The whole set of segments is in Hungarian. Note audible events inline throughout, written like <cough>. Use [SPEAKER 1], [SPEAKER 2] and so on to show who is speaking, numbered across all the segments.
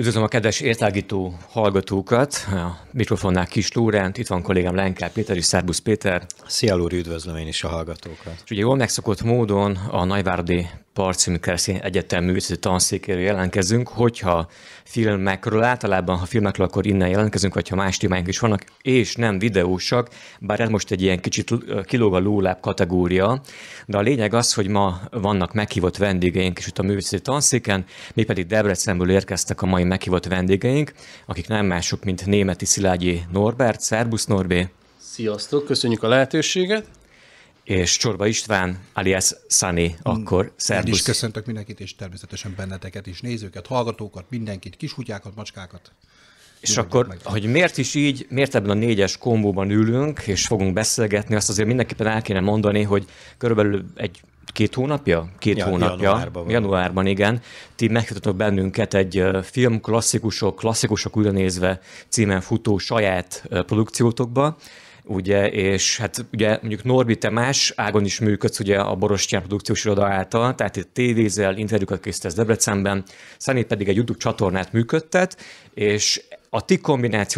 [SPEAKER 1] Üdvözlöm a kedves értágító hallgatókat, a mikrofonnál Kis Lórent, itt van kollégám Lenká Péter és Szerbusz Péter. Szia Lóri, üdvözlöm én is a hallgatókat. És ugye jól megszokott módon a Nagyvárdi Keresztény Egyetem művészeti tanszékéről jelentkezünk, hogyha filmekről, általában ha filmekről, akkor innen jelentkezünk, vagy ha más témáink is vannak, és nem videósak, bár ez most egy ilyen kicsit kilóg a lóláb kategória, de a lényeg az, hogy ma vannak meghívott vendégeink is itt a művészeti tanszéken, mi pedig Debrecenből érkeztek a mai meghívott vendégeink, akik nem mások, mint Németi Szilágyi Norbert, Szerbusz Norbé.
[SPEAKER 2] Sziasztok,
[SPEAKER 1] köszönjük a lehetőséget és Csorba István, alias Sunny, mm, akkor szervusz. Én is köszöntök
[SPEAKER 2] mindenkit, és természetesen benneteket is, nézőket, hallgatókat, mindenkit, kiskutyákat, macskákat. És Mindenki akkor, meg. hogy
[SPEAKER 1] miért is így, miért ebben a négyes kombóban ülünk, és fogunk beszélgetni, azt azért mindenképpen el kéne mondani, hogy körülbelül egy két hónapja? Két ja, hónapja. Januárban, januárban, igen. Ti megkötöttök bennünket egy film klasszikusok, klasszikusok újra nézve címen futó saját produkciótokba, ugye, és hát ugye mondjuk Norbi, te más ágon is működsz ugye a Borostyán produkciós iroda által, tehát itt tévézel, interjúkat készítesz Debrecenben, Szenét pedig egy YouTube csatornát működtet, és a ti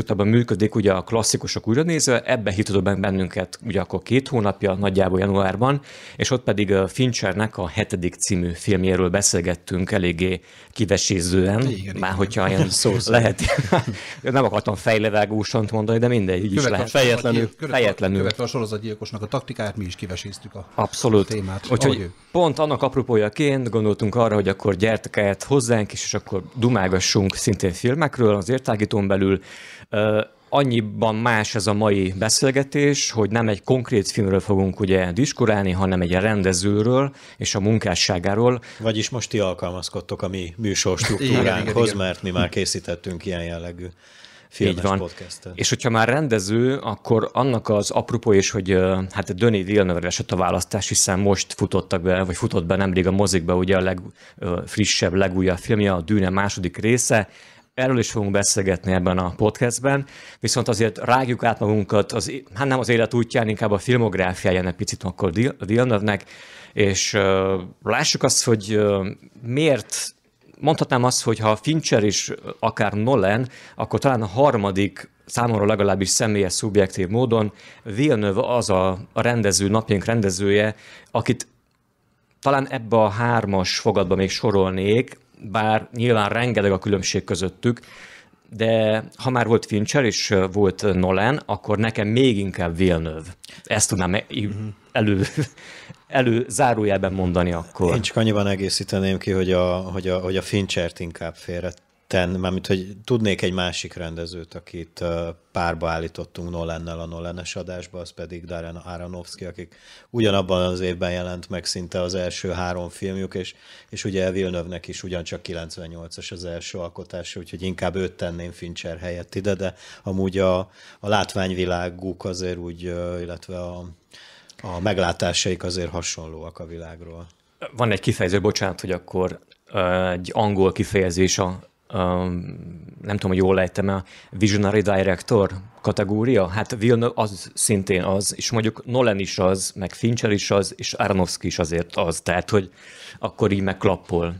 [SPEAKER 1] abban működik ugye a klasszikusok újra nézve, ebbe be bennünket ugye akkor két hónapja, nagyjából januárban, és ott pedig Finchernek a hetedik című filmjéről beszélgettünk eléggé kivesézően, már hogyha ilyen <laughs> szó szóval szóval. lehet. <laughs> nem akartam fejlevágósan mondani, de mindegy, így is lehet. Fejetlenül. Fejetlenül. Követve
[SPEAKER 2] a sorozatgyilkosnak a taktikáját, mi is kiveséztük a Abszolút.
[SPEAKER 1] témát. Úgyhogy pont annak apropójaként gondoltunk arra, hogy akkor gyertek hozzánk is, és akkor dumágassunk szintén filmekről, az értágító azon belül annyiban más ez a mai beszélgetés, hogy nem egy konkrét filmről fogunk ugye diskurálni, hanem egy rendezőről és a munkásságáról. Vagyis most ti alkalmazkodtok a mi műsor
[SPEAKER 3] struktúránkhoz, mert mi már készítettünk ilyen jellegű filmes Így van. podcastet. És
[SPEAKER 1] hogyha már rendező, akkor annak az apropó is, hogy hát a Döni Villeneuve esett a választás, hiszen most futottak be, vagy futott be nemrég a mozikba ugye a legfrissebb, legújabb filmje, a Dűne második része, Erről is fogunk beszélgetni ebben a podcastben, viszont azért rágjuk át magunkat, az, hát nem az élet útján, inkább a filmográfiáján egy picit akkor Villeneuve-nek, és uh, lássuk azt, hogy uh, miért mondhatnám azt, hogy ha Fincher is akár Nolan, akkor talán a harmadik számomra legalábbis személyes, szubjektív módon Villeneuve az a, a rendező, napjánk rendezője, akit talán ebbe a hármas fogadba még sorolnék, bár nyilván rengeteg a különbség közöttük, de ha már volt Fincher és volt Nolan, akkor nekem még inkább Villeneuve. Ezt tudnám e- elő, <laughs> elő zárójelben mondani akkor. Én csak annyiban egészíteném ki, hogy a, hogy a, hogy a Finchert
[SPEAKER 3] inkább félre ketten, mármint hogy tudnék egy másik rendezőt, akit párba állítottunk Nolennel a Nolenes adásba, az pedig Darren Aronofsky, akik ugyanabban az évben jelent meg szinte az első három filmjük, és, és ugye Vilnövnek is ugyancsak 98-as az első alkotása, úgyhogy inkább őt tenném Fincher helyett ide, de amúgy a, a látványviláguk azért úgy, illetve a, a meglátásaik azért hasonlóak a világról.
[SPEAKER 1] Van egy kifejező, bocsánat, hogy akkor egy angol kifejezés a nem tudom, hogy jól lejtem a Visionary Director kategória, hát Vilna az szintén az, és mondjuk Nolan is az, meg Fincher is az, és Aronofsky is azért az, tehát hogy akkor így megklappol.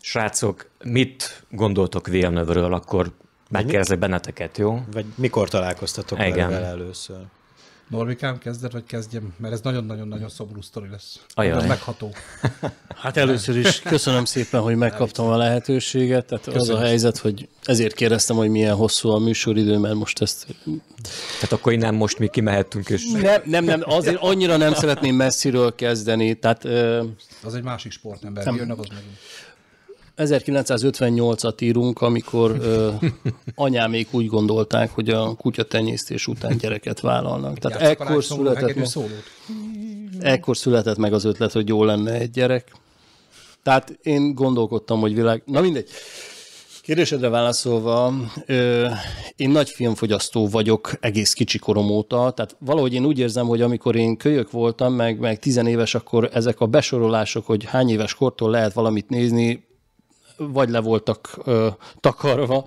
[SPEAKER 1] Srácok, mit gondoltok Vilnövről, akkor megkérdezek benneteket, jó? Vagy mikor találkoztatok Igen. vele
[SPEAKER 2] először? Norvikám, kezded, vagy kezdjem? Mert ez nagyon-nagyon-nagyon szomorú sztori lesz. Ajaj. Ez megható.
[SPEAKER 4] Hát először is köszönöm szépen, hogy megkaptam a lehetőséget. Tehát köszönöm. az a helyzet, hogy ezért kérdeztem, hogy milyen hosszú a műsoridő, mert most ezt... Tehát akkor nem most
[SPEAKER 2] mi kimehettünk
[SPEAKER 4] és... Nem, nem, nem, azért annyira nem szeretném messziről kezdeni, tehát...
[SPEAKER 2] Az egy másik sportember, nem. jönnek az megint.
[SPEAKER 4] 1958-at írunk, amikor ö, <laughs> anyámék úgy gondolták, hogy a kutyatenyésztés után gyereket vállalnak. Tehát ekkor született, meg, ekkor született meg az ötlet, hogy jó lenne egy gyerek. Tehát én gondolkodtam, hogy világ... Na mindegy. Kérdésedre válaszolva, ö, én nagy filmfogyasztó vagyok egész kicsi korom óta, tehát valahogy én úgy érzem, hogy amikor én kölyök voltam, meg, meg tizenéves, akkor ezek a besorolások, hogy hány éves kortól lehet valamit nézni, vagy le voltak ö, takarva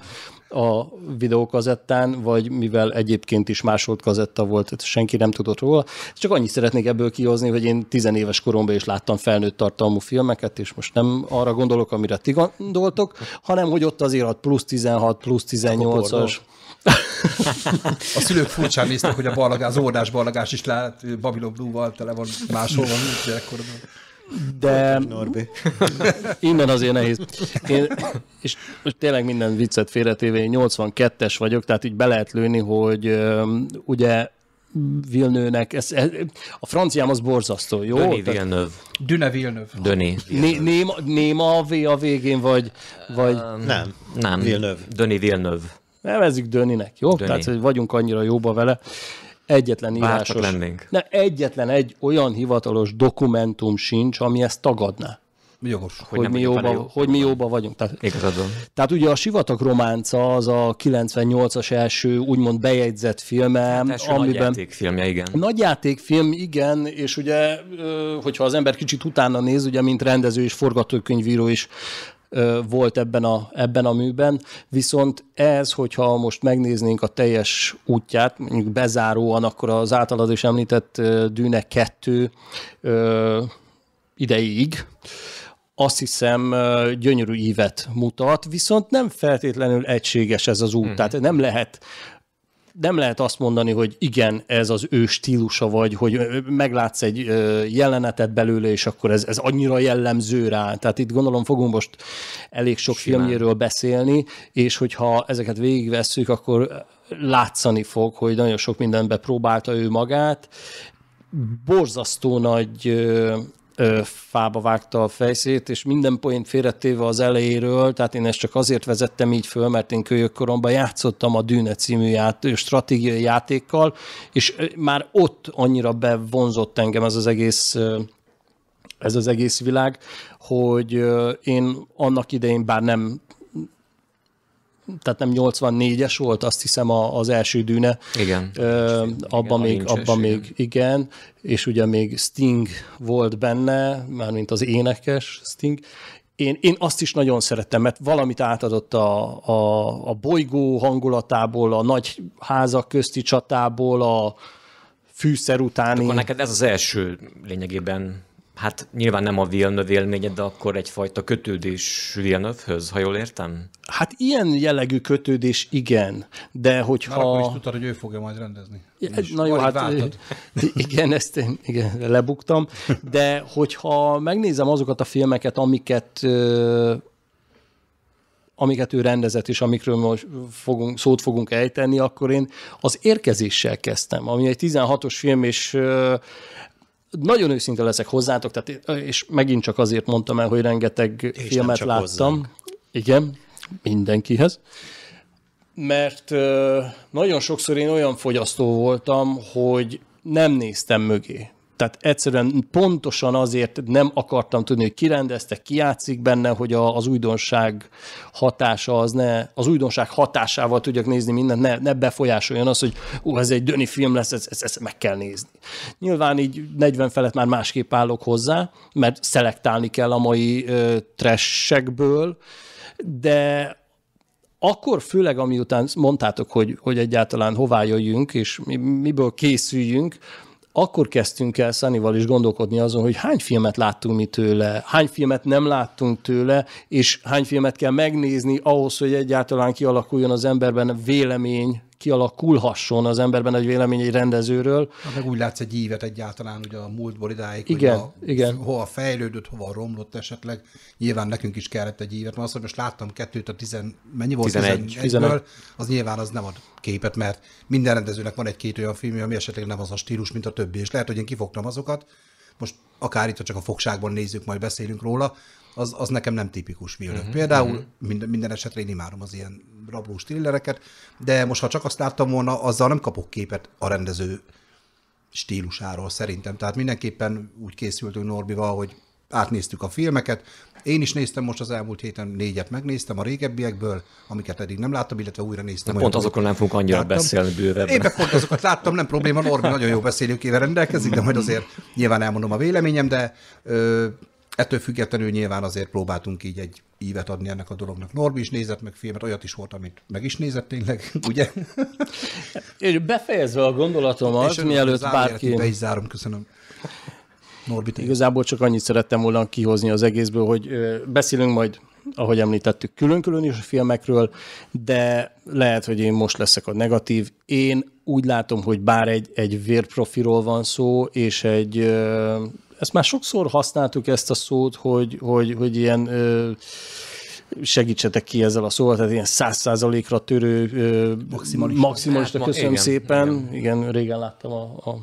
[SPEAKER 4] a videókazettán, vagy mivel egyébként is másolt kazetta volt, senki nem tudott róla. Csak annyit szeretnék ebből kihozni, hogy én tizenéves koromban is láttam felnőtt tartalmú filmeket, és most nem arra gondolok, amire ti gondoltok, hanem hogy ott azért a plusz 16, plusz 18-as.
[SPEAKER 2] A szülők furcsán néztek, hogy a ballagás, az órdás ballagás is lát, Babylon Blue-val tele van máshol van gyerekkorban.
[SPEAKER 4] De Norbi.
[SPEAKER 2] <laughs> innen azért nehéz. Én,
[SPEAKER 4] és most tényleg minden viccet félretéve, én 82-es vagyok, tehát így be lehet lőni, hogy ugye Vilnőnek, ez, ez, a franciám az borzasztó, jó? Döni Vilnöv.
[SPEAKER 2] Düne Vilnöv. Döni.
[SPEAKER 4] néma, néma a V a végén, vagy... vagy...
[SPEAKER 1] nem. Nem. Vilnöv. Döni Vilnöv.
[SPEAKER 4] Nevezzük Döninek, jó? Döni. Tehát, hogy vagyunk annyira jóba vele. Uh, egyetlen írásos... Vártak lennénk. Ne, egyetlen egy olyan hivatalos dokumentum sincs, ami ezt tagadná. Jogos. Hogy, hogy, mi, jóba, jó. hogy mi jóba vagyunk. Tehát, Igazad van. Tehát ugye a Sivatag románca az a 98-as első úgymond bejegyzett filme. Hát első amiben, nagy
[SPEAKER 1] játékfilmje, igen.
[SPEAKER 4] Nagy játékfilm, igen, és ugye, hogyha az ember kicsit utána néz, ugye mint rendező és forgatókönyvíró is volt ebben a, ebben a műben, viszont ez, hogyha most megnéznénk a teljes útját, mondjuk bezáróan, akkor az általad is említett Dűne 2 ideig, azt hiszem gyönyörű ívet mutat, viszont nem feltétlenül egységes ez az út, mm. tehát nem lehet nem lehet azt mondani, hogy igen, ez az ő stílusa vagy, hogy meglátsz egy jelenetet belőle, és akkor ez, ez annyira jellemző rá. Tehát itt gondolom fogunk most elég sok Simán. filmjéről beszélni, és hogyha ezeket végigvesszük, akkor látszani fog, hogy nagyon sok mindenbe próbálta ő magát, borzasztó nagy ö, fába vágta a fejszét, és minden poént félretéve az elejéről, tehát én ezt csak azért vezettem így föl, mert én kölyökkoromban játszottam a Dűne című ját, stratégiai játékkal, és már ott annyira bevonzott engem ez az egész ez az egész világ, hogy én annak idején bár nem tehát nem 84-es volt, azt hiszem a, az első dűne. Igen. Ö, abban igen, még, abban még, igen, és ugye még Sting volt benne, mármint az énekes Sting, én, én azt is nagyon szerettem, mert valamit átadott a, a, a bolygó hangulatából, a nagy házak közti
[SPEAKER 1] csatából, a fűszer utáni. Akkor neked ez az első lényegében Hát nyilván nem a Villeneuve élményed, de akkor egyfajta kötődés villeneuve ha jól értem?
[SPEAKER 4] Hát ilyen jellegű kötődés igen, de hogyha... Már akkor is
[SPEAKER 2] tudtad, hogy ő fogja majd rendezni. Ja, na jó, hát váltad.
[SPEAKER 4] <laughs> igen, ezt én igen, lebuktam, de hogyha megnézem azokat a filmeket, amiket amiket ő rendezett, és amikről most fogunk, szót fogunk ejteni, akkor én az érkezéssel kezdtem, ami egy 16-os film, és nagyon őszinte leszek hozzátok, tehát, és megint csak azért mondtam el, hogy rengeteg és filmet láttam. Hozzánk. Igen, mindenkihez. Mert nagyon sokszor én olyan fogyasztó voltam, hogy nem néztem mögé. Tehát egyszerűen pontosan azért nem akartam tudni, hogy rendezte, ki játszik benne, hogy a, az újdonság hatása az ne, az újdonság hatásával tudjak nézni mindent, ne, ne befolyásoljon az, hogy ó, ez egy döni film lesz, ezt, ezt, ezt meg kell nézni. Nyilván így 40 felett már másképp állok hozzá, mert szelektálni kell a mai tressekből, de akkor főleg, amiután mondtátok, hogy, hogy egyáltalán hová jöjjünk, és mi, miből készüljünk, akkor kezdtünk el Szanival is gondolkodni azon, hogy hány filmet láttunk mi tőle, hány filmet nem láttunk tőle, és hány filmet kell megnézni ahhoz, hogy egyáltalán kialakuljon az emberben vélemény kialakulhasson az emberben egy vélemény egy rendezőről.
[SPEAKER 2] Hát meg úgy látsz egy ívet egyáltalán ugye a múltból idáig, igen, hogy a, igen. hova fejlődött, hova romlott esetleg. Nyilván nekünk is kellett egy ívet, mert azt most láttam kettőt a tizen, mennyi volt? 11. 11 az nyilván az nem ad képet, mert minden rendezőnek van egy-két olyan filmje, ami esetleg nem az a stílus, mint a többi, és lehet, hogy én kifogtam azokat, most akár itt, csak a fogságban nézzük, majd beszélünk róla, az, az nekem nem tipikus Villeneuve. Uh-huh, mhm, Például uh-huh. Minden, minden esetre én imádom az ilyen rablós thrillereket, de most ha csak azt láttam volna, azzal nem kapok képet a rendező stílusáról szerintem. Tehát mindenképpen úgy készültünk Norbival, hogy átnéztük a filmeket. Én is néztem most az elmúlt héten négyet, megnéztem a régebbiekből, amiket eddig nem láttam, illetve újra néztem. De pont azokról nem fogunk annyira láttam. beszélni bővebben. Én pont azokat láttam, nem probléma, Norbi nagyon jó beszélőkével rendelkezik, de majd azért nyilván elmondom a véleményem, de ö, Ettől függetlenül nyilván azért próbáltunk így egy ívet adni ennek a dolognak. Norbi is nézett meg filmet, olyat is volt, amit meg is nézett tényleg, <laughs> ugye? És befejezve a gondolatomat, És mielőtt bárki... Be is zárom, köszönöm. Norbi, tényleg. Igazából
[SPEAKER 4] csak annyit szerettem volna kihozni az egészből, hogy beszélünk majd ahogy említettük, külön-külön is a filmekről, de lehet, hogy én most leszek a negatív. Én úgy látom, hogy bár egy, egy vérprofiról van szó, és egy ezt már sokszor használtuk ezt a szót, hogy, hogy, hogy ilyen ö, segítsetek ki ezzel a szóval, tehát ilyen száz százalékra törő ö, maximalista. maximalista hát, köszönöm igen, szépen. Igen. igen, régen láttam a... a...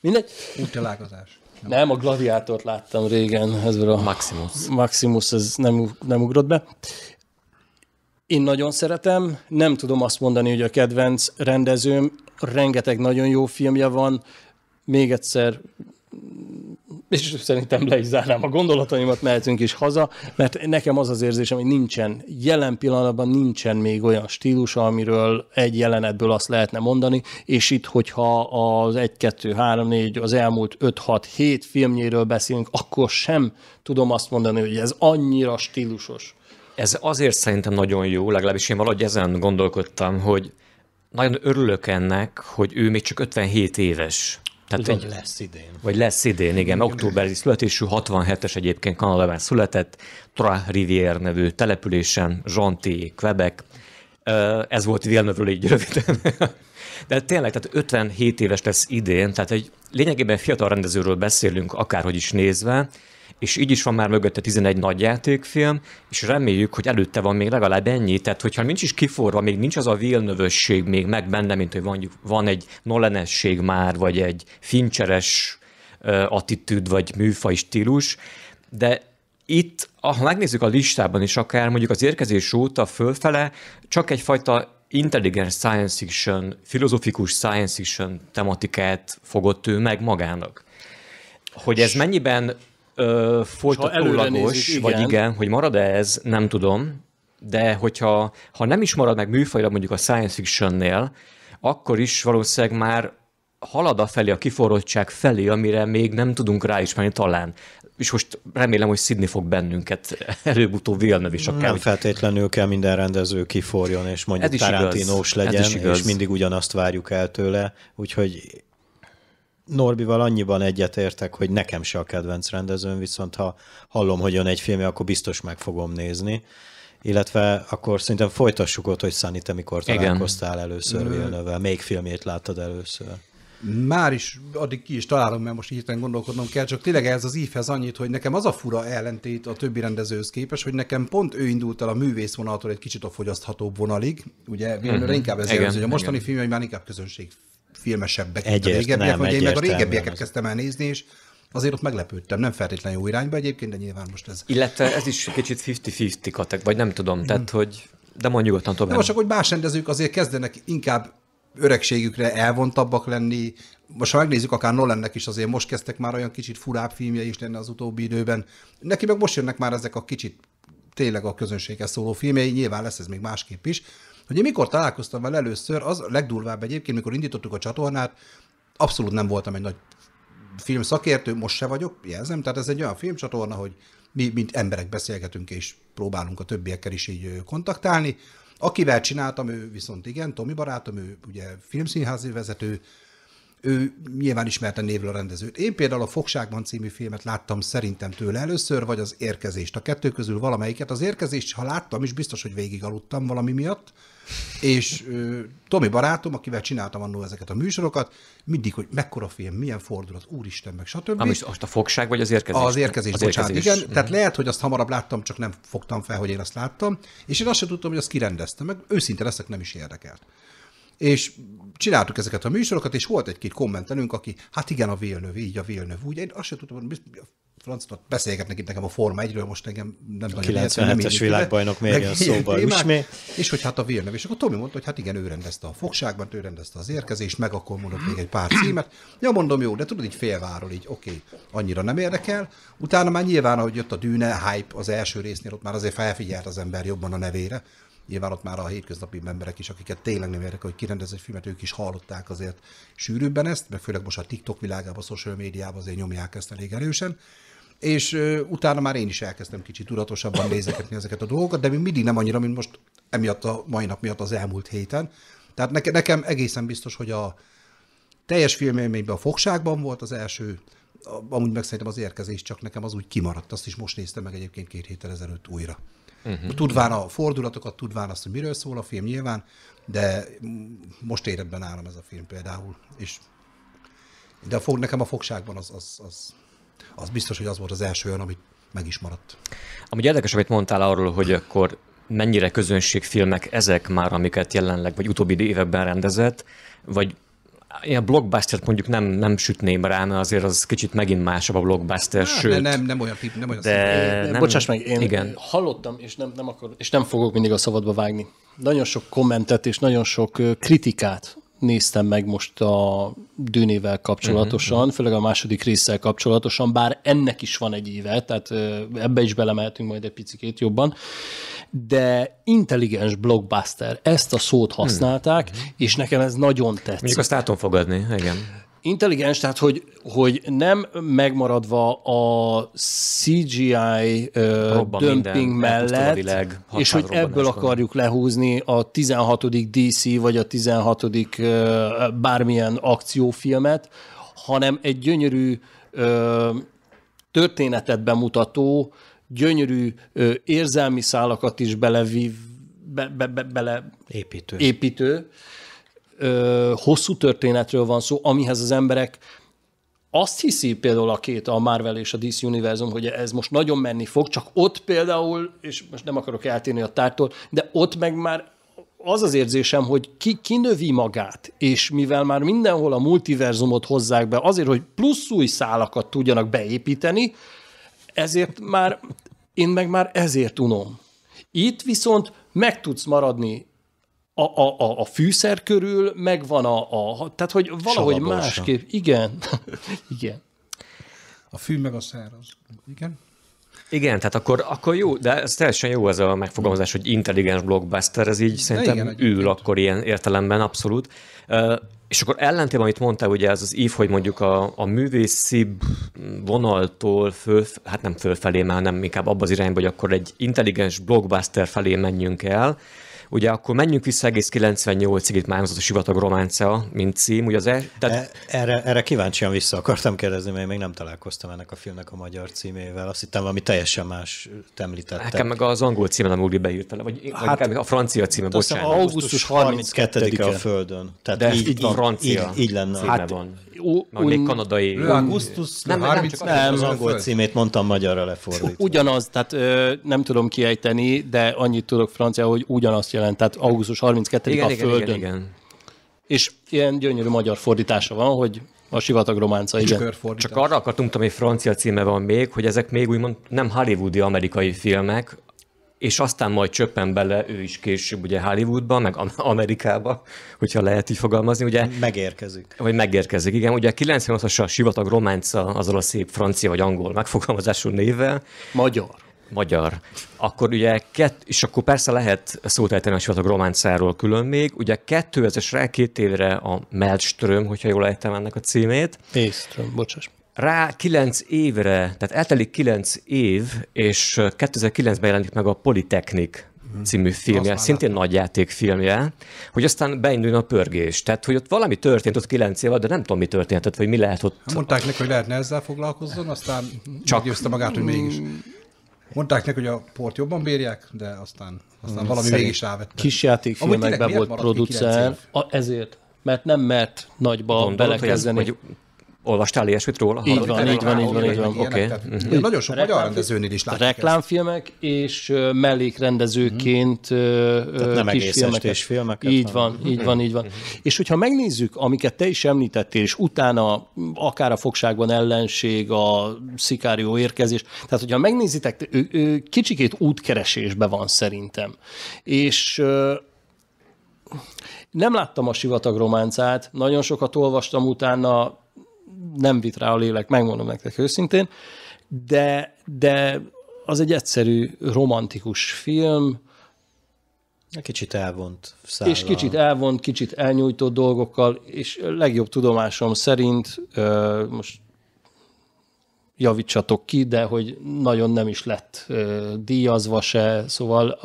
[SPEAKER 4] Mindegy. Útjelágazás. Nem, a gladiátort láttam régen. Ezzel a Maximus. Maximus, ez nem, nem ugrott be. Én nagyon szeretem, nem tudom azt mondani, hogy a kedvenc rendezőm, rengeteg nagyon jó filmje van, még egyszer és szerintem le is zárnám a gondolataimat, mehetünk is haza, mert nekem az az érzésem, hogy nincsen, jelen pillanatban nincsen még olyan stílus, amiről egy jelenetből azt lehetne mondani, és itt, hogyha az 1, 2, 3, 4, az elmúlt 5, 6, 7 filmjéről beszélünk, akkor sem tudom azt mondani, hogy ez annyira stílusos.
[SPEAKER 1] Ez azért szerintem nagyon jó, legalábbis én valahogy ezen gondolkodtam, hogy nagyon örülök ennek, hogy ő még csak 57 éves. Tehát egy, lesz idén. Vagy lesz idén, igen. Októberi születésű, 67-es egyébként Kanadában született, Trois Rivière nevű településen, Jonti, Quebec. Ez volt villeneuve így röviden. <laughs> De tényleg, tehát 57 éves lesz idén, tehát egy lényegében fiatal rendezőről beszélünk, akárhogy is nézve, és így is van már mögötte 11 nagy játékfilm, és reméljük, hogy előtte van még legalább ennyi, tehát hogyha nincs is kiforva, még nincs az a vilnövösség még meg benne, mint hogy van, van egy nolenesség már, vagy egy fincseres attitűd, vagy műfaj stílus, de itt, ha ah, megnézzük a listában is akár, mondjuk az érkezés óta fölfele csak egyfajta intelligent science fiction, filozofikus science fiction tematikát fogott ő meg magának. Hogy ez mennyiben folytatólagos, vagy igen, hogy marad-e ez, nem tudom, de hogyha ha nem is marad meg műfajra mondjuk a science fictionnél, akkor is valószínűleg már halad a felé, a kiforrottság felé, amire még nem tudunk ráismerni talán. És most remélem, hogy szidni fog bennünket <laughs> előbb-utóbb Villeneuve is akár. Nem hogy... feltétlenül
[SPEAKER 3] kell minden rendező kiforjon, és mondjuk tarantinós legyen, és mindig ugyanazt várjuk el tőle, úgyhogy Norbival annyiban egyetértek, hogy nekem se a kedvenc rendezőm, viszont ha hallom, hogy jön egy filmje, akkor biztos meg fogom nézni. Illetve akkor szerintem folytassuk ott, hogy Sunny, te mikor találkoztál Igen. először mm. Villeneuve, melyik filmjét láttad először?
[SPEAKER 2] Már is addig ki is találom, mert most hirtelen gondolkodnom kell, csak tényleg ez az ívhez annyit, hogy nekem az a fura ellentét a többi rendezőhöz képest, hogy nekem pont ő indult el a művész vonaltól egy kicsit a fogyaszthatóbb vonalig, ugye Villeneuve mm-hmm. inkább ez jellemző, hogy a mostani igen. hogy már inkább közönség filmesebbek, mint a régebbiek, nem, vagy én meg a régebbieket nem. kezdtem el nézni, és azért ott meglepődtem, nem feltétlenül jó irányba egyébként, de nyilván most ez...
[SPEAKER 1] Illetve ez is kicsit 50-50 katek, vagy nem tudom, mhm. tehát hmm. hogy... De mondjuk nyugodtan tovább. most csak
[SPEAKER 2] hogy más rendezők azért kezdenek inkább öregségükre elvontabbak lenni. Most ha megnézzük, akár Nolannek is azért most kezdtek már olyan kicsit furább filmje is lenne az utóbbi időben. Neki meg most jönnek már ezek a kicsit tényleg a közönséghez szóló filmjei, nyilván lesz ez még másképp is, hogy én mikor találkoztam vele először, az a legdurvább egyébként, mikor indítottuk a csatornát, abszolút nem voltam egy nagy film szakértő, most se vagyok, jelzem, tehát ez egy olyan filmcsatorna, hogy mi, mint emberek beszélgetünk, és próbálunk a többiekkel is így kontaktálni. Akivel csináltam, ő viszont igen, Tomi barátom, ő ugye filmszínházi vezető, ő nyilván ismerte névről a rendezőt. Én például a Fogságban című filmet láttam szerintem tőle először, vagy az Érkezést. A kettő közül valamelyiket. Az Érkezést, ha láttam is, biztos, hogy végig aludtam valami miatt, és Tomi barátom, akivel csináltam annól ezeket a műsorokat, mindig, hogy mekkora film, milyen fordulat, úristen, meg stb. Ami
[SPEAKER 1] azt a fogság vagy az érkezés? Az érkezés, az bocsánat, érkezés. igen. Mm. Tehát mhm.
[SPEAKER 2] lehet, hogy azt hamarabb láttam, csak nem fogtam fel, hogy én azt láttam, és én azt sem tudtam, hogy azt kirendezte, meg őszinte leszek, nem is érdekelt és csináltuk ezeket a műsorokat, és volt egy-két kommentelünk, aki, hát igen, a Vélnöv, így a Vélnöv, úgy, én azt sem tudom, hogy francot beszélgetnek itt nekem a Forma 1 most engem nem nagyon lehet. 97-es világbajnok még a szóba ismét. És hogy hát a Vélnöv, és akkor Tomi mondta, hogy hát igen, ő rendezte a fogságban, ő rendezte az érkezést, meg akkor mondott még egy pár címet. Ja, mondom, jó, de tudod, így félváról, így oké, okay, annyira nem érdekel. Utána már nyilván, ahogy jött a dűne, hype az első résznél, ott már azért felfigyelt az ember jobban a nevére, Nyilván ott már a hétköznapi emberek is, akiket tényleg nem érdekel, hogy kirendez egy filmet, ők is hallották azért sűrűbben ezt, meg főleg most a TikTok világában, a social médiában azért nyomják ezt elég erősen és ö, utána már én is elkezdtem kicsit tudatosabban nézegetni ezeket a dolgokat, de még mindig nem annyira, mint most emiatt a mai nap miatt az elmúlt héten. Tehát neke, nekem egészen biztos, hogy a teljes filmélményben a fogságban volt az első, amúgy meg szerintem az érkezés, csak nekem az úgy kimaradt, azt is most néztem meg egyébként két héttel ezelőtt újra. Uh-huh. Tudván a fordulatokat, tudván azt, hogy miről szól a film nyilván, de most éretben állom ez a film például. És, de a fog, nekem a fogságban az, az, az, az biztos, hogy az volt az első olyan, amit meg is maradt.
[SPEAKER 1] Amúgy érdekes, amit mondtál arról, hogy akkor mennyire közönségfilmek ezek már, amiket jelenleg, vagy utóbbi években rendezett, vagy ilyen blockbuster mondjuk nem, nem sütném rá, mert azért az kicsit megint másabb a blockbuster, hát, sőt.
[SPEAKER 4] Nem, nem olyan tip, nem olyan de, szint. de nem, Bocsáss meg, én igen. hallottam, és nem, nem, akar, és nem fogok mindig a szabadba vágni. Nagyon sok kommentet és nagyon sok kritikát néztem meg most a dűnével kapcsolatosan, uh-huh. főleg a második résszel kapcsolatosan, bár ennek is van egy éve, tehát ebbe is belemehetünk majd egy picit jobban de intelligens blockbuster, ezt a szót hmm. használták, hmm. és nekem ez nagyon tetszik. Még azt
[SPEAKER 1] átom fogadni, igen.
[SPEAKER 4] Intelligens, tehát hogy, hogy nem megmaradva a CGI Robban dömping minden, mellett, és hogy ebből akarjuk lehúzni a 16. DC vagy a 16. bármilyen akciófilmet, hanem egy gyönyörű történetet bemutató, gyönyörű ö, érzelmi szálakat is belevív, be, be, be, bele építő. építő. Ö, hosszú történetről van szó, amihez az emberek azt hiszi például a két, a Marvel és a DC univerzum, hogy ez most nagyon menni fog, csak ott például, és most nem akarok eltérni a tártól, de ott meg már az az érzésem, hogy ki, ki növi magát, és mivel már mindenhol a multiverzumot hozzák be, azért, hogy plusz új szálakat tudjanak beépíteni, ezért már, én meg már ezért unom. Itt viszont meg tudsz maradni a, a, a, a fűszer körül, meg van a, a... Tehát, hogy valahogy Salaborsa. másképp... Igen. <laughs> igen.
[SPEAKER 2] A fű meg a száraz. Igen.
[SPEAKER 1] Igen, tehát akkor, akkor jó, de ez teljesen jó ez a megfogalmazás, hogy intelligens blockbuster, ez így de szerintem igen, ül akkor ilyen értelemben, abszolút. És akkor ellentében, amit mondtál, ugye ez az ív, hogy mondjuk a, a művészi vonaltól föl, hát nem fölfelé, már nem inkább abba az irányba, hogy akkor egy intelligens blockbuster felé menjünk el, Ugye akkor menjünk vissza egész 98-ig, itt már a Sivatag Románcea, mint cím. Ugye az el, tehát...
[SPEAKER 3] E, erre, erre kíváncsian vissza akartam kérdezni, mert én még nem találkoztam ennek a filmnek a magyar címével. Azt hittem valami teljesen más említette. Nekem
[SPEAKER 1] meg az angol címe nem úgy beírta, vagy, hát, vagy a francia címe, bocsánat. Augusztus 32-e a Földön. Tehát de így, így, így, francia így, így lenne. Hát, van. U, un... Még kanadai...
[SPEAKER 3] Augustus, nem, nem, nem, nem, az angol föl. címét mondtam magyarra lefordítva.
[SPEAKER 4] Ugyanaz, tehát ö, nem tudom kiejteni, de annyit tudok francia, hogy ugyanazt jelent, tehát augusztus 32 igen, a igen, Földön. Igen, igen. És ilyen gyönyörű
[SPEAKER 1] magyar fordítása van, hogy a sivatag románca, igen. Csak arra akartunk, ami francia címe van még, hogy ezek még úgymond nem hollywoodi amerikai filmek, és aztán majd csöppen bele ő is később ugye Hollywoodba, meg Amerikába, hogyha lehet így fogalmazni. Ugye, megérkezik. Vagy megérkezik, igen. Ugye 98-as a Sivatag románca azzal a szép francia vagy angol megfogalmazású névvel. Magyar magyar, akkor ugye, kett, és akkor persze lehet szót ejteni a sivatag románcáról külön még, ugye 2000 rá két évre a Melström, hogyha jól ejtem ennek a címét. Éström, bocsáss rá kilenc évre, tehát eltelik kilenc év, és 2009-ben jelenik meg a Politechnik mhm. című filmje, Azt szintén nagy filmje, hogy aztán beinduljon a pörgés. Tehát, hogy ott valami történt ott kilenc év de nem tudom, mi történt, vagy mi lehet ott. Hát
[SPEAKER 2] mondták neki, hogy lehetne ezzel foglalkozzon, aztán csak győzte magát, hogy mégis. Mm. Mondták neki, hogy a port jobban bírják, de aztán, aztán hmm, valami mégis rávette. Kis játékfilmekben volt producer, ezért mert nem mert
[SPEAKER 4] nagyba belekezdeni. Hogy, ez,
[SPEAKER 1] hogy Olvastál ilyesmit róla?
[SPEAKER 4] Így van, van, így van, így van, így van. Oké. Okay.
[SPEAKER 2] Mhm. Nagyon sok magyar rendezőnél is látjuk
[SPEAKER 4] Reklámfilmek és mellékrendezőként nem kisfilmek. és filmeket. Így van, így van, így van. És hogyha megnézzük, amiket te is említettél, és utána akár a fogságban ellenség, a szikárió érkezés, tehát hogyha megnézitek, kicsikét útkeresésbe van szerintem. És nem láttam a sivatag románcát, nagyon sokat olvastam utána, nem vit rá a lélek, megmondom nektek őszintén, de, de az egy egyszerű, romantikus film,
[SPEAKER 3] Kicsit elvont szállal. És kicsit
[SPEAKER 4] elvont, kicsit elnyújtott dolgokkal, és legjobb tudomásom szerint, most javítsatok ki, de hogy nagyon nem is lett díjazva se, szóval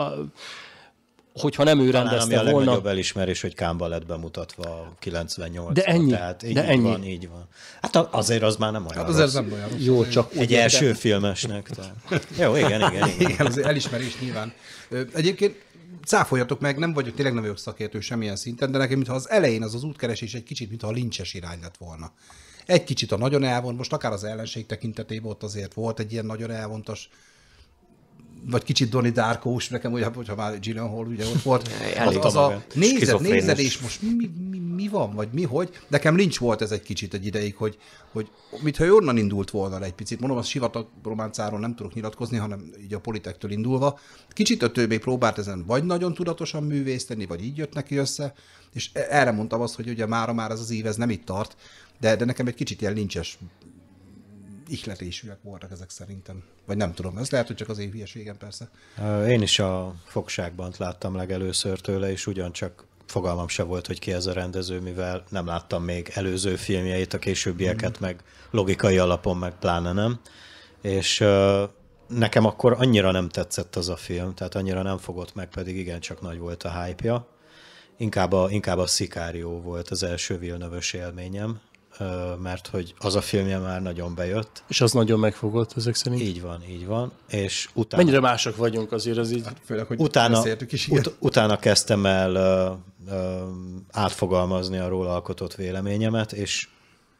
[SPEAKER 4] hogyha nem ő Talán rendezte ami a volna. a
[SPEAKER 3] elismerés, hogy Kámba lett bemutatva 98 De ennyi. Tehát így, de ennyi. van, így van. Hát azért az már nem olyan Hát az rossz. nem olyan rossz. Jó, csak Egy ugye, első de... filmesnek. Tehát. Jó, igen, igen. Igen, <laughs> igen az
[SPEAKER 2] elismerés nyilván. Egyébként cáfoljatok meg, nem vagyok, tényleg nem vagyok szakértő semmilyen szinten, de nekem mintha az elején az az útkeresés egy kicsit, mintha a lincses irány lett volna. Egy kicsit a nagyon elvont. most akár az ellenség tekintetében ott azért volt egy ilyen nagyon elvontas vagy kicsit Donnie Darko-s nekem, ugye, hogyha már Gyllenhaal ugye ott volt, az, <laughs> hát az a nézed, nézed, és most mi, mi, mi, van, vagy mi, hogy, nekem nincs volt ez egy kicsit egy ideig, hogy, hogy mintha onnan indult volna egy picit, mondom, az sivatag románcáról nem tudok nyilatkozni, hanem így a politektől indulva, kicsit a többé próbált ezen vagy nagyon tudatosan művészteni, vagy így jött neki össze, és e-, erre mondtam azt, hogy ugye mára már ez az év, ez nem itt tart, de, de nekem egy kicsit ilyen lincses ihletésűek voltak ezek szerintem. Vagy nem tudom, ez lehet, hogy csak az én hülyeségem persze. Én is a fogságban
[SPEAKER 3] láttam legelőször tőle, és ugyancsak fogalmam se volt, hogy ki ez a rendező, mivel nem láttam még előző filmjeit, a későbbieket, mm. meg logikai alapon, meg pláne nem. És nekem akkor annyira nem tetszett az a film, tehát annyira nem fogott meg, pedig igencsak nagy volt a hype-ja. Inkább a, inkább a Szikárió volt az első vilnövös élményem, mert hogy az a filmje már nagyon bejött. És az nagyon megfogott ezek szerint? Így van, így van. És utána... Mennyire
[SPEAKER 4] mások vagyunk azért, az így... Hát főleg, hogy utána, is ut-
[SPEAKER 3] utána kezdtem el ö, ö, átfogalmazni a róla alkotott véleményemet, és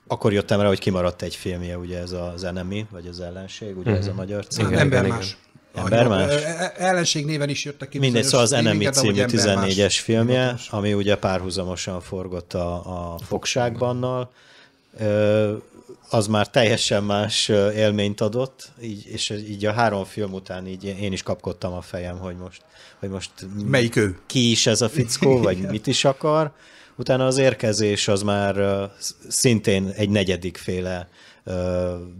[SPEAKER 3] akkor jöttem rá, hogy kimaradt egy filmje, ugye ez az Enemy, vagy az ellenség, ugye mm-hmm. ez a mhm. magyar cím. Hát, ember más. Ember más?
[SPEAKER 2] Ellenség néven is jöttek ki. Mindegy, szóval az Enemy című 14-es
[SPEAKER 3] filmje, ami ugye párhuzamosan forgott a, a Fogságbannal, az már teljesen más élményt adott, így, és így a három film után így én is kapkodtam a fejem, hogy most, hogy most Melyik ő? ki is ez a fickó, <laughs> vagy mit is akar. Utána az érkezés az már szintén egy negyedik féle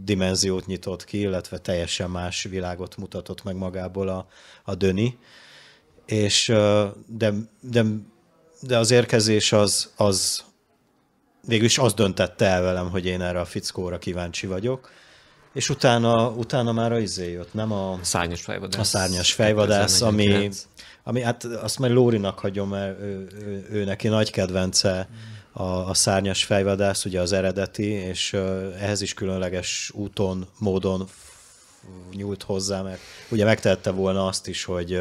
[SPEAKER 3] dimenziót nyitott ki, illetve teljesen más világot mutatott meg magából a, a Döni. És, de, de, de az érkezés az, az végül is az döntette el velem, hogy én erre a fickóra kíváncsi vagyok. És utána, utána már a izé jött, nem a... Szárnyas fejvadász. A szárnyas fejvadász, ami, ami hát azt majd Lórinak hagyom, mert ő, ő, ő neki nagy kedvence a, a szárnyas fejvadász, ugye az eredeti, és ehhez is különleges úton, módon nyúlt hozzá, mert ugye megtehette volna azt is, hogy,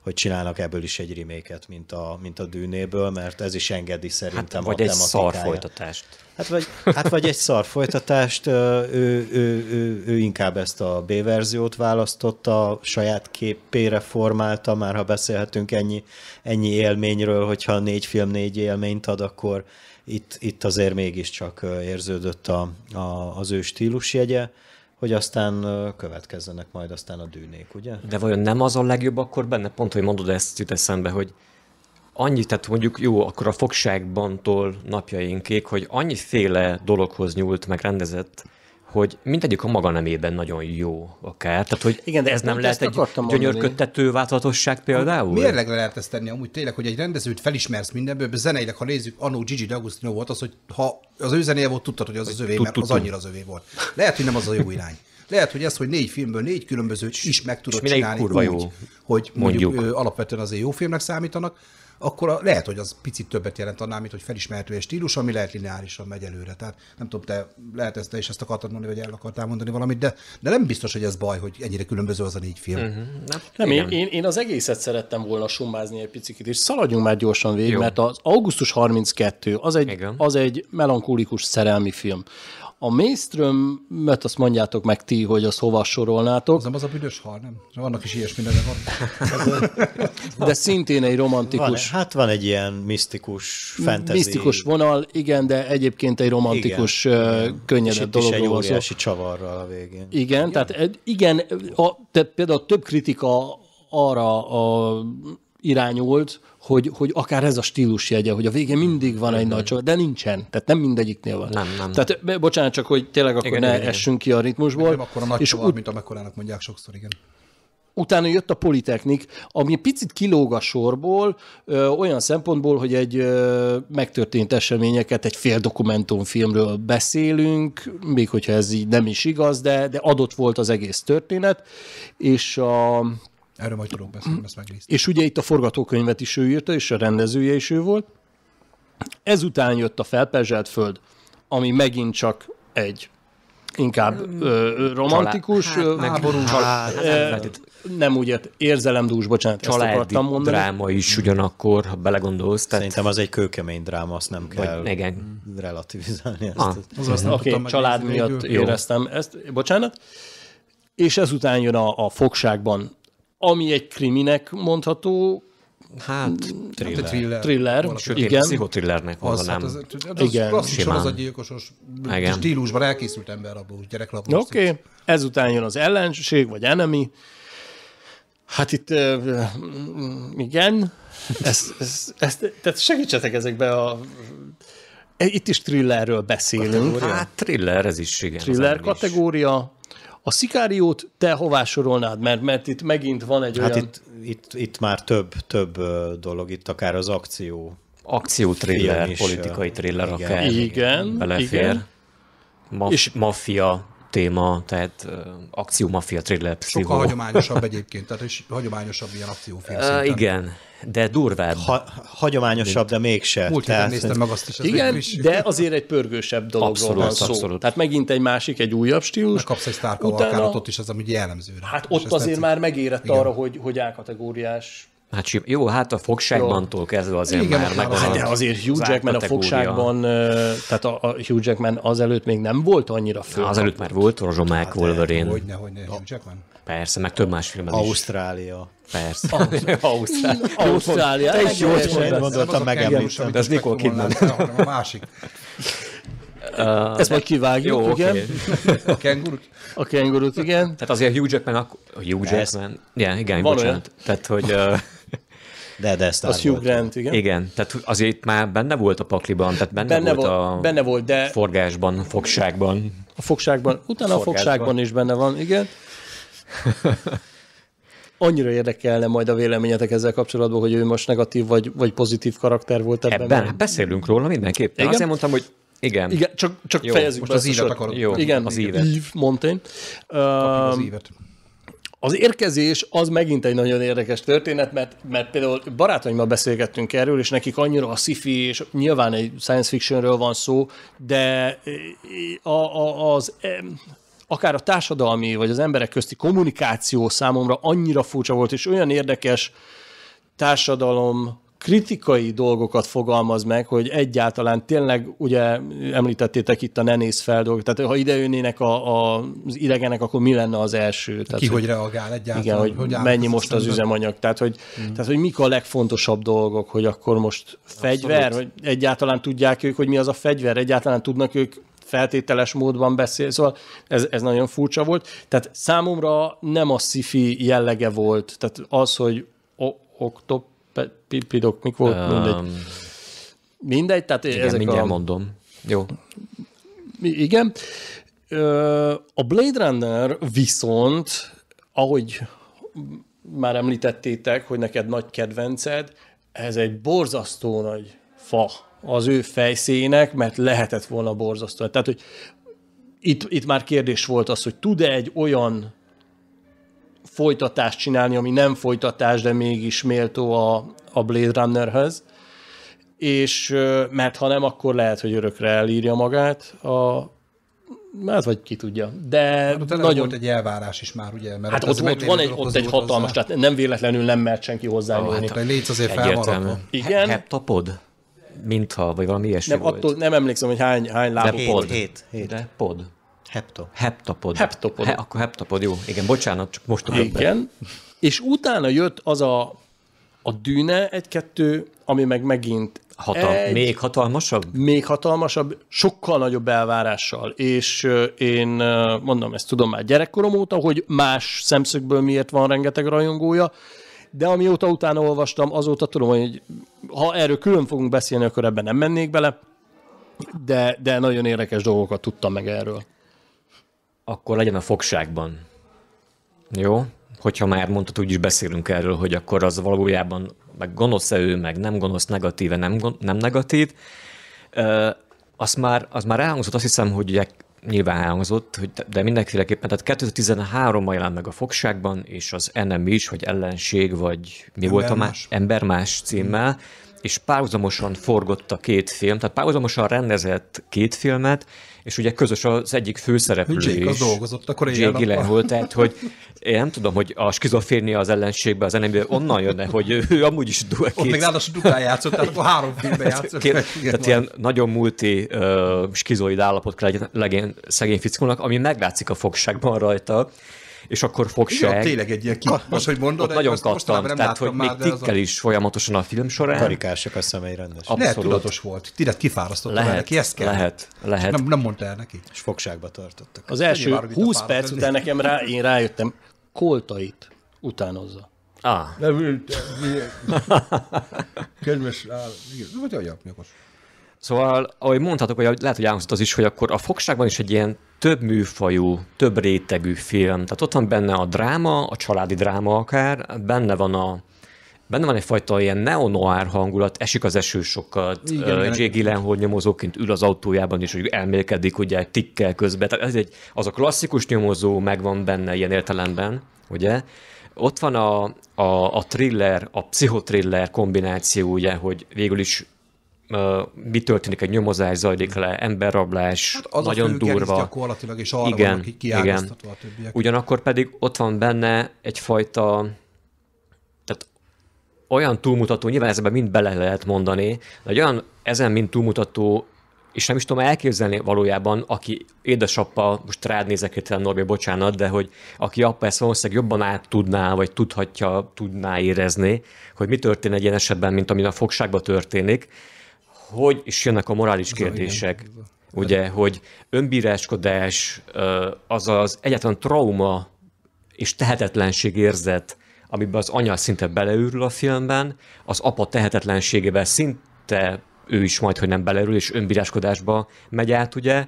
[SPEAKER 3] hogy csinálnak ebből is egy reméket, mint a, mint a dűnéből, mert ez is engedi szerintem hát, vagy a egy szar folytatást. Hát vagy, hát vagy egy szar folytatást, ő, ő, ő, ő, ő inkább ezt a B verziót választotta, saját képére formálta, már ha beszélhetünk ennyi, ennyi élményről, hogyha négy film négy élményt ad, akkor itt, itt azért mégiscsak érződött a, a, az ő stílusjegye hogy aztán következzenek majd aztán a dűnék, ugye? De
[SPEAKER 1] vajon nem az a legjobb akkor benne? Pont, hogy mondod ezt jut eszembe, hogy annyi, tehát mondjuk jó, akkor a fogságbantól napjainkig, hogy annyiféle dologhoz nyúlt, meg rendezett hogy mindegyik a maga nemében nagyon jó akár. Tehát, hogy Igen, de ez nem lehet egy gyönyörködtető mondani. változatosság például? Mérlegre lehet
[SPEAKER 2] ezt tenni amúgy tényleg, hogy egy rendezőt felismersz mindenből, zeneileg, ha nézzük, anó Gigi D'Agostino volt az, hogy ha az ő zenéje volt, tudtad, hogy az az övé, mert az annyira az övé volt. Lehet, hogy nem az a jó irány. Lehet, hogy ez, hogy négy filmből négy különböző is meg tudod csinálni kurva úgy, jó. hogy mondjuk, mondjuk. alapvetően azért jó filmnek számítanak, akkor a, lehet, hogy az picit többet jelent annál, mint hogy felismerhető egy stílus, ami lehet lineárisan megy előre. Tehát nem tudom, te lehet ezt te is ezt akartad mondani, vagy el akartál mondani valamit, de, de nem biztos, hogy ez baj, hogy ennyire különböző az a négy film. Uh-huh. Nem, nem én,
[SPEAKER 4] én, én, az egészet szerettem volna summázni egy picit, és szaladjunk már gyorsan végig, Jó. mert az augusztus 32 az egy, Igen. az egy melankolikus szerelmi film. A mainstream-et azt mondjátok meg ti, hogy az hova sorolnátok. Az nem az a büdös
[SPEAKER 2] hal, nem? Vannak is ilyesmi neve van.
[SPEAKER 4] De szintén egy romantikus. Van, hát van egy ilyen misztikus fantasy. Misztikus vonal, igen, de egyébként egy romantikus
[SPEAKER 3] igen, könnyedebb dologról van szó. csavarral a végén.
[SPEAKER 4] Igen, igen. tehát igen, a, tehát például több kritika arra a, irányult, hogy, hogy akár ez a stílus jegye, hogy a végén mindig van egy nagy csoport, de nincsen. Tehát nem mindegyiknél van. Nem, nem. Tehát bocsánat, csak hogy tényleg akkor igen, ne igen, essünk igen. ki a ritmusból. Nem akkor a nagy és csavar, ut- mint
[SPEAKER 2] amekkorának mondják sokszor, igen.
[SPEAKER 4] Utána jött a Politechnik, ami picit kilóg a sorból, ö, olyan szempontból, hogy egy ö, megtörtént eseményeket, egy fél dokumentumfilmről beszélünk, még hogyha ez így nem is igaz, de, de adott volt az egész történet, és a Erről majd tudok beszélni, ezt megnéztem. És ugye itt a forgatókönyvet is ő írta, és a rendezője is ő volt. Ezután jött a felperzselt föld, ami megint csak egy inkább ö, romantikus, Csalá- hát, háborús, hát hát, hát, hát, hát, nem úgy érzelemdús, bocsánat, Családi ezt akartam mondani. dráma
[SPEAKER 3] is ugyanakkor, ha belegondolsz. Tehát... Szerintem az egy kőkemény dráma, azt nem kell Vagy, igen.
[SPEAKER 4] relativizálni. Ah. Ezt. Ah, az azt nem okay, tudtam család miatt éreztem ezt, bocsánat. És ezután jön a, a fogságban ami egy kriminek mondható, Hát, thriller. thriller. thriller. Sőt, igen. pszichotrillernek Az, hát az, az, az igen. az klasszik sorozatgyilkosos
[SPEAKER 2] igen. stílusban elkészült ember abból, hogy gyerekrablós. Oké,
[SPEAKER 4] okay. ezután jön az ellenség, vagy enemy. Hát itt, uh, igen,
[SPEAKER 1] ezt, ezt,
[SPEAKER 4] ezt, tehát segítsetek ezekbe a itt is thrillerről beszélünk.
[SPEAKER 1] Kategória? Hát thriller, ez is igen. Thriller
[SPEAKER 4] kategória, Is. A szikáriót te hová sorolnád? Mert, mert itt megint van egy hát olyan... itt,
[SPEAKER 3] itt, itt már több, több dolog, itt akár az akció. Akció thriller, is, politikai thriller igen, akár. Igen,
[SPEAKER 1] belefér. igen. és maffia téma, tehát uh, akció, maffia, thriller, Sokkal hagyományosabb
[SPEAKER 2] egyébként, tehát is hagyományosabb ilyen akciófilm. Uh,
[SPEAKER 1] igen, de durvább. Ha, hagyományosabb, de mégse. Múlt Tehát, néztem meg azt is. Az igen, is.
[SPEAKER 2] de azért egy
[SPEAKER 4] pörgősebb dologról abszolút, van szó. Abszolút. Tehát megint egy másik, egy újabb stílus. Meg kapsz egy Utána... ott is az, ami jellemző. Hát ott azért tetszik. már megérett igen. arra, hogy, hogy A-kategóriás
[SPEAKER 1] Hát jó, hát a fogságbantól kezdve azért Igen, már meg hát, de azért Hugh Jackman a fogságban, tehát
[SPEAKER 4] a, Hugh Jackman azelőtt még nem volt annyira föl. Azelőtt
[SPEAKER 1] már volt rozsomák hát, Wolverine. Hogyne,
[SPEAKER 2] hogyne, Hugh Jackman.
[SPEAKER 1] Persze, meg több más filmben Ausztrália. is. Persze. <laughs> Ausztrália. Ausztrália. Te is jól gondoltam, megemlítem. De ez Nikol Kidman. A másik. Uh, Ezt majd kivágjuk, jó, igen. Okay. a kengurut?
[SPEAKER 4] A kengurut, igen. Tehát
[SPEAKER 1] azért a Hugh Jackman, ak- Hugh Jackman, Ezt... igen, igen, Van bocsánat. Olyan. Tehát, hogy... Uh... <laughs> De, de Star Az Hugh Grant, igen. Igen, tehát azért már benne volt a pakliban, tehát benne, benne volt, volt a benne volt, de... forgásban, fogságban.
[SPEAKER 4] A fogságban, utána a fogságban is benne van, igen. <laughs> Annyira érdekelne majd a véleményetek ezzel kapcsolatban, hogy ő most negatív vagy, vagy pozitív karakter volt ebben. Ebben? Mert... Hát beszélünk róla mindenképpen. Igen? Azért mondtam, hogy igen. Igen, csak, csak Jó, fejezzük most be az ívet akarod. Jó, Igen, az ívet. Ív, Montaigne. Um, az ívet. Az érkezés az megint egy nagyon érdekes történet, mert, mert például barátaimmal beszélgettünk erről, és nekik annyira a sci-fi, és nyilván egy science fictionről van szó, de a, a, az akár a társadalmi vagy az emberek közti kommunikáció számomra annyira furcsa volt, és olyan érdekes társadalom kritikai dolgokat fogalmaz meg, hogy egyáltalán tényleg, ugye említettétek itt a ne néz fel dolgot, tehát ha ide jönnének a, a, az idegenek, akkor mi lenne az első? Tehát, Ki hogy, hogy reagál egyáltalán? Igen, hogy, hogy mennyi most az, az üzemanyag, tehát hogy, mm. tehát hogy mik a legfontosabb dolgok, hogy akkor most fegyver, Abszolút. hogy egyáltalán tudják ők, hogy mi az a fegyver, egyáltalán tudnak ők feltételes módban beszél, szóval ez, ez nagyon furcsa volt. Tehát számomra nem a sci jellege volt, tehát az, hogy oktopidok, mik volt, mindegy. Mindegy, tehát igen, ezek mindjárt a...
[SPEAKER 1] mondom. Jó.
[SPEAKER 4] Igen. A Blade Runner viszont, ahogy már említettétek, hogy neked nagy kedvenced, ez egy borzasztó nagy fa az ő fejszének, mert lehetett volna borzasztó. Tehát, hogy itt, itt már kérdés volt az, hogy tud-e egy olyan folytatást csinálni, ami nem folytatás, de mégis méltó a, a Blade Runnerhez, és mert ha nem, akkor lehet, hogy örökre elírja magát a Hát vagy ki tudja.
[SPEAKER 2] De hát nagyon... volt egy elvárás is
[SPEAKER 4] már, ugye? Mert hát ott, ott van egy, ott egy hatalmas, hozzá. tehát nem véletlenül nem mert senki hozzá oh, hát a léc azért felmaradva.
[SPEAKER 1] Igen. Heptapod? Mintha, vagy valami ilyesmi nem, volt. Attól
[SPEAKER 4] nem emlékszem, hogy hány, hány lábú pod. Hét, hét. De
[SPEAKER 1] pod. Hepto. Heptapod. Heptapod. He, akkor heptapod, jó. Igen, bocsánat, csak most tudom Igen.
[SPEAKER 4] És utána jött az a, a dűne egy-kettő, ami meg megint Hatal- egy, még hatalmasabb? Még hatalmasabb, sokkal nagyobb elvárással, és én mondom, ezt tudom már gyerekkorom óta, hogy más szemszögből miért van rengeteg rajongója, de amióta utána olvastam, azóta tudom, hogy ha erről külön fogunk beszélni, akkor ebben nem mennék bele, de, de nagyon érdekes dolgokat tudtam meg erről.
[SPEAKER 1] Akkor legyen a fogságban. Jó? Hogyha már mondtad, úgy is beszélünk erről, hogy akkor az valójában meg gonosz-e ő, meg nem gonosz, negatíve, nem, nem negatív. Ö, azt már, az már elhangzott, azt hiszem, hogy ugye nyilván elhangzott, hogy de mindenféleképpen, tehát 2013-ban jelent meg a fogságban, és az NMI is, hogy ellenség, vagy mi ember volt a más, más címmel, hmm és párhuzamosan forgott a két film, tehát párhuzamosan rendezett két filmet, és ugye közös az egyik főszereplő Jake is. dolgozott, akkor Jake volt, tehát hogy én nem tudom, hogy a skizofrénia az ellenségbe, az enembe onnan jönne, hogy ő amúgy is duel két... Ott még
[SPEAKER 2] ráadásul duplán játszott, tehát akkor három filmben játszott. Két, tehát van.
[SPEAKER 1] ilyen nagyon multi uh, skizoid állapot kell legyen szegény fickónak, ami meglátszik a fogságban rajta, és akkor fogság. Ja, tényleg egy ilyen kip, most, hogy mondod, ott nagyon kattam, tehát hogy még tikkel is folyamatosan a film során. Karikások a személy rendes. Abszolút. Lehet tudatos
[SPEAKER 2] volt, Tidet kifárasztott lehet, neki, ezt kell.
[SPEAKER 1] Lehet,
[SPEAKER 3] lehet. Nem, nem mondta el neki. És fogságba tartottak. Az első 20 perc után nekem
[SPEAKER 4] rá, én rájöttem, koltait utánozza.
[SPEAKER 2] Ah. Nem, <laughs> kedves, vagy a japnyakos.
[SPEAKER 1] Szóval, ahogy mondhatok, hogy lehet, hogy elhangzott az is, hogy akkor a fogságban is egy ilyen több műfajú, több rétegű film. Tehát ott van benne a dráma, a családi dráma akár, benne van a Benne van egyfajta ilyen neo noir hangulat, esik az eső sokat, Jake Gyllenhaal nyomozóként ül az autójában, és hogy elmélkedik ugye tikkel közben. Tehát ez egy, az a klasszikus nyomozó megvan benne ilyen értelemben, ugye? Ott van a, a, a thriller, a pszichotriller kombináció, ugye, hogy végül is mi történik, egy nyomozás zajlik le, emberrablás, hát az nagyon a durva. gyakorlatilag, és arra igen, vannak igen. a többiek. Ugyanakkor pedig ott van benne egyfajta tehát olyan túlmutató, nyilván ezben mind bele lehet mondani, de egy olyan ezen mind túlmutató és nem is tudom elképzelni valójában, aki édesapa, most rád nézek itt Norbi, bocsánat, de hogy aki apa ezt valószínűleg jobban át tudná, vagy tudhatja, tudná érezni, hogy mi történik egy ilyen esetben, mint ami a fogságban történik, hogy is jönnek a morális kérdések, a igen, ugye, hogy önbíráskodás, az az egyetlen trauma és tehetetlenség érzet, amiben az anya szinte beleőrül a filmben, az apa tehetetlenségével szinte ő is majd, hogy nem beleürül és önbíráskodásba megy át, ugye,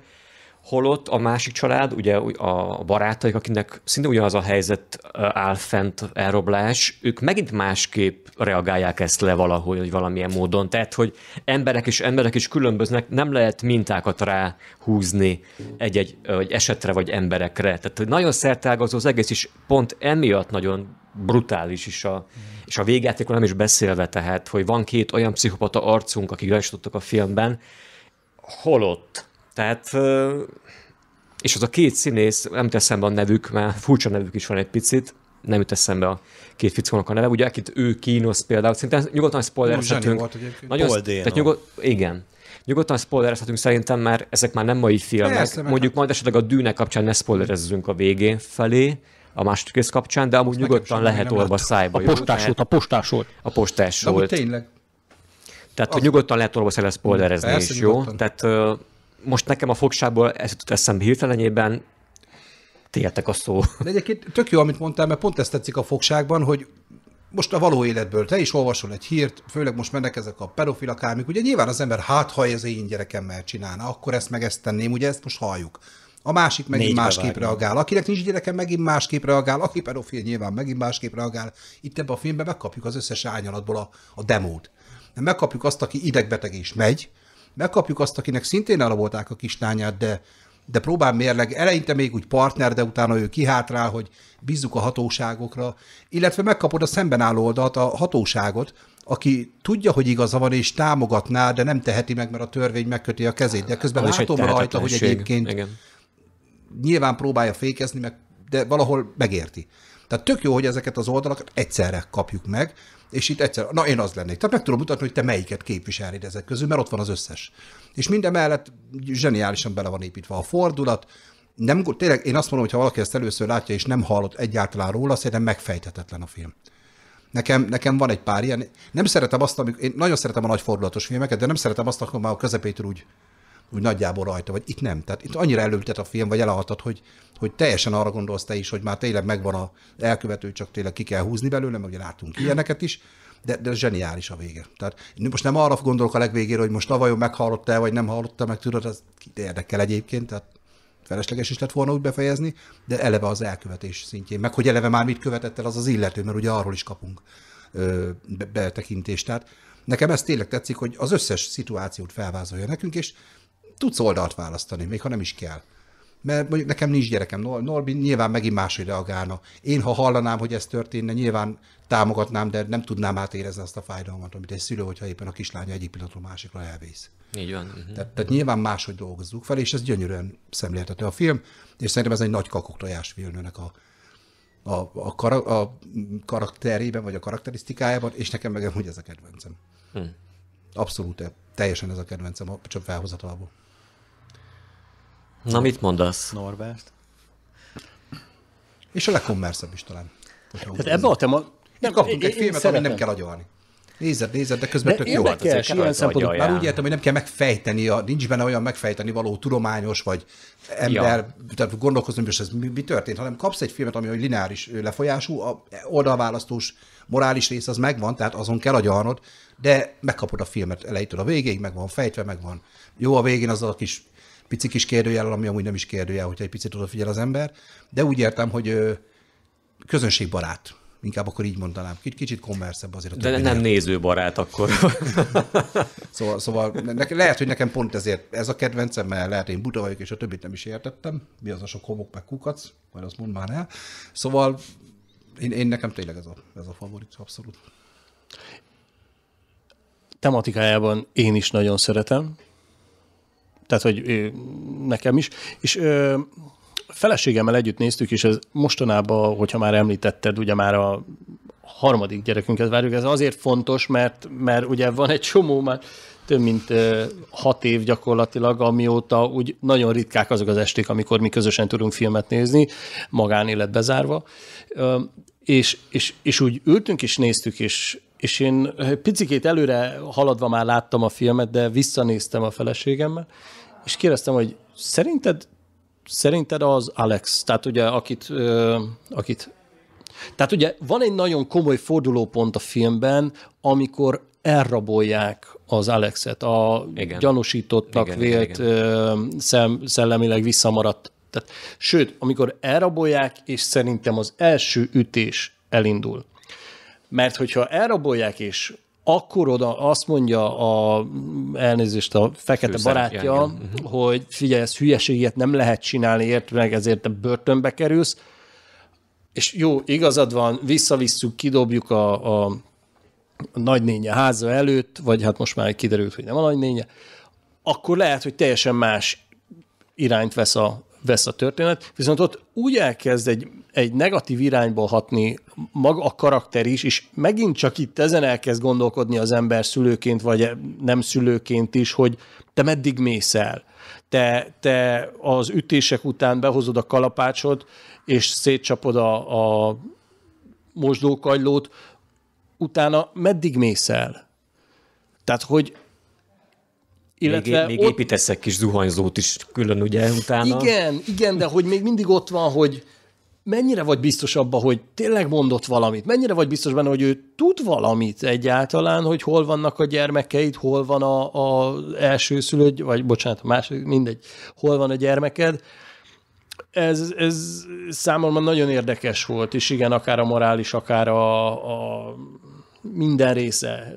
[SPEAKER 1] holott a másik család, ugye a barátaik, akinek szinte ugyanaz a helyzet áll fent, elroblás, ők megint másképp reagálják ezt le valahogy, vagy valamilyen módon. Tehát, hogy emberek és emberek is különböznek, nem lehet mintákat ráhúzni egy-egy vagy esetre vagy emberekre. Tehát, hogy nagyon szertágazó az egész, is, pont emiatt nagyon brutális is a, és a végjátékon nem is beszélve tehát, hogy van két olyan pszichopata arcunk, akik gyanúsítottak a filmben, holott tehát és az a két színész, nem teszem be a nevük, mert furcsa nevük is van egy picit, nem jut eszembe a két fickónak a neve, ugye akit ő kínos például, szinte nyugodtan spoilerezhetünk. Nagyon, Paul tehát nyugod, igen. Nyugodtan spoilerezhetünk szerintem, mert ezek már nem mai filmek. Persze, Mondjuk hát- majd esetleg a dűne kapcsán ne spoilerezzünk a végén felé, a második rész kapcsán, de amúgy nyugodtan lehet orva szájba. A volt, a volt. A postás volt. tényleg. Tehát, hogy nyugodtan lehet orva szájba spoilerezni is, jó? Tehát most nekem a fogságból ez jutott eszembe hirtelenében, tértek a szó.
[SPEAKER 2] De egyébként tök jó, amit mondtál, mert pont ezt tetszik a fogságban, hogy most a való életből te is olvasol egy hírt, főleg most mennek ezek a pedofil akármik, ugye nyilván az ember hát, ha ez én gyerekemmel csinálna, akkor ezt meg ezt tenném, ugye ezt most halljuk. A másik megint Négy másképp vágni. reagál. Akinek nincs gyereke, megint másképp reagál. Aki pedofil, nyilván megint másképp reagál. Itt ebben a filmben megkapjuk az összes ányalatból a, a demót. De megkapjuk azt, aki idegbeteg és megy, megkapjuk azt, akinek szintén elavolták a kislányát, de, de próbál mérleg, eleinte még úgy partner, de utána ő kihátrál, hogy bízzuk a hatóságokra, illetve megkapod a szemben álló oldalt, a hatóságot, aki tudja, hogy igaza van és támogatná, de nem teheti meg, mert a törvény megköti a kezét, de közben Amúgy látom rajta, hogy egyébként Igen. nyilván próbálja fékezni, meg, de valahol megérti. Tehát tök jó, hogy ezeket az oldalakat egyszerre kapjuk meg, és itt egyszer, na én az lennék. Tehát meg tudom mutatni, hogy te melyiket képviselnéd ezek közül, mert ott van az összes. És minden mellett zseniálisan bele van építve a fordulat, nem, tényleg én azt mondom, hogy ha valaki ezt először látja és nem hallott egyáltalán róla, szerintem megfejthetetlen a film. Nekem, nekem van egy pár ilyen. Nem szeretem azt, amikor, én nagyon szeretem a nagy fordulatos filmeket, de nem szeretem azt, amikor már a közepétől úgy úgy nagyjából rajta vagy. Itt nem. Tehát itt annyira előtted a film, vagy elhatad, hogy, hogy teljesen arra gondolsz te is, hogy már tényleg megvan a elkövető, csak tényleg ki kell húzni belőle, mert ugye látunk <clears throat> ilyeneket is, de, de zseniális a vége. Tehát most nem arra gondolok a legvégére, hogy most vajon meghallotta vagy nem hallotta meg, tudod, az érdekel egyébként, tehát felesleges is lett volna úgy befejezni, de eleve az elkövetés szintjén, meg hogy eleve már mit követett el az az illető, mert ugye arról is kapunk betekintést. Be Tehát nekem ez tényleg tetszik, hogy az összes szituációt felvázolja nekünk, és tudsz oldalt választani, még ha nem is kell. Mert mondjuk nekem nincs gyerekem, Norbi nyilván megint máshogy reagálna. Én, ha hallanám, hogy ez történne, nyilván támogatnám, de nem tudnám átérezni azt a fájdalmat, amit egy szülő, hogyha éppen a kislánya egyik pillanatról másikra elvész.
[SPEAKER 1] Így van. Mhm. Te-
[SPEAKER 2] Tehát, nyilván máshogy dolgozzuk fel, és ez gyönyörűen szemléltető a film, és szerintem ez egy nagy kakuktojás Vilnőnek a, a, a, kara, a karakterében, vagy a karakterisztikájában, és nekem meg hogy ez a kedvencem. Hmm. Abszolút teljesen ez a kedvencem, csak felhozatalból.
[SPEAKER 1] Na, mit mondasz? Norbert. És a legkommerszebb
[SPEAKER 2] is talán. Tehát ebben a tema... Nem, kaptunk egy filmet, amit nem kell agyalni. Nézed, nézed, de közben de tök jó. Érdekes, hát ilyen szempontból. Már úgy értem, hogy nem kell megfejteni, a, nincs benne olyan megfejteni való tudományos, vagy ember, ja. tehát gondolkozni, hogy ez mi, mi, történt, hanem kapsz egy filmet, ami lineáris lefolyású, a oldalválasztós morális rész az megvan, tehát azon kell agyalnod, de megkapod a filmet elejétől a végéig, meg van fejtve, meg van. Jó, a végén az a kis pici kis kérdőjel, ami amúgy nem is kérdőjel, hogyha egy picit odafigyel az ember, de úgy értem, hogy közönségbarát. Inkább akkor így mondanám. Kicsit, kicsit kommerszebb azért. A De nem néző
[SPEAKER 1] nézőbarát akkor.
[SPEAKER 2] <laughs> szóval, szóval ne, lehet, hogy nekem pont ezért ez a kedvencem, mert lehet, én buta vagyok, és a többit nem is értettem. Mi az a sok homok meg kukac, majd azt mond már el. Szóval én, én nekem tényleg ez a, ez a favorit, abszolút
[SPEAKER 4] tematikájában én is nagyon szeretem tehát hogy ő, nekem is, és ö, feleségemmel együtt néztük, és ez mostanában, hogyha már említetted, ugye már a harmadik gyerekünket várjuk, ez azért fontos, mert, mert ugye van egy csomó már több mint ö, hat év gyakorlatilag, amióta úgy nagyon ritkák azok az esték, amikor mi közösen tudunk filmet nézni, magánélet bezárva. Ö, és, és, és úgy ültünk és néztük, és és én eh, picikét előre haladva már láttam a filmet, de visszanéztem a feleségemmel, és kérdeztem, hogy szerinted, szerinted az Alex, tehát ugye akit, akit tehát ugye van egy nagyon komoly fordulópont a filmben, amikor elrabolják az Alexet, a igen. gyanúsítottnak igen, vélt igen, igen. Szem, szellemileg visszamaradt. Tehát, sőt, amikor elrabolják, és szerintem az első ütés elindul. Mert hogyha elrabolják és akkor oda azt mondja a, elnézést a fekete Főszer, barátja, ja, igen. Mhm. hogy figyelj, ez hülyeség, ilyet nem lehet csinálni, ért meg, ezért te börtönbe kerülsz. És jó, igazad van, visszavisszük, kidobjuk a, a nagynénye háza előtt, vagy hát most már kiderült, hogy nem a nagynénye, akkor lehet, hogy teljesen más irányt vesz a, vesz a történet, viszont ott úgy elkezd egy egy negatív irányba hatni maga a karakter is, és megint csak itt ezen elkezd gondolkodni az ember szülőként, vagy nem szülőként is, hogy te meddig mész el. Te, te az ütések után behozod a kalapácsot, és szétcsapod a, a
[SPEAKER 1] mosdókagylót,
[SPEAKER 4] utána meddig mész el? Tehát, hogy illetve még, még ott...
[SPEAKER 1] építesz egy kis zuhanyzót is külön, ugye, utána. Igen,
[SPEAKER 4] igen, de hogy még mindig ott van, hogy mennyire vagy biztos abban, hogy tényleg mondott valamit? Mennyire vagy biztos benne, hogy ő tud valamit egyáltalán, hogy hol vannak a gyermekeid, hol van a, a szülőd, vagy bocsánat, a második, mindegy, hol van a gyermeked? Ez, ez számomra nagyon érdekes volt, és igen, akár a morális, akár a, a minden része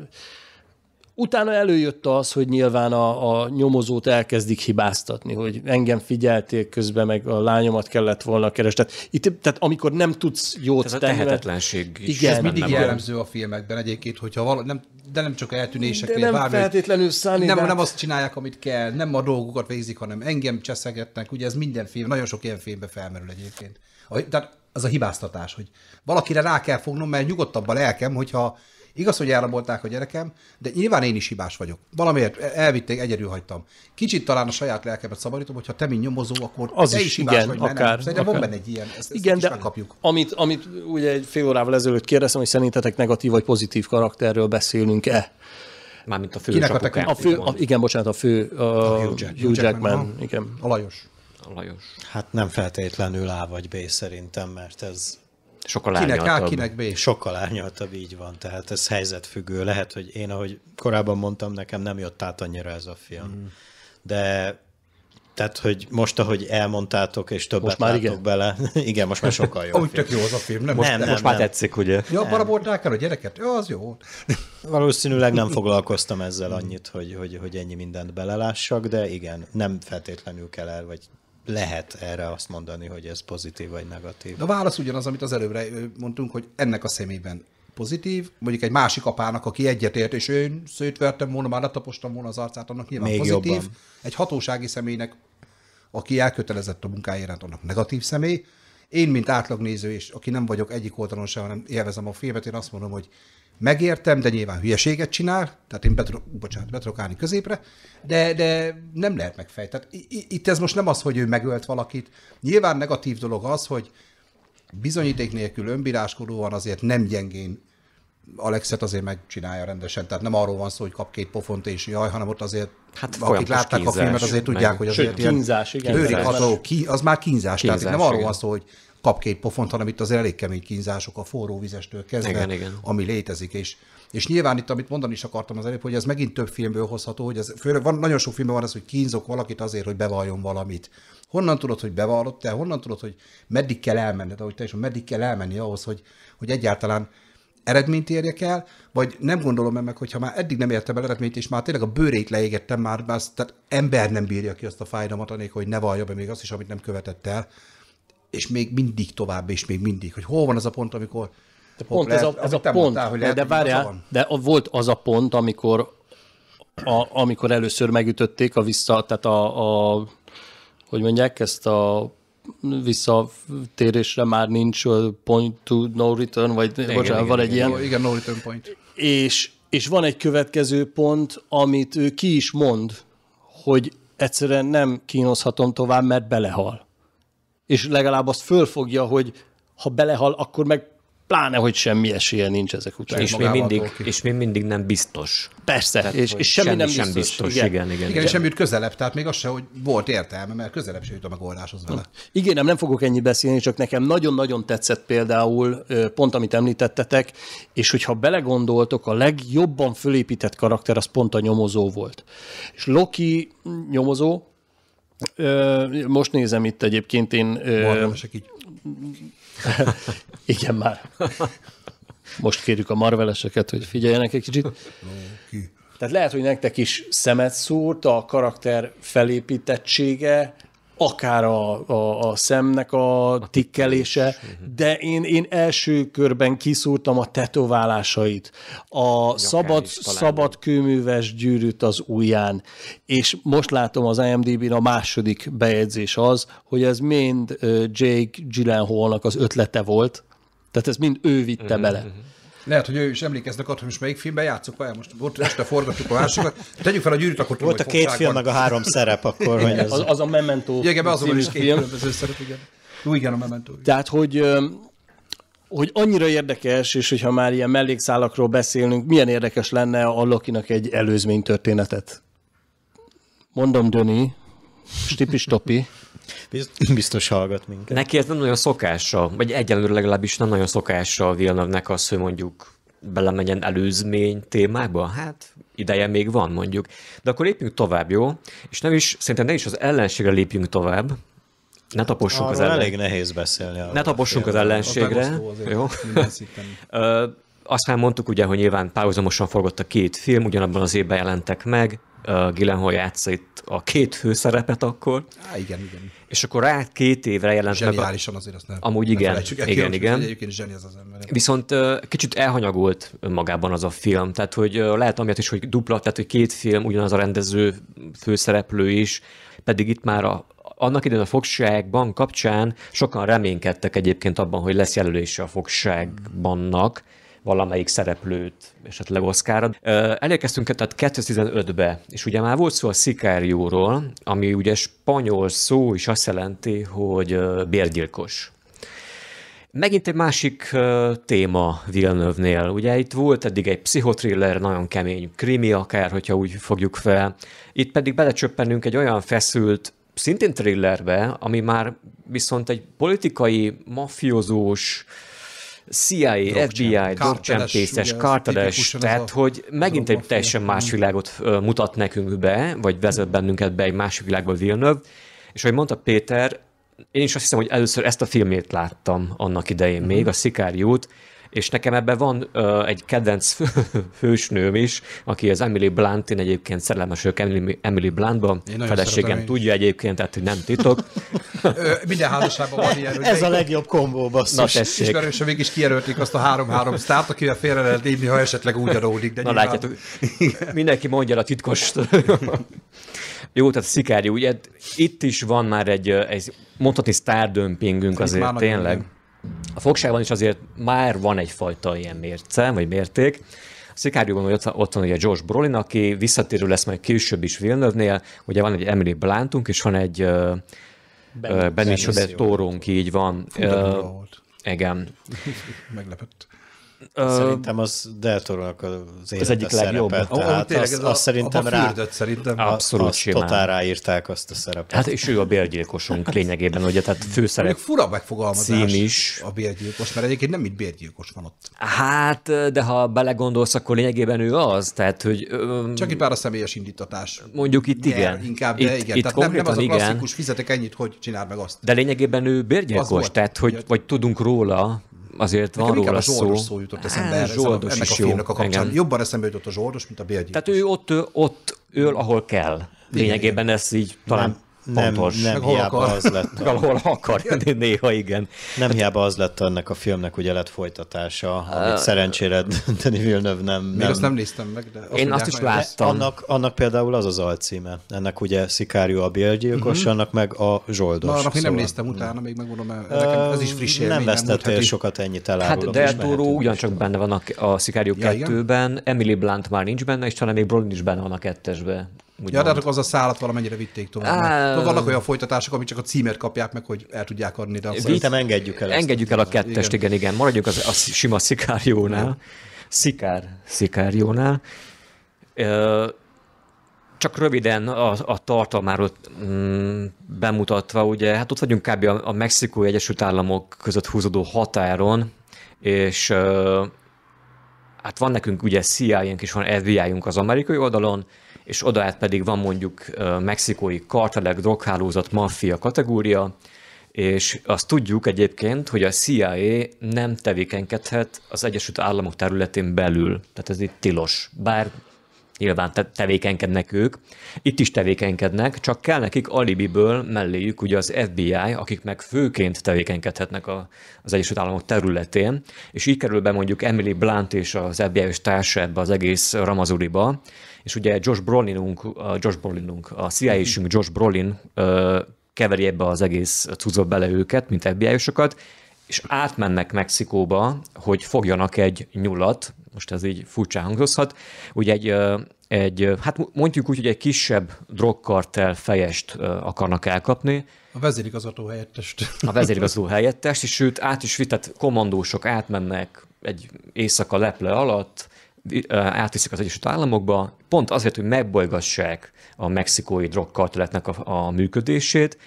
[SPEAKER 4] Utána előjött az, hogy nyilván a, a nyomozót elkezdik hibáztatni, hogy engem figyelték közben, meg a lányomat kellett volna keresni. Tehát, itt, tehát amikor nem tudsz
[SPEAKER 2] jót tenni. Ez a tehetetlenség. Is igen, ez mindig jellemző a filmekben egyébként, hogyha vala, nem, de nem csak eltűnések, de nem bármi, feltétlenül szállni, nem, nem hát- azt csinálják, amit kell, nem a dolgokat végzik, hanem engem cseszegetnek. Ugye ez minden film, nagyon sok ilyen filmbe felmerül egyébként. A, tehát az a hibáztatás, hogy valakire rá kell fognom, mert nyugodtabban lelkem, hogyha Igaz, hogy elrabolták a gyerekem, de nyilván én is hibás vagyok. Valamiért elvitték, egyedül hagytam. Kicsit talán a saját lelkemet szabadítom, hogyha te, mint nyomozó, akkor az te is, is hibás igen, vagy, akár, nem. Szerintem akár. van benne egy ilyen, ezt, igen, ezt de megkapjuk.
[SPEAKER 4] Amit, amit ugye egy fél órával ezelőtt kérdeztem, hogy szerintetek negatív vagy pozitív karakterről beszélünk-e? Mármint a fő Kinek a, a fő, a, Igen, bocsánat, a fő a, a Hugh, Jack, Hugh Jackman. Jackman igen.
[SPEAKER 3] Alajos. Alajos. Hát nem feltétlenül A vagy B szerintem, mert ez
[SPEAKER 2] Sokkal kinek A, kinek
[SPEAKER 3] B. Sokkal árnyaltabb, így van. Tehát ez helyzetfüggő. Lehet, hogy én, ahogy korábban mondtam, nekem nem jött át annyira ez a film. Mm. De tehát, hogy most, ahogy elmondtátok, és többet most már látok igen. bele, <laughs> igen, most már sokkal jobb. Úgy tök jó az a film, nem? nem, nem, most nem. már tetszik, ugye? Ja,
[SPEAKER 2] parabolták a gyereket? Ja, az jó.
[SPEAKER 3] Valószínűleg nem <laughs> foglalkoztam ezzel mm. annyit, hogy, hogy, hogy ennyi mindent belelássak, de igen, nem feltétlenül kell el, vagy lehet erre azt mondani, hogy ez pozitív vagy negatív? De a
[SPEAKER 2] válasz ugyanaz, amit az előbbre mondtunk, hogy ennek a szemében pozitív, mondjuk egy másik apának, aki egyetért, és én szétvertem volna, már letapostam volna az arcát, annak nyilván Még pozitív. Jobban. Egy hatósági személynek, aki elkötelezett a munkájárát, annak negatív személy. Én, mint átlagnéző, és aki nem vagyok egyik oldalon sem, hanem élvezem a filmet, én azt mondom, hogy megértem, de nyilván hülyeséget csinál, tehát én betro, bocsánat, betrokálni középre, de, de nem lehet megfejteni. Tehát itt ez most nem az, hogy ő megölt valakit. Nyilván negatív dolog az, hogy bizonyíték nélkül önbíráskodóan azért nem gyengén Alexet azért megcsinálja rendesen, tehát nem arról van szó, hogy kap két pofont és jaj, hanem ott azért, hát akik látták kínzás, a filmet, azért tudják, meg, hogy azért sőt, ilyen kínzás, igen, lőrik Az, ki, az már kínzás, kínzás tehát nem arról van szó, hogy kap két pofont, hanem itt az elég kemény kínzások a forró vizestől kezdve, igen, igen. ami létezik. És, és nyilván itt, amit mondani is akartam az előbb, hogy ez megint több filmből hozható, hogy ez, főleg van, nagyon sok filmben van az hogy kínzok valakit azért, hogy bevalljon valamit. Honnan tudod, hogy bevallott te? Honnan tudod, hogy meddig kell elmenned, ahogy te is, meddig kell elmenni ahhoz, hogy, hogy egyáltalán eredményt érjek el, vagy nem gondolom -e meg, hogyha már eddig nem értem el eredményt, és már tényleg a bőrét leégettem, már, már tehát ember nem bírja ki azt a fájdalmat, anélkül, hogy ne vallja be még azt is, amit nem követett el, és még mindig tovább, és még mindig, hogy hol van az a pont, amikor de pont lehet, ez a, ez a pont, mondtál, hogy lehet, de, de várjál,
[SPEAKER 4] de volt az a pont, amikor a, amikor először megütötték a vissza, tehát a, a hogy mondják, ezt a visszatérésre már nincs uh, point to no return, vagy igen, bocsánat, igen, van egy igen, ilyen. Igen, no
[SPEAKER 2] return point.
[SPEAKER 4] És, és van egy következő pont, amit ő ki is mond, hogy egyszerűen nem kínozhatom tovább, mert belehal és legalább azt fölfogja, hogy ha belehal, akkor meg pláne, hogy semmi esélye nincs ezek után. És, még mindig,
[SPEAKER 1] és még mindig nem biztos.
[SPEAKER 4] Persze, tehát, és, és semmi, semmi nem biztos. biztos. Igen, igen, igen. igen, igen. És jut
[SPEAKER 2] közelebb, tehát még az se, hogy volt értelme, mert közelebb se jut a megoldáshoz vele.
[SPEAKER 4] Igen, nem, nem fogok ennyit beszélni, csak nekem nagyon-nagyon tetszett például pont, amit említettetek, és hogyha belegondoltok, a legjobban fölépített karakter az pont a nyomozó volt. És Loki nyomozó, most nézem itt egyébként én... Marvelesek így. <laughs> igen, már. Most kérjük a marveleseket, hogy figyeljenek egy kicsit. Tehát lehet, hogy nektek is szemet szúrt a karakter felépítettsége, akár a, a, a szemnek a tikkelése, mhm. de én, én első körben kiszúrtam a tetoválásait, a szabad, szabad kőműves gyűrűt az ujján, és most látom az IMDb-n a második bejegyzés az, hogy ez mind Jake Gyllenhaalnak az ötlete volt, tehát ez mind ő vitte mm-hmm. bele. Mhm.
[SPEAKER 2] Lehet, hogy ő is emlékeznek attól, hogy most melyik filmben játszok vagy most volt este forgattuk a másikat. Tegyük fel a gyűrűt, akkor Volt a két film, meg a három szerep, akkor. Igen, az, az, a
[SPEAKER 4] Memento. Igen, az is két film.
[SPEAKER 2] szerep, igen. Jó, igen, a Memento.
[SPEAKER 4] Tehát, hogy hogy annyira érdekes, és hogyha már ilyen mellékszálakról beszélünk, milyen érdekes lenne a Lokinak egy előzménytörténetet. Mondom, Döni, Stipi Stopi, <clears throat> Biztos hallgat minket.
[SPEAKER 1] Neki ez nem nagyon szokása, vagy egyelőre legalábbis nem nagyon szokása a Vilnövnek nek az, hogy mondjuk belemegyen előzmény témába? Hát ideje még van mondjuk. De akkor lépjünk tovább, jó? És nem is, szerintem ne is az ellenségre lépjünk tovább, ne tapossunk Arról az ellen... elég nehéz beszélni. Ne tapossunk az ellenségre. Jó? <laughs> Azt már mondtuk ugye, hogy nyilván párhuzamosan forgott a két film, ugyanabban az évben jelentek meg, uh, Gyllenhaal játsza itt a két főszerepet akkor. Á, igen, igen. És akkor rá két évre jelent Zseniálisan meg a... azért azt nem Amúgy nem igen, igen, igen. Egyébként zseni az az ember. Viszont uh, kicsit elhanyagolt magában az a film, tehát hogy uh, lehet amiatt is, hogy dupla, tehát hogy két film, ugyanaz a rendező főszereplő is, pedig itt már a, annak idején a fogságban kapcsán sokan reménykedtek egyébként abban, hogy lesz jelölése a fogságbannak, valamelyik szereplőt, esetleg Oszkára. Elérkeztünk tehát 2015-be, és ugye már volt szó a Szikárióról, ami ugye spanyol szó is azt jelenti, hogy bérgyilkos. Megint egy másik téma Villeneuve-nél. Ugye itt volt eddig egy pszichotriller, nagyon kemény krimi akár, hogyha úgy fogjuk fel. Itt pedig belecsöppenünk egy olyan feszült, szintén thrillerbe, ami már viszont egy politikai, mafiózós, CIA, drog FBI, drogcsempészes, kártadás, tehát hogy megint egy teljesen más világot mutat nekünk be, vagy vezet bennünket be egy másik világba Vilnöv. és ahogy mondta Péter, én is azt hiszem, hogy először ezt a filmét láttam annak idején még, mhm. a Szikáriót, és nekem ebben van ö, egy kedvenc hősnőm is, aki az Emily Blunt, én egyébként szerelmes vagyok Emily, Emily Blunt-ban, feleségem tudja egyébként, tehát hogy
[SPEAKER 2] nem titok.
[SPEAKER 3] Minden házasságban van ilyen. Ez a legjobb kombó, basszus. Na tessék. Ismerősöm
[SPEAKER 2] mégis kijelölték azt a három-három sztárt, akivel félre lehet lépni, ha esetleg úgy adódik. De Na nyilván... látjátok,
[SPEAKER 1] mindenki mondja a titkos. Jó, tehát Szikári, ugye itt is van már egy, egy mondhatni sztárdömpingünk azért, tényleg. Nagyon a fogságban is azért már van egyfajta ilyen mérce, vagy mérték. A Szikárióban ott, ott van ugye George Brolin, aki visszatérő lesz majd később is Villeneuve-nél. Ugye van egy Emily Blantunk, és van egy uh, Benicio de így van. igen.
[SPEAKER 2] <laughs> Meglepett. Szerintem
[SPEAKER 3] az Deltorónak az, Ez egyik legjobb. oh,
[SPEAKER 2] tehát az, azt, a szerintem a rá, szerintem abszolút azt simán. totál
[SPEAKER 1] ráírták azt a szerepet. Hát és ő a bérgyilkosunk <laughs> lényegében, ugye, tehát főszerep. Még fura megfogalmazás cím is.
[SPEAKER 2] a bérgyilkos, mert egyébként nem itt bérgyilkos van ott.
[SPEAKER 1] Hát, de ha belegondolsz, akkor lényegében ő az, tehát, hogy...
[SPEAKER 2] Öm, Csak egy pár a személyes indítatás.
[SPEAKER 1] Mondjuk itt igen. Inkább, de itt, igen. Itt tehát nem, nem az a klasszikus, igen.
[SPEAKER 2] fizetek ennyit, hogy csináld meg azt.
[SPEAKER 1] De lényegében ő bérgyilkos, tehát, hogy, vagy tudunk róla, azért van róla a szó. szó jutott eszembe Á, erre, zsoldos ennek is a filmnek a kapcsán. Engem.
[SPEAKER 2] Jobban eszembe jutott a zsoldos, mint a bélgyilkos.
[SPEAKER 1] Tehát ő ott, ott ül, ahol kell. Lényegében ez így talán pontos.
[SPEAKER 3] Nem, nem hol hiába akar. az lett. A... Hol akar, <laughs> néha igen. Nem hiába az lett ennek a filmnek, ugye lett folytatása, amit hát- szerencsére <laughs> Denis Villeneuve nem... Még nem... azt nem néztem meg, de... Azt Én azt is láttam. Annak, annak például az az alcíme. Ennek ugye Szikárió a bélgyilkos, uh-huh. Mhm. annak meg
[SPEAKER 1] a Zsoldos. Na, annak szóval. nem
[SPEAKER 2] néztem utána, még megmondom, ez is friss élmény. Nem vesztettél sokat ennyit hát elárulom. Hát Del Toro
[SPEAKER 1] ugyancsak benne van a, a Szikárió 2-ben, Emily Blunt már nincs benne, és talán még Brolin is benne van a kettesbe.
[SPEAKER 2] Ja, de hát az a szállat valamennyire vitték tovább. Uh, vannak olyan folytatások, amit csak a címet kapják meg, hogy el tudják adni. De Vitem, engedjük el. Engedjük el a kettest, igen,
[SPEAKER 1] igen. Maradjuk az, a sima szikárjónál. Szikár, Szikárjónál. Csak röviden a, a tartalmáról mm, bemutatva, ugye, hát ott vagyunk kb. a, a Mexikói Egyesült Államok között húzódó határon, és hát van nekünk ugye CIA-nk és van FBI-nk az amerikai oldalon, és oda át pedig van mondjuk mexikói kartelek, droghálózat, maffia kategória, és azt tudjuk egyébként, hogy a CIA nem tevékenykedhet az Egyesült Államok területén belül, tehát ez itt tilos, bár nyilván te- tevékenykednek ők, itt is tevékenykednek, csak kell nekik alibiből melléjük ugye az FBI, akik meg főként tevékenykedhetnek a, az Egyesült Államok területén, és így kerül be mondjuk Emily Blunt és az fbi os társa ebbe az egész ramazuriba, és ugye Josh Brolinunk, a Josh Brolinunk, a cia isünk mhm. Josh Brolin ö, keveri ebbe az egész cuccba bele őket, mint fbi -osokat, és átmennek Mexikóba, hogy fogjanak egy nyulat, most ez így furcsa hangozhat, ugye egy, egy hát mondjuk úgy, hogy egy kisebb drogkartel fejest akarnak elkapni.
[SPEAKER 2] A vezérigazgató helyettest. A vezérigazgató
[SPEAKER 1] helyettest, és sőt át is vitett komandósok átmennek egy éjszaka leple alatt, átviszik az Egyesült Államokba, pont azért, hogy megbolygassák a mexikói drogkarteletnek a, a működését,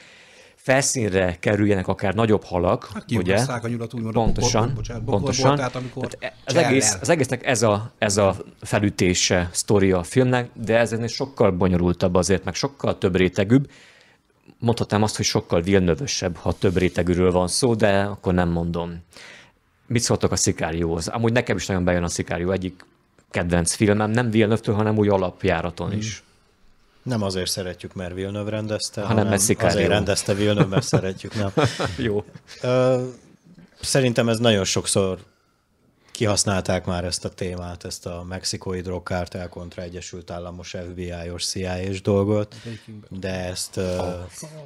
[SPEAKER 1] felszínre kerüljenek akár nagyobb halak, hát ugye? a nyulat úgymond pontosan, a bocsánat, pontosan. Volt, tehát amikor tehát az, egész, az egésznek ez a, ez a felütése, sztoria a filmnek, de ez ennél sokkal bonyolultabb azért, meg sokkal több rétegűbb. Mondhatnám azt, hogy sokkal vilnövösebb, ha több rétegűről van szó, de akkor nem mondom. Mit szóltak a Szikárióhoz? Amúgy nekem is nagyon bejön a Szikárió, egyik kedvenc filmem, nem villeneuve hanem úgy alapjáraton hmm. is.
[SPEAKER 3] Nem azért szeretjük, mert Villeneuve rendezte, hanem, hanem mert azért rendezte Villeneuve, mert <laughs> szeretjük, nem. <laughs> Jó. szerintem ez nagyon sokszor kihasználták már ezt a témát, ezt a mexikói drogkártel kontra Egyesült Államos FBI-os CIA-s dolgot, de ezt,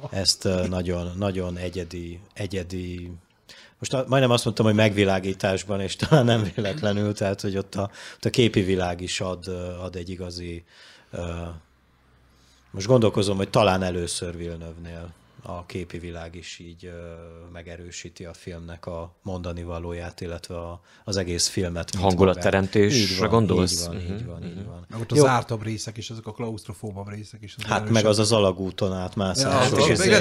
[SPEAKER 3] ezt nagyon, nagyon egyedi, egyedi most majdnem azt mondtam, hogy megvilágításban, és talán nem véletlenül, tehát hogy ott a, ott a képi világ is ad, ad egy igazi... Uh, most gondolkozom, hogy talán először Vilnövnél a képi világ is így megerősíti a filmnek a mondani valóját, illetve a, az egész filmet. Hangulatteremtésre gondolsz? Így van, mm-hmm. így mhm, van, így mhm. van. Meg
[SPEAKER 5] ott az ártabb
[SPEAKER 2] részek is, azok a klaustrofóbabb részek is. Az hát meg az az alagúton átmászás. Ja, az, az, az, izé,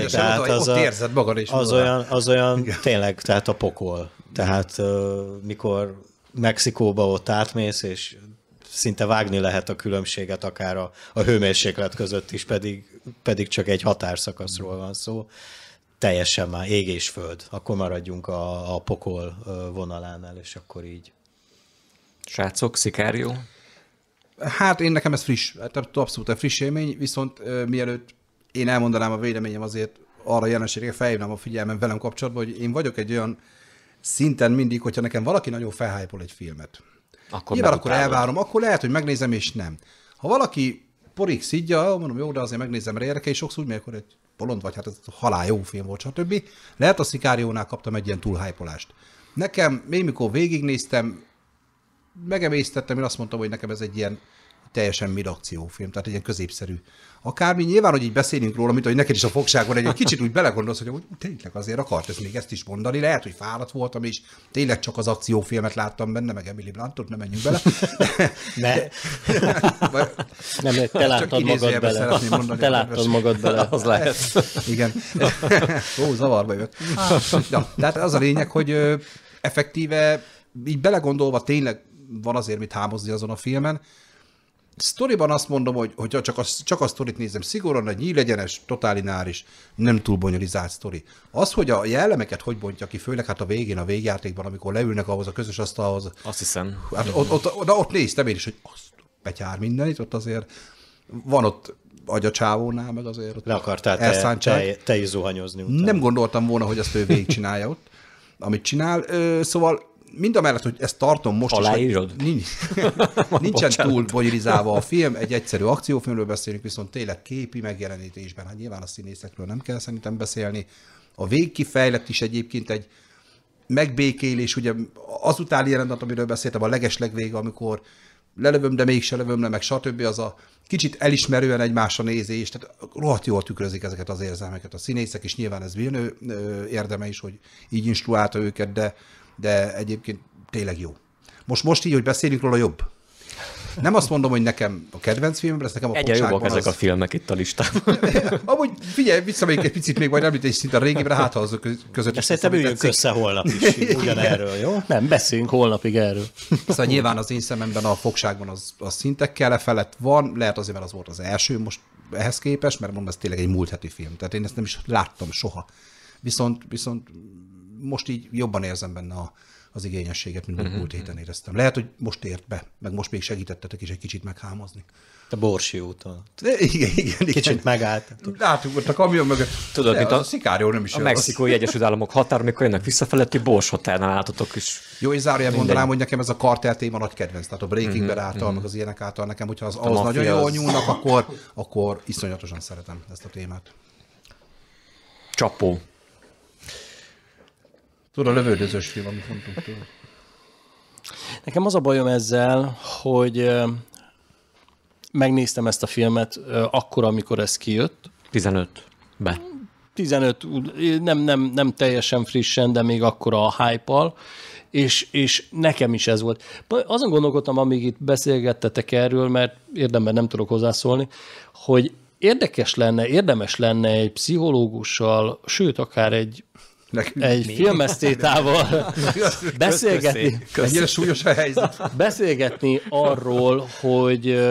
[SPEAKER 2] az, érzed Az olyan,
[SPEAKER 3] az olyan tényleg, tehát a pokol. Tehát mikor Mexikóba ott átmész, és szinte vágni lehet a különbséget akár a, a hőmérséklet között is, pedig pedig csak egy határszakaszról van szó, teljesen már ég és föld. Akkor maradjunk a, a pokol vonalánál,
[SPEAKER 1] és akkor így. Srácok, szikárió?
[SPEAKER 2] Hát én nekem ez friss, abszolút egy friss élmény, viszont mielőtt én elmondanám a véleményem azért arra jelenségre felhívnám a figyelmem velem kapcsolatban, hogy én vagyok egy olyan szinten mindig, hogyha nekem valaki nagyon felhájpol egy filmet.
[SPEAKER 1] Akkor Nyilván akkor elvárom,
[SPEAKER 2] akkor lehet, hogy megnézem, és nem. Ha valaki porig szidja, mondom, jó, de azért megnézem, mert érdekel, és sokszor úgy megy, egy bolond vagy, hát ez halál jó film volt, stb. Lehet a Szikáriónál kaptam egy ilyen túlhájpolást. Nekem, még mikor végignéztem, megemésztettem, én azt mondtam, hogy nekem ez egy ilyen teljesen akciófilm, tehát egy ilyen középszerű akármi, nyilván, hogy így beszélünk róla, mint hogy neked is a fogságon egy, kicsit úgy belegondolsz, hogy úgy, tényleg azért akart ezt még ezt is mondani, lehet, hogy fáradt voltam, és tényleg csak az akciófilmet láttam benne, meg Emily Blantot, nem menjünk bele. <laughs> ne. <laughs> nem, te láttad magad bele. Mondani, te láttad magad bele, az lehet. Igen. <laughs> Ó, zavarba jött. Ah. Na, tehát az a lényeg, hogy effektíve így belegondolva tényleg van azért mit hámozni azon a filmen, sztoriban azt mondom, hogy hogyha csak a, csak a sztorit nézem, szigorúan egy nyílegyenes, totálináris nem túl bonyolizált sztori. Az, hogy a jellemeket hogy bontja ki, főleg hát a végén, a végjátékban, amikor leülnek ahhoz a közös asztalhoz.
[SPEAKER 1] Azt hiszem.
[SPEAKER 2] Hát ott, ott, ott, ott néztem én is, hogy azt betyár mindenit, ott azért van ott agyacsávónál, meg azért ott Le akartál te, te, te is
[SPEAKER 3] zuhanyozni utána.
[SPEAKER 2] Nem gondoltam volna, hogy azt ő végigcsinálja ott, amit csinál. Ö, szóval mind a mellett, hogy ezt tartom most Aláírod? is, nincs, <laughs> nincsen Bocsánat. túl bonyolizálva a film, egy egyszerű akciófilmről beszélünk, viszont tényleg képi megjelenítésben, hát nyilván a színészekről nem kell szerintem beszélni. A végkifejlett is egyébként egy megbékélés, ugye azután jelenet, amiről beszéltem, a legeslegvége, amikor lelövöm, de mégse lövöm le, meg stb. az a kicsit elismerően egymásra nézés, tehát rohadt jól tükrözik ezeket az érzelmeket a színészek, és nyilván ez Vilnő érdeme is, hogy így instruálta őket, de de egyébként tényleg jó. Most, most így, hogy beszélünk róla, jobb. Nem azt mondom, hogy nekem a kedvenc filmem, ez nekem a Egyre jobbak az... ezek a filmek itt a listán. <laughs> Amúgy figyelj, visszamegyek egy picit még majd említés szint a régibre, hát ha azok között. Ezt szerintem üljünk össze holnap is <laughs> ugyanerről, jó? Nem, beszéljünk holnapig erről. Szóval nyilván az én szememben a fogságban az, az szintekkel lefelett van, lehet azért, mert az volt az első most ehhez képest, mert mondom, ez tényleg egy múlt heti film, tehát én ezt nem is láttam soha. Viszont, viszont most így jobban érzem benne a, az igényességet, mint uh-huh. múlt mhm. héten éreztem. Lehet, hogy most ért be, meg most még segítettetek is egy kicsit meghámozni. A Borsi úton. De, igen, igen, igen. Kicsit megállt. Látjuk ott a kamion mögött. Tudod, De, mint a, a nem is A Mexikói Egyesült
[SPEAKER 1] Államok határ, amikor jönnek visszafeletti Bors hotelnál álltatok is.
[SPEAKER 2] Jó, és zárójelben mondanám, hogy nekem ez a kartel téma nagy kedvenc. Tehát a Breaking mm-hmm, Bad által, mhm. meg az ilyenek által nekem, hogyha az, az nagyon jól nyúlnak, akkor, akkor iszonyatosan szeretem ezt a témát. Csapó. Tudod, a lövődözős film, amit mondtunk tőle.
[SPEAKER 4] Nekem az a bajom ezzel, hogy megnéztem ezt a filmet akkor, amikor ez kijött.
[SPEAKER 1] 15 be.
[SPEAKER 4] 15, nem, nem, nem teljesen frissen, de még akkor a hype és, és nekem is ez volt. Azon gondolkodtam, amíg itt beszélgettetek erről, mert érdemben nem tudok hozzászólni, hogy érdekes lenne, érdemes lenne egy pszichológussal, sőt, akár egy Nekünk. Egy filmesztétával <laughs> beszélgetni. Ennyire
[SPEAKER 2] súlyos a helyzet.
[SPEAKER 4] Beszélgetni arról, hogy...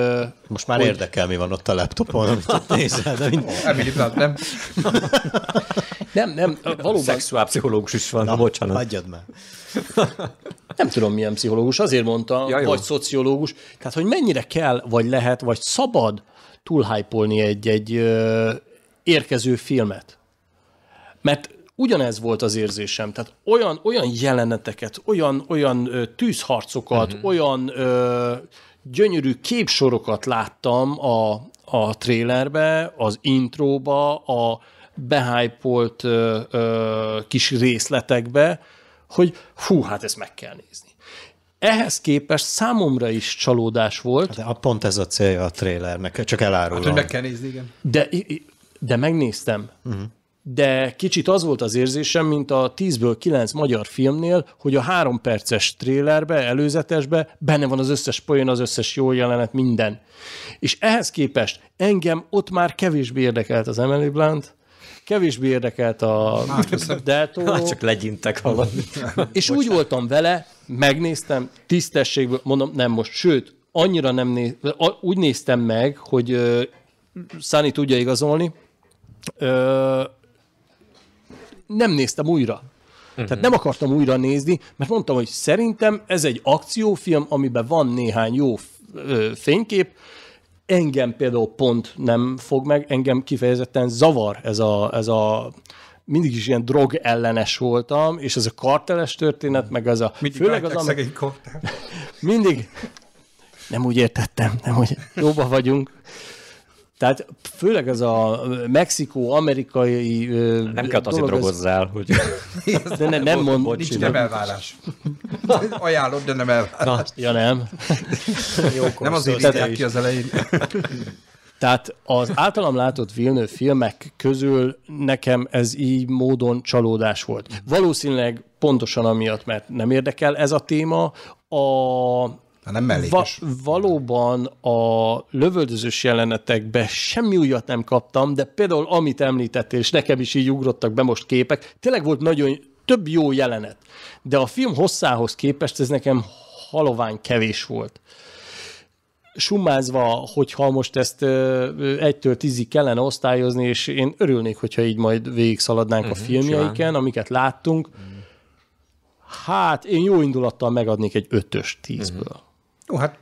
[SPEAKER 4] Most már hogy... érdekel, mi van ott a laptopon,
[SPEAKER 2] amit ott nézel. De mind... Emily
[SPEAKER 4] Blunt, nem? nem, nem,
[SPEAKER 1] valóban... Szexuálpszichológus is van, Na,
[SPEAKER 4] bocsánat. Adjad már. Nem tudom, milyen pszichológus, azért mondta, ja, vagy szociológus. Tehát, hogy mennyire kell, vagy lehet, vagy szabad túlhájpolni egy-egy érkező filmet. Mert ugyanez volt az érzésem. Tehát olyan, olyan jeleneteket, olyan, olyan ö, tűzharcokat, uh-huh. olyan ö, gyönyörű képsorokat láttam a, a trélerbe, az intróba, a behájpolt kis részletekbe, hogy hú, hát ezt meg kell nézni. Ehhez képest számomra is csalódás volt. De a pont ez a célja a trélernek, csak elárulom. Hát, hogy meg kell nézni, igen. De, de megnéztem. Uh-huh de kicsit az volt az érzésem, mint a 10-ből 9 magyar filmnél, hogy a három perces trélerbe, előzetesbe benne van az összes poén, az összes jó jelenet, minden. És ehhez képest engem ott már kevésbé érdekelt az Emily Blunt, kevésbé érdekelt a hát, Delto. <laughs> csak legyintek valamit. <laughs> És úgy voltam vele, megnéztem, tisztességből mondom, nem most, sőt, annyira nem néz, úgy néztem meg, hogy uh, Száni tudja igazolni, nem néztem újra. Uh-huh. Tehát mhm. nem akartam újra nézni, mert mondtam, hogy szerintem ez egy akciófilm, amiben van néhány jó fénykép, engem például pont nem fog meg, engem kifejezetten zavar ez a, ez a mindig is ilyen drog ellenes voltam, és ez a karteles történet, meg ez a... Mindig főleg az, ami, Mindig. Nem úgy értettem, nem úgy. Jóba vagyunk. Tehát főleg ez a mexikó-amerikai... Nem kell azért drogozzál, <laughs> ez... hogy... De ne, nem mond, mond, nincs nem elvárás.
[SPEAKER 2] <laughs> Ajánlod, de nem elvárás. Na, ja nem. <laughs> Jókor, nem azért írják ki az elején.
[SPEAKER 4] Tehát az általam látott Vilnő filmek közül nekem ez így módon csalódás volt. Valószínűleg pontosan amiatt, mert nem érdekel ez a téma. A hanem hát mellékes. Va- valóban a lövöldözős jelenetekbe semmi újat nem kaptam, de például amit említettél, és nekem is így ugrottak be most képek, tényleg volt nagyon több jó jelenet, de a film hosszához képest ez nekem halovány kevés volt summázva, hogyha most ezt egytől tízig kellene osztályozni, és én örülnék, hogyha így majd végig szaladnánk uh-huh, a mhm, filmjeiken, simán. amiket láttunk. Uh-huh. Hát én jó indulattal megadnék egy ötös tízből. Uh-huh.
[SPEAKER 2] Jó, hát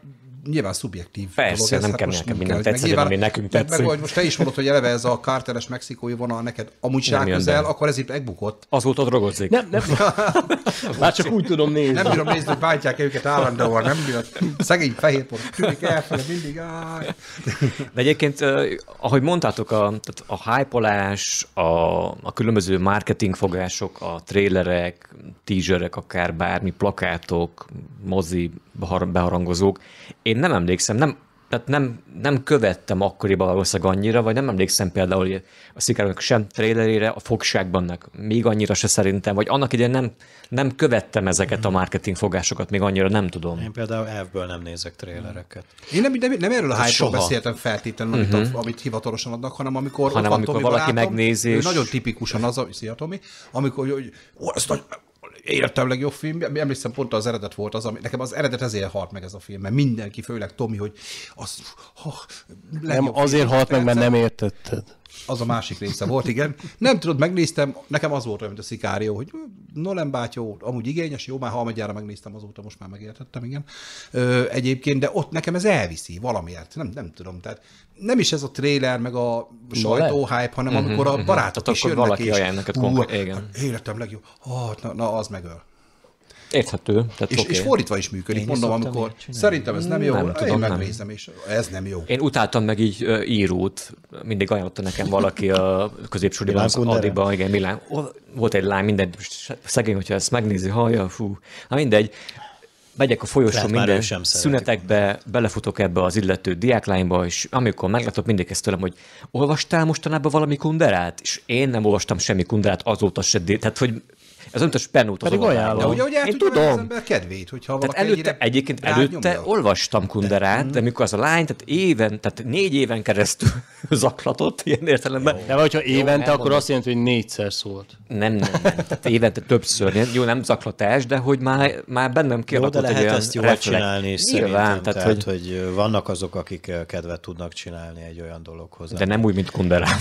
[SPEAKER 2] nyilván szubjektív Persze, dolog ez, nem hát kell nekem minden tetszeni, ami nekünk tetszik. Meg, hogy most te is mondod, hogy eleve ez a kárteres mexikói vonal neked amúgy sem közel, akkor ez itt megbukott. Azóta drogozik. Nem, nem. <laughs> Már csak úgy tudom nézni. Nem bírom nézni, hogy bántják őket állandóan, nem bírom. Szegény fehér pont, tűnik elfele mindig. Áj.
[SPEAKER 1] De egyébként, ahogy mondtátok, a, tehát a hype-olás, a, a különböző marketingfogások, a trélerek, teaserek, akár bármi, plakátok, mozi, beharangozók. Én nem emlékszem, nem, tehát nem, nem követtem akkoriban valószínűleg annyira, vagy nem emlékszem például a Szikárnak sem trailerére, a fogságbannak még annyira se szerintem, vagy annak idején nem, nem követtem ezeket a marketing fogásokat, még annyira nem tudom.
[SPEAKER 2] Én például elvből nem nézek trailereket. Én nem, nem, nem erről a hát hype beszéltem feltétlenül, amit, uh-huh. amit hivatalosan adnak, hanem amikor, hanem ott amikor valaki barátom, megnézi. És... Nagyon tipikusan az, a, szia Tomi, amikor hogy, ó, ez nagy, életem legjobb film, emlékszem pont az eredet volt az, ami, nekem az eredet ezért halt meg ez a film, mert mindenki, főleg Tomi, hogy az, ha, nem, azért halt meg, mert nem
[SPEAKER 4] értetted.
[SPEAKER 2] Az a másik része volt, igen. Nem tudod, megnéztem, nekem az volt mint a szikárió, hogy Nolan bátyó, amúgy igényes, jó, már harmadjára megnéztem azóta, most már megértettem, igen. Ö, egyébként, de ott nekem ez elviszi valamiért, nem, nem tudom, tehát nem is ez a trailer, meg a sajtó hype, hanem uh-huh, amikor a mhm. barátok uh-huh. is jönnek, valaki Ajánl neked konkrét, igen. Hát életem legjobb, oh, na, na, az megöl.
[SPEAKER 1] Érthető. Tehát és, okay. és fordítva is működik, én mondom, amikor szerintem ez nem jó, nem, tudom, én megnézem, nem. és ez nem jó. Én utáltam meg így írót, mindig ajánlotta nekem valaki a középsúlyban, az Adiba, igen, Milán. Volt egy lány, minden szegény, hogyha ezt megnézi, hallja, fú, Na mindegy megyek a folyosó minden sem szünetekbe, szeretik. belefutok ebbe az illető diáklányba, és amikor meglátok, mindig ezt tőlem, hogy olvastál mostanában valami kunderát? És én nem olvastam semmi kunderát azóta se, tehát hogy ez nem a spenót az Pedig ajánlom. De ugye, ugye Én tudom. Az ember
[SPEAKER 2] kedvét, hogyha tehát előtte, egyébként előtte
[SPEAKER 1] olvastam Kunderát, de. de mikor az a lány, tehát éven, tehát négy éven keresztül <laughs> zaklatott ilyen értelemben. Jó. De vagy, ha évente, jó, akkor azt jelenti, hogy négyszer szólt. Nem, nem, nem. Tehát évente többször. Jó, nem zaklatás, de hogy már, már bennem kialakult Jó, de lehet ezt jól reflekt. csinálni, Nyilván, Tehát, tehát hogy...
[SPEAKER 3] hogy vannak azok, akik kedvet tudnak
[SPEAKER 4] csinálni egy olyan dologhoz.
[SPEAKER 3] De nem
[SPEAKER 1] úgy, mint Kunderában.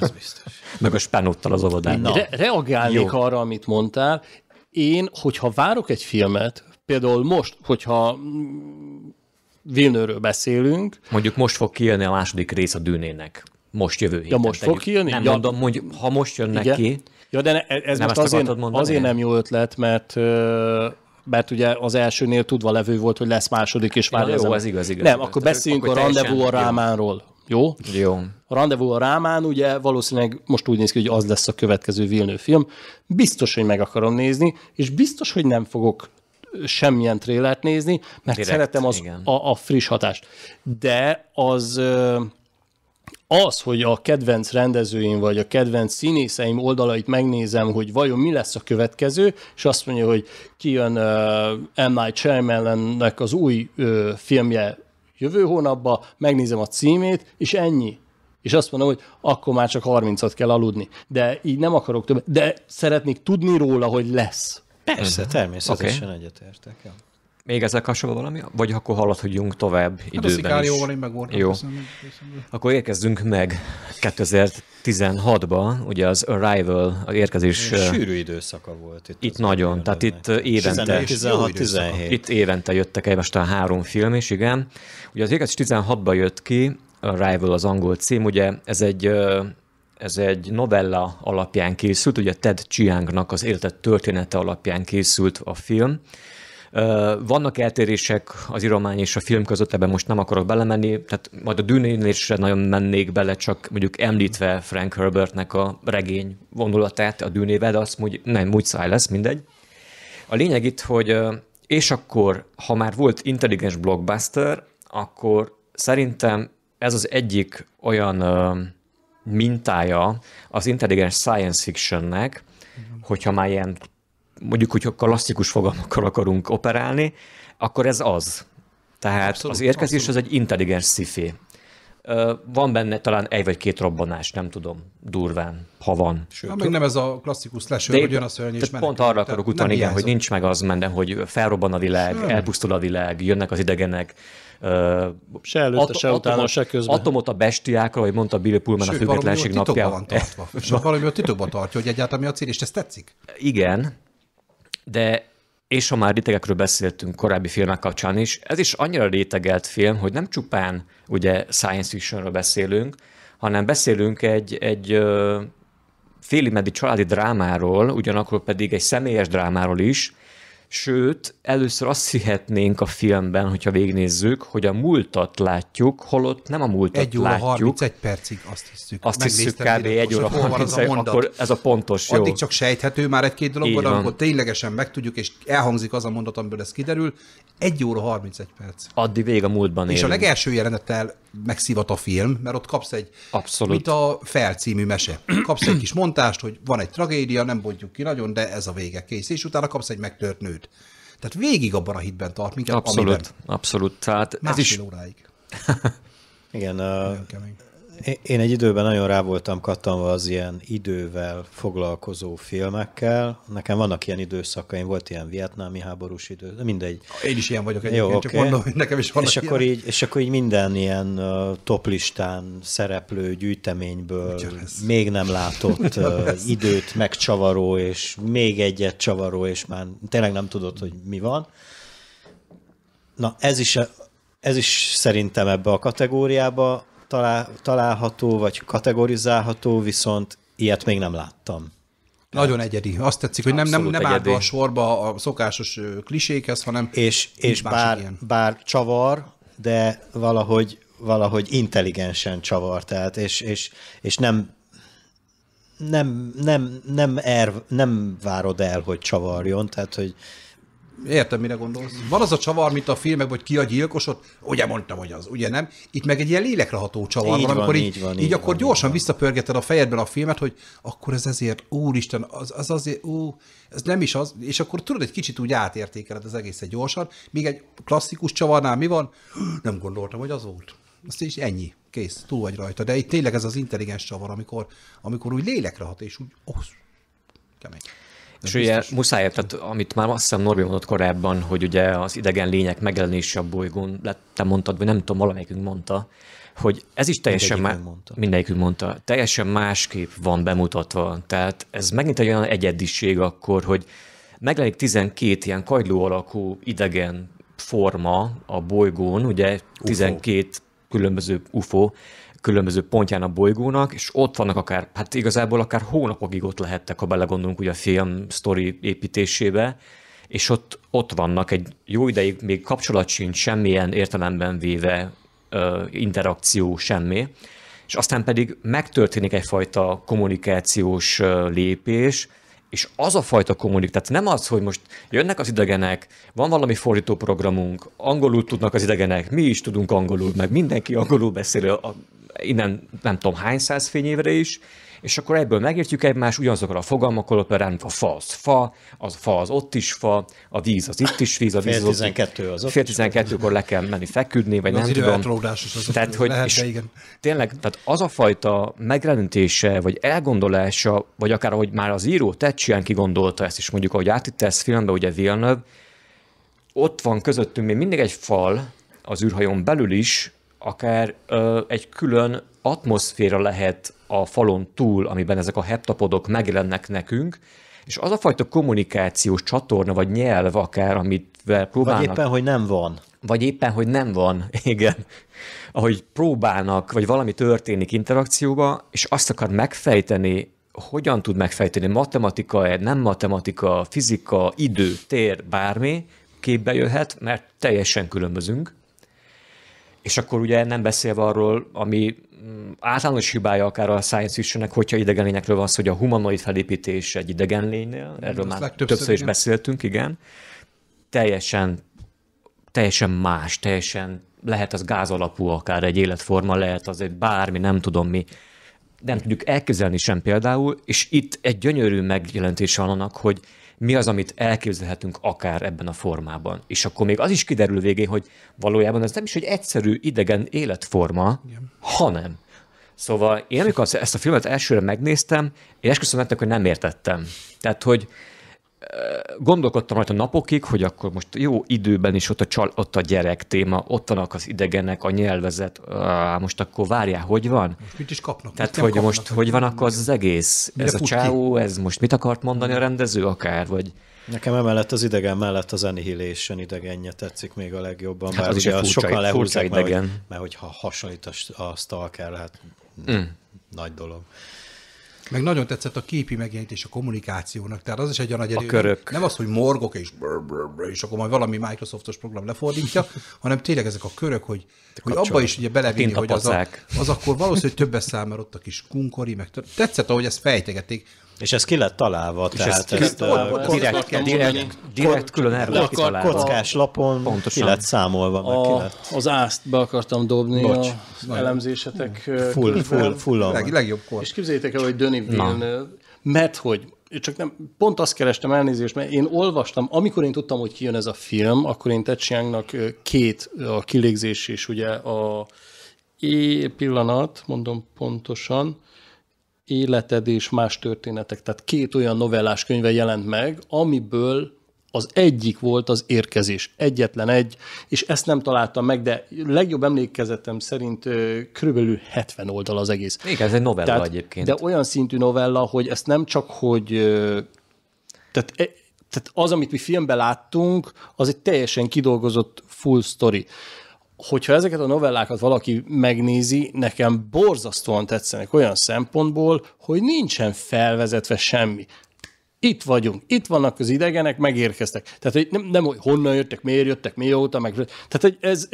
[SPEAKER 1] Az biztos. Meg a spánottal az óvodán. Na. Re- reagálnék Jó.
[SPEAKER 4] arra, amit mondtál. Én, hogyha várok egy filmet, például most, hogyha Vilnőről beszélünk.
[SPEAKER 1] Mondjuk most fog kijönni a második rész a dűnének. Most jövő héten. Ja, most fog kijönni? Nem ja, mondom,
[SPEAKER 4] mondjuk, ha most jön igen. neki. Ja, de ne, ez nem most azért, mondani? azért nem jó ötlet, mert mert ugye az elsőnél tudva levő volt, hogy lesz második, és már ja, jó, ez igaz, igaz. Nem, igaz. akkor beszéljünk akkor a rendezvú a rámánról. Jó? Jó. A Rendezvous a Rámán ugye valószínűleg most úgy néz ki, hogy az lesz a következő Vilnő film. Biztos, hogy meg akarom nézni, és biztos, hogy nem fogok semmilyen trélert nézni, mert Direkt, szeretem az, a, a friss hatást. De az az, hogy a kedvenc rendezőim vagy a kedvenc színészeim oldalait megnézem, hogy vajon mi lesz a következő, és azt mondja, hogy kijön uh, M. Night Shyamalan-nek az új uh, filmje Jövő hónapban megnézem a címét, és ennyi. És azt mondom, hogy akkor már csak 30-at kell aludni. De így nem akarok többet. De szeretnék tudni róla, hogy lesz.
[SPEAKER 3] Persze, mhm. természetesen okay. egyetértek.
[SPEAKER 1] Ja. Még ezek kapcsolatban valami? Vagy akkor haladhagyjunk tovább hát időben a is. én voltam, Jó. Köszönöm, köszönöm. Akkor érkezzünk meg 2016-ba, ugye az Arrival, az érkezés... Sűrű időszaka volt itt. Itt nagyon, tehát itt évente... 16-17. Itt évente jöttek el most a három film is, igen. Ugye az érkezés 16-ba jött ki, Arrival az angol cím, ugye ez egy ez egy novella alapján készült, ugye Ted Chiangnak az életet története alapján készült a film, vannak eltérések az irományi és a film között, ebben most nem akarok belemenni, tehát majd a dűnén is nagyon mennék bele, csak mondjuk említve Frank Herbertnek a regény vonulatát a dűnével, de azt mondjuk, nem, úgy száj lesz, mindegy. A lényeg itt, hogy és akkor, ha már volt intelligens blockbuster, akkor szerintem ez az egyik olyan mintája az intelligens science fictionnek, mhm. hogyha már ilyen mondjuk, hogy klasszikus fogalmakkal akarunk operálni, akkor ez az. Tehát abszolút, az érkezés abszolút. az egy intelligens szifé. Van benne talán egy vagy két robbanás, nem tudom, durván, ha van. Sőt, ha, nem
[SPEAKER 2] ez a klasszikus de, hogy jön a szörny és Pont arra akarok utalni, igen, hogy nincs
[SPEAKER 1] meg az menne, hogy felrobban a világ, Sőn. elpusztul a világ, jönnek az idegenek, se előtte, at- se utána, atomot, se közben. Atomot a bestiákra, ahogy mondta Bill Pullman Sőt, a függetlenség napján. <laughs> Sőt, valami a
[SPEAKER 2] titokban tartva. valami titokban tartja, hogy egyáltalán mi a cél, és ez tetszik.
[SPEAKER 1] Igen, de és ha már rétegekről beszéltünk korábbi filmek kapcsán is, ez is annyira rétegelt film, hogy nem csupán ugye science fictionről beszélünk, hanem beszélünk egy, egy félimedi családi drámáról, ugyanakkor pedig egy személyes drámáról is, Sőt, először azt hihetnénk a filmben, hogyha végnézzük, hogy a múltat látjuk, holott nem a múltat egy óra látjuk. 31
[SPEAKER 2] percig azt hiszük. Azt hiszük kb. egy óra 31, akkor ez a pontos, Addig jó. Addig csak sejthető már egy-két dolog, amikor ténylegesen megtudjuk, és elhangzik az a mondat, amiből ez kiderül. Egy óra 31 perc. Addig vég a múltban élünk. És a legelső jelenettel megszivat a film, mert ott kapsz egy, Abszolút. mint a felcímű mese. Kapsz egy kis montást, hogy van egy tragédia, nem bontjuk ki nagyon, de ez a vége kész, és utána kapsz egy megtört nőt őt. Tehát végig abban a hitben tart minket, Abszolút, amiben abszolút. Tehát ez is... óráig. <laughs> Igen,
[SPEAKER 3] uh, én egy időben nagyon rá voltam kattanva az ilyen idővel foglalkozó filmekkel. Nekem vannak ilyen időszakaim, volt ilyen vietnámi háborús idő, de mindegy.
[SPEAKER 2] Én is ilyen vagyok egyébként, Jó, csak okay. mondom, hogy nekem is van. és akkor, így,
[SPEAKER 3] és akkor így minden ilyen toplistán szereplő gyűjteményből még nem látott időt megcsavaró, és még egyet csavaró, és már tényleg nem tudod, hogy mi van. Na, ez is, ez is szerintem ebbe a kategóriába, talál, található, vagy kategorizálható, viszont ilyet még nem láttam.
[SPEAKER 2] Nagyon egyedi. Azt tetszik, hogy nem, nem, nem állva a sorba a szokásos klisékhez, hanem És, és bár, ilyen. bár csavar, de valahogy, valahogy
[SPEAKER 3] intelligensen csavar, tehát, és, és, és nem, nem, nem, nem, er, nem várod el, hogy csavarjon, tehát, hogy
[SPEAKER 2] Értem, mire gondolsz. Van az a csavar, mint a filmek, hogy ki a gyilkosot, ugye mondtam, hogy az, ugye nem? Itt meg egy ilyen lélekreható csavar így van, amikor így, így, van, így, így akkor van, gyorsan van. visszapörgeted a fejedben a filmet, hogy akkor ez ezért, úristen, az, az azért, ú, ez nem is az, és akkor tudod, egy kicsit úgy átértékeled az egészet gyorsan, míg egy klasszikus csavarnál mi van? Nem gondoltam, hogy az volt. Azt is ennyi, kész, túl vagy rajta. De itt tényleg ez az intelligens csavar, amikor, amikor úgy lélekre hat, és úgy, oh, kemény. És ugye
[SPEAKER 1] muszáj, tehát amit már azt hiszem Norbi mondott korábban, hogy ugye az idegen lények megjelenése a bolygón, te mondtad, vagy nem tudom, valamelyikünk mondta, hogy ez is teljesen más, mondta. mindegyikünk mondta, teljesen másképp van bemutatva. Tehát ez megint egy olyan egyediség akkor, hogy megjelenik 12 ilyen kajló alakú idegen forma a bolygón, ugye 12 UFO. különböző UFO, különböző pontján a bolygónak, és ott vannak akár, hát igazából akár hónapokig ott lehettek, ha belegondolunk ugye a film sztori építésébe, és ott, ott vannak egy jó ideig, még kapcsolat sincs semmilyen értelemben véve ö, interakció, semmi, és aztán pedig megtörténik egyfajta kommunikációs ö, lépés, és az a fajta kommunikáció, tehát nem az, hogy most jönnek az idegenek, van valami fordítóprogramunk, angolul tudnak az idegenek, mi is tudunk angolul, meg mindenki angolul beszél a innen nem tudom hány száz fényévre is, és akkor ebből megértjük egymást ugyanazokra a fogalmakkal operálunk, a fa az fa, az fa az ott is fa, a víz az itt is víz, a víz fél az, 12 az ott Fél 12-kor le kell menni feküdni, vagy nem tudom. az tehát, hogy lehet, és igen. tényleg, tehát az a fajta megrendítése vagy elgondolása, vagy akár ahogy már az író Tetcsien kigondolta ezt is, mondjuk ahogy átitte ezt filmbe, ugye Villeneuve, ott van közöttünk még mindig egy fal az űrhajón belül is, akár ö, egy külön atmoszféra lehet a falon túl, amiben ezek a heptapodok megjelennek nekünk, és az a fajta kommunikációs csatorna, vagy nyelv akár, amit próbálnak... Vagy éppen, hogy nem van. Vagy éppen, hogy nem van, <laughs> igen. Ahogy próbálnak, vagy valami történik interakcióba, és azt akar megfejteni, hogyan tud megfejteni matematika, nem matematika, fizika, idő, tér, bármi, képbe jöhet, mert teljesen különbözünk. És akkor ugye nem beszélve arról, ami mm, általános hibája akár a science fictionnek, hogyha idegen lényekről van szó, hogy a humanoid felépítés egy idegen lénynél, erről már többször, többször is igen. beszéltünk, igen, teljesen, teljesen más, teljesen lehet az gáz alapú akár egy életforma, lehet az egy bármi, nem tudom mi, nem tudjuk elképzelni sem például, és itt egy gyönyörű megjelentés van annak, hogy mi az, amit elképzelhetünk akár ebben a formában. És akkor még az is kiderül végén, hogy valójában ez nem is egy egyszerű idegen életforma, Igen. hanem. Szóval én amikor ezt a filmet elsőre megnéztem, én esküszöm hogy nem értettem. Tehát, hogy gondolkodtam rajta napokig, hogy akkor most jó időben is ott a, csal, ott a gyerek téma, ott vannak az idegenek, a nyelvezet, á, most akkor várjál, hogy van? Most mit is kapnak? Tehát, hogy kapnak, most hogy van akkor az, az egész? ez a csáó, ez
[SPEAKER 3] most mit akart mondani a rendező akár, vagy... Nekem emellett az idegen mellett az Annihilation idegenje tetszik még a legjobban, hát az ugye furcsa, sokan lehúzzák, mert, Hogy, mert hogyha hasonlít a, a
[SPEAKER 2] Stalker, hát mm. nagy dolog. Meg nagyon tetszett a képi megjelenítés a kommunikációnak, tehát az is egy nagy erő. A körök. Nem az, hogy morgok és, brr, brr, brr, és akkor majd valami Microsoftos program lefordítja, <laughs> hanem tényleg ezek a körök, hogy, hogy abba is ugye belevinni, hogy az, a, az akkor valószínűleg többes számára ott a kis kunkori, meg tetszett, ahogy ezt fejtegették és ez ki lett találva, és tehát ez ezt, ezt a, direkt, direkt, direkt külön erre lett kitalálva. Kockás
[SPEAKER 3] lapon Pontosan. ki lett számolva. A, meg ki lett.
[SPEAKER 4] Az ázt be akartam dobni Bocs, a elemzésetek. Full, full, full full Leg, legjobb kor. És képzeljétek el, hogy Döniville, mert hogy csak nem, pont azt kerestem elnézést, mert én olvastam, amikor én tudtam, hogy kijön ez a film, akkor én Tetsyánknak két, a kilégzés és ugye a é, pillanat, mondom pontosan, életed és más történetek. Tehát két olyan novellás könyve jelent meg, amiből az egyik volt az érkezés, egyetlen egy, és ezt nem találtam meg, de legjobb emlékezetem szerint körülbelül 70 oldal az egész. Igen, ez egy novella tehát, egyébként. De olyan szintű novella, hogy ezt nem csak, hogy tehát, e, tehát az, amit mi filmben láttunk, az egy teljesen kidolgozott full story hogyha ezeket a novellákat valaki megnézi, nekem borzasztóan tetszenek olyan szempontból, hogy nincsen felvezetve semmi itt vagyunk, itt vannak az idegenek, megérkeztek. Tehát hogy nem, nem hogy honnan jöttek, miért jöttek, mióta, meg... Tehát hogy ez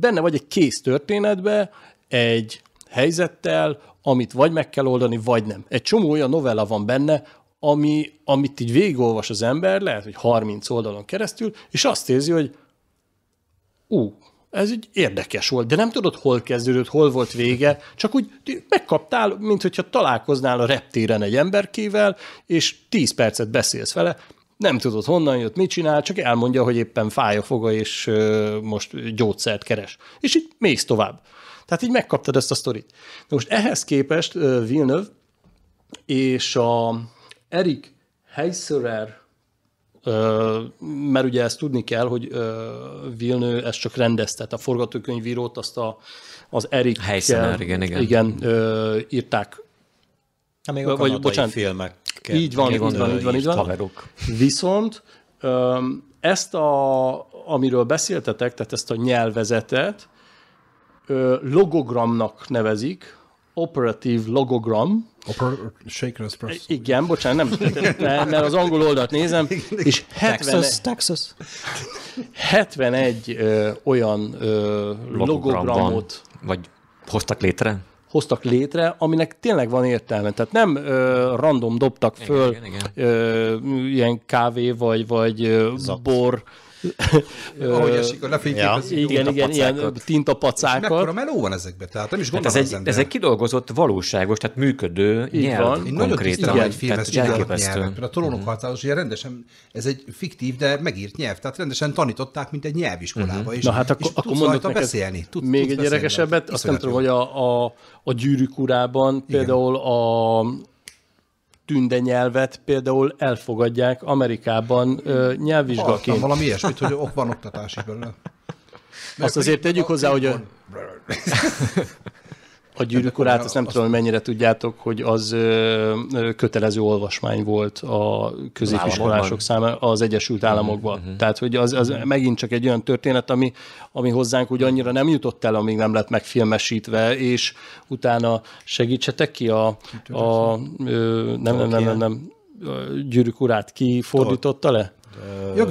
[SPEAKER 4] benne vagy egy kész történetbe, egy helyzettel, amit vagy meg kell oldani, vagy nem. Egy csomó olyan novella van benne, ami, amit így végigolvas az ember, lehet, hogy 30 oldalon keresztül, és azt érzi, hogy ú, ez így érdekes volt, de nem tudod, hol kezdődött, hol volt vége, csak úgy megkaptál, mint hogyha találkoznál a reptéren egy emberkével, és 10 percet beszélsz vele, nem tudod honnan jött, mit csinál, csak elmondja, hogy éppen fáj a foga, és ö, most gyógyszert keres. És így mész tovább. Tehát így megkaptad ezt a sztorit. Na most ehhez képest ö, Villeneuve és a Erik Heiserer mert ugye ezt tudni kell, hogy Vilnő ezt csak rendezte, a forgatókönyvírót azt a, az Erik Heisenberg, igen, igen. igen írták. Ha, még a vagy, bocsánat, filmek. Így van, így van, így van, így van. Így van. Viszont ezt, a, amiről beszéltetek, tehát ezt a nyelvezetet logogramnak nevezik, operatív logogram, shaker espresso. Igen, bocsánat, nem, <laughs> mert az angol oldalt nézem, és 70, Texas, Texas. 71 ö, olyan ö, logogramot.
[SPEAKER 1] Vagy hoztak létre?
[SPEAKER 4] hoztak létre, aminek tényleg van értelme. Tehát nem ö, random dobtak föl igen, igen, igen. Ö, ilyen kávé vagy, vagy bor ahogy esik a lefényképezik. Ja. Igen, igen, ilyen
[SPEAKER 2] tintapacákat. Mekkora meló van ezekben? Tehát nem is hát gondolom hát ez, egy, ez
[SPEAKER 1] egy kidolgozott, valóságos, tehát működő Így nyelv van. Én nagyon tisztelem egy filmes nyelv.
[SPEAKER 2] A trónok mhm. harcához, ugye rendesen, ez egy fiktív, de megírt nyelv, tehát rendesen tanították, mint egy nyelviskolába. Mm. És, Na hát akkor, akkor mondok neked beszélni. Tud, még egy gyerekesebbet, azt nem tudom, hogy
[SPEAKER 4] a, a, a gyűrűk urában például a, tünde nyelvet például elfogadják Amerikában ö, nyelvvizsgaként. Aztán valami ilyesmit, hogy ok
[SPEAKER 2] van oktatás is belőle.
[SPEAKER 4] Azt azért tegyük hozzá, hogy... A...
[SPEAKER 2] A gyűrűk urát, azt nem az...
[SPEAKER 4] tudom, hogy mennyire tudjátok, hogy az kötelező olvasmány volt a középiskolások számára az Egyesült mhm, Államokban. Uh-huh. Tehát, hogy az, az mhm. megint csak egy olyan történet, ami, ami hozzánk úgy annyira nem jutott el, amíg nem lett megfilmesítve, és utána segítsetek ki a... a ö, nem, nem, nem, nem, nem, gyűrűk urát fordította le? Ja,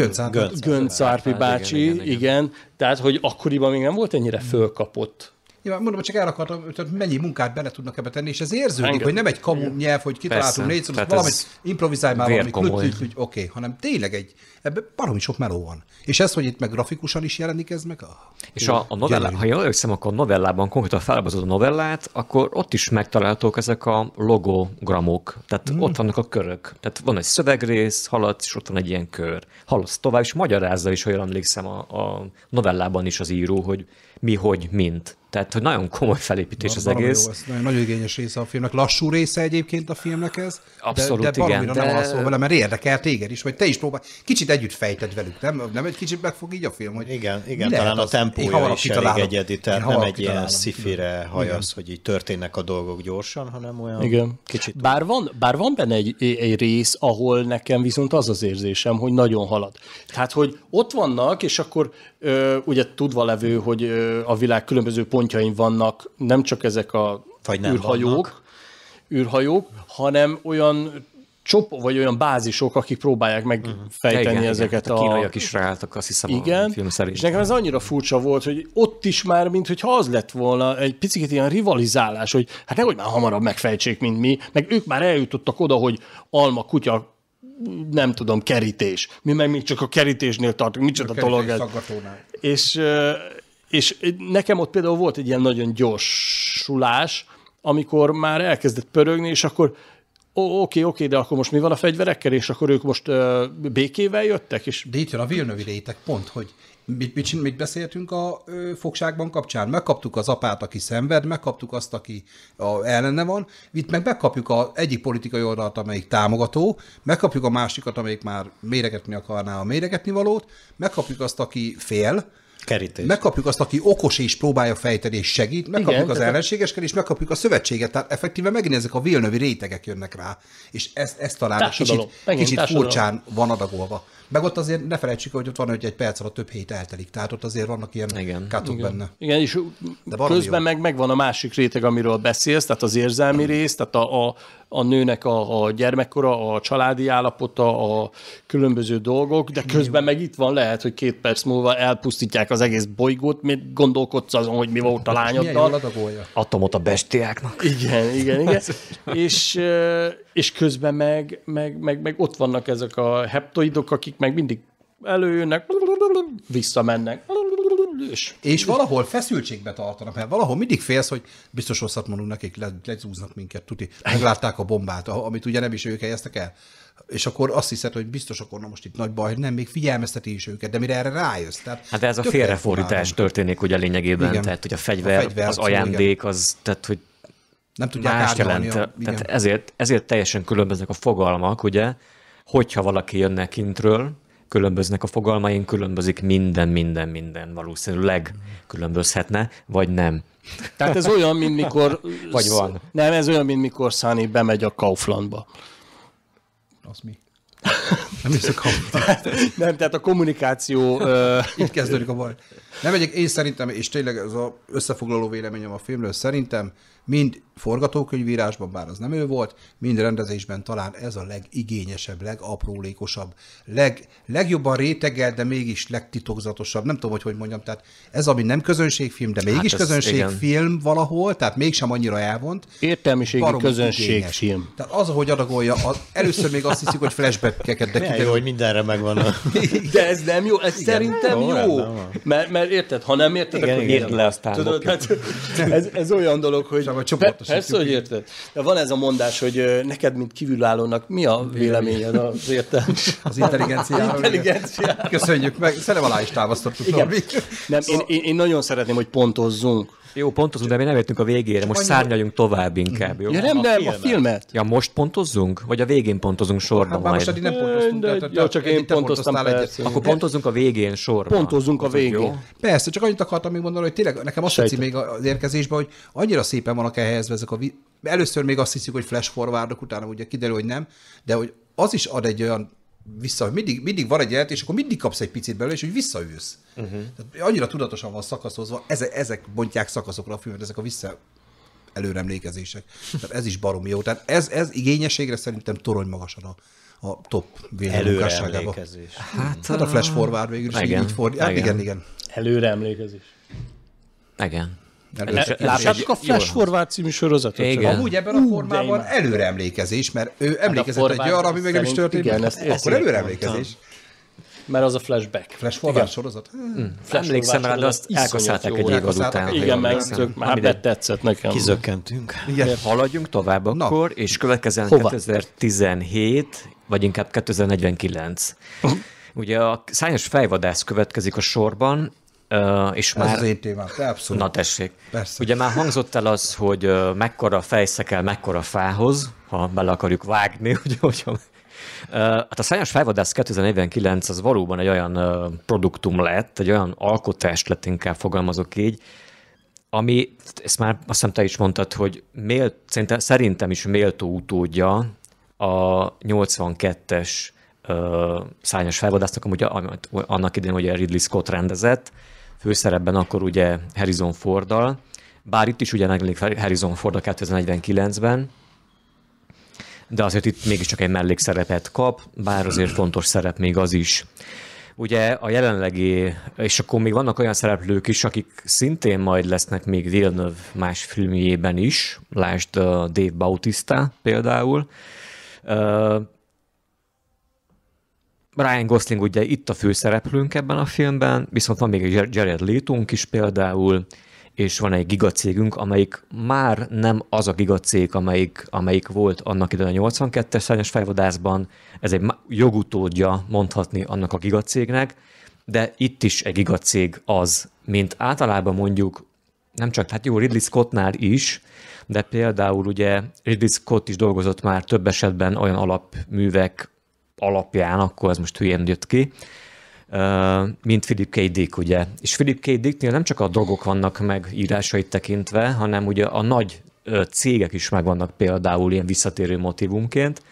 [SPEAKER 4] Gönc Árpi bácsi, igen, igen, igen. igen. Tehát, hogy akkoriban még nem volt ennyire fölkapott
[SPEAKER 2] Nyilván mondom, csak el akartam, hogy mennyi munkát bele tudnak ebbe tenni, és ez érződik, Engem. hogy nem egy kamu nyelv, hogy kitaláltunk négy szót, valamit improvizálj már valamit, oké, okay, hanem tényleg egy, ebben baromi sok meló van. És ez, hogy itt meg grafikusan is jelenik ez meg? ah, És a, a novella,
[SPEAKER 1] ha jól összem, akkor a novellában, konkrétan felábazod a novellát, akkor ott is megtalálhatók ezek a logogramok, tehát hmm. ott vannak a körök. Tehát van egy szövegrész, haladsz, és ott van egy ilyen kör. Haladsz tovább, és magyarázza is, ha jól emlékszem, a, a novellában is az író, hogy mi, hogy, mint. Tehát, hogy nagyon komoly felépítés Na, az egész. Jó, ez
[SPEAKER 2] nagyon, nagyon igényes része a filmnek. Lassú része egyébként a filmnek ez. Abszolút, de, de igen. De... nem alszol vele, mert érdekel téged is, vagy te is próbál. Kicsit együtt fejted velük, nem? Nem egy kicsit megfog így a film, hogy Igen, igen talán az... a tempója is elég egyedi, tehát nem egy ilyen
[SPEAKER 3] szifire hajasz, hogy
[SPEAKER 4] így történnek a dolgok gyorsan, hanem olyan igen. kicsit... Bár van, bár van benne egy, egy rész, ahol nekem viszont az az érzésem, hogy nagyon halad. Tehát, hogy ott vannak, és akkor ö, ugye tudva levő, hogy ö, a világ különböző pont pontjaim vannak, nem csak ezek
[SPEAKER 1] a Vagy
[SPEAKER 4] nem űrhajók, vannak. űrhajók, hanem olyan csop, vagy olyan bázisok, akik próbálják megfejteni mhm. uh-huh. igen, ezeket igen. a... kínaiak
[SPEAKER 1] is ráálltak, azt hiszem igen. a film szerint. És
[SPEAKER 4] nekem ez annyira furcsa volt, hogy ott is már, mintha az lett volna egy picit ilyen rivalizálás, hogy hát nehogy már hamarabb megfejtsék, mint mi, meg ők már eljutottak oda, hogy alma, kutya, nem tudom, kerítés. Mi meg még csak a kerítésnél tartunk, micsoda a dolog ez. És, és nekem ott például volt egy ilyen nagyon gyorsulás, amikor már elkezdett pörögni, és akkor ó, oké, okay, oké, okay, de akkor most mi van a
[SPEAKER 2] fegyverekkel, és akkor ők most uh, békével jöttek? És... De itt jön a Vilnövi réteg, pont, hogy mit, mit, mit beszéltünk a ö, fogságban kapcsán? Megkaptuk az apát, aki szenved, megkaptuk azt, aki a, ellene van, itt meg megkapjuk a egyik politikai oldalt, amelyik támogató, megkapjuk a másikat, amelyik már méregetni akarná a méregetni valót, megkapjuk azt, aki fél, Kerítés. Megkapjuk azt, aki okos és próbálja fejteni és segít, megkapjuk Igen, az ellenségeskel, és megkapjuk a szövetséget. Tehát effektíve megint ezek a vilnövi rétegek jönnek rá, és ezt, ezt talán társadalom. kicsit, kicsit furcsán van adagolva. Meg ott azért ne felejtsük, hogy ott van, hogy egy perc alatt több hét eltelik, tehát ott azért vannak ilyen igen, kátok igen. benne.
[SPEAKER 4] Igen, és De közben jó. meg megvan a másik réteg, amiről beszélsz, tehát az érzelmi rész, tehát a, a, a nőnek a, a gyermekkora, a családi állapota, a különböző dolgok, de közben meg itt van, lehet, hogy két perc múlva elpusztítják az egész bolygót, mert gondolkodsz azon, hogy mi volt a lányoddal. Adtam ott a bestiáknak. Igen, igen, igen. <laughs> és, és közben meg, meg, meg, meg ott vannak ezek a heptoidok, akik meg mindig előjönnek, visszamennek.
[SPEAKER 2] És, és valahol feszültségbe tartanak, mert valahol mindig félsz, hogy biztos rosszat mondunk nekik, le, lezúznak minket, tuti. Meglátták a bombát, amit ugye nem is ők helyeztek el. És akkor azt hiszed, hogy biztos akkor na most itt nagy baj, nem, még figyelmezteti is őket, de mire erre rájössz. Tehát hát ez a félrefordítás
[SPEAKER 1] történik ugye lényegében, igen. tehát hogy a fegyver, a fegyver az ajándék, igen. az, tehát hogy
[SPEAKER 2] nem tudják más jelent. A, tehát
[SPEAKER 1] ezért, ezért teljesen különböznek a fogalmak, ugye, hogyha valaki jönne kintről, különböznek a fogalmaink, különbözik minden, minden, minden valószínűleg különbözhetne, vagy nem. Tehát ez olyan, mint mikor... <laughs> vagy van. Nem, ez olyan, mint mikor Száni bemegy a Kauflandba.
[SPEAKER 4] Az mi? <laughs> Nem a tehát, Nem, tehát a kommunikáció... Ö... Itt kezdődik a baj.
[SPEAKER 2] Nem megyek, én szerintem, és tényleg az összefoglaló véleményem a filmről, szerintem mind forgatókönyvírásban, bár az nem ő volt, mind rendezésben talán ez a legigényesebb, legaprólékosabb, leg, legjobban rétegel, de mégis legtitokzatosabb, nem tudom, hogy hogy mondjam, tehát ez, ami nem közönségfilm, de mégis hát ez, közönségfilm igen. valahol, tehát mégsem annyira elvont. Értelmiségi közönségfilm. Tehát az, ahogy adagolja, az, először még azt hiszik,
[SPEAKER 4] hogy flashbackeket,
[SPEAKER 3] de
[SPEAKER 2] kiderül, hogy
[SPEAKER 4] mindenre megvan. A...
[SPEAKER 2] De ez nem jó, ez igen, szerintem jó, jó.
[SPEAKER 4] mert, mert érted, ha nem érted, igen, akkor igen, le aztán. Tudod, tehát ez, ez olyan dolog, hogy értem, vagy csoportosítjuk. Persze, hogy érted. De van ez a mondás, hogy neked, mint kívülállónak, mi a véleményed az értelem? <laughs> Az intelligenciáról. intelligenciáról. Köszönjük meg, szerintem alá is támasztottuk.
[SPEAKER 1] Igen. Nem, szóval... én, én, nagyon szeretném, hogy pontozzunk. Jó, pontozunk, de mi nem értünk a végére, most Annyi... szárnyaljunk tovább inkább. Mhm. Jó? Ja, nem, nem, a filmet. Ja, most pontozzunk? Vagy a végén pontozunk sorban? Hát, hát már most nem pontoztunk. De, jó, csak én pontoztam, persze. Akkor pontozunk a végén sorban. Pontozunk a végén.
[SPEAKER 2] Persze, csak annyit akartam még mondani, hogy tényleg nekem azt tetszik még az érkezésben, hogy annyira szépen vannak elhelyezve ezek a először még azt hiszik, hogy flash forwardok, utána ugye kiderül, hogy nem, de hogy az is ad egy olyan vissza, hogy mindig, mindig van egy jelentés, és akkor mindig kapsz egy picit belőle, és úgy visszaülsz. Uh-huh. Tehát annyira tudatosan van szakaszozva, ezek, ezek bontják szakaszokra a filmet, ezek a vissza előremlékezések. Tehát ez is barom jó. Tehát ez, ez igényességre szerintem torony magasan a, a top világmunkásságába. Hát, hát a flash forward végül is igen, így, így fordít. Hát igen, igen. igen. Előreemlékezés. Igen a Flash Forward című sorozatot. Igen. Amúgy ebben a formában előre emlékezés, mert ő hát emlékezett egy arra, ami meg nem is történt. Igen, ezt, akkor előre emlékezés. Mert az a flashback. Flash forward sorozat? Mm. Flash Emlékszem rá, de azt elkaszálták egy évad után. Igen, meg már
[SPEAKER 1] tetszett nekem. Kizökkentünk. Igen. Haladjunk tovább akkor, és következően 2017, vagy inkább 2049. Hm? Ugye a szányos fejvadász következik a sorban, Uh, és Ez már... az én témám, abszolút. Na tessék. Persze. Ugye már hangzott el az, hogy mekkora fejsze kell mekkora fához, ha bele akarjuk vágni, <laughs> hogy hogyha... Uh, hát a Szányos Fájvadász 2049 az valóban egy olyan produktum lett, egy olyan alkotást lett inkább fogalmazok így, ami, ezt már azt hiszem te is mondtad, hogy mélt, szerintem is méltó utódja a 82-es uh, Szányos felvadásznak, amúgy annak idén ugye Ridley Scott rendezett, főszerepben akkor ugye Harrison Fordal, bár itt is ugye megjelenik Harrison Ford a 2049-ben, de azért itt mégiscsak egy mellékszerepet kap, bár azért fontos szerep még az is. Ugye a jelenlegi, és akkor még vannak olyan szereplők is, akik szintén majd lesznek még Villeneuve más filmjében is, lásd uh, Dave Bautista például, uh, Ryan Gosling ugye itt a főszereplőnk ebben a filmben, viszont van még egy Jared leto is például, és van egy gigacégünk, amelyik már nem az a gigacég, amelyik, amelyik volt annak idején a 82-es szárnyas fejvadászban, ez egy jogutódja mondhatni annak a gigacégnek, de itt is egy gigacég az, mint általában mondjuk, nem csak, hát jó, Ridley Scottnál is, de például ugye Ridley Scott is dolgozott már több esetben olyan alapművek alapján, akkor ez most hülyén jött ki, mint Philip K. Dick, ugye. És Philip K. Dicknél nem csak a dolgok vannak meg írásait tekintve, hanem ugye a nagy cégek is megvannak például ilyen visszatérő motivumként,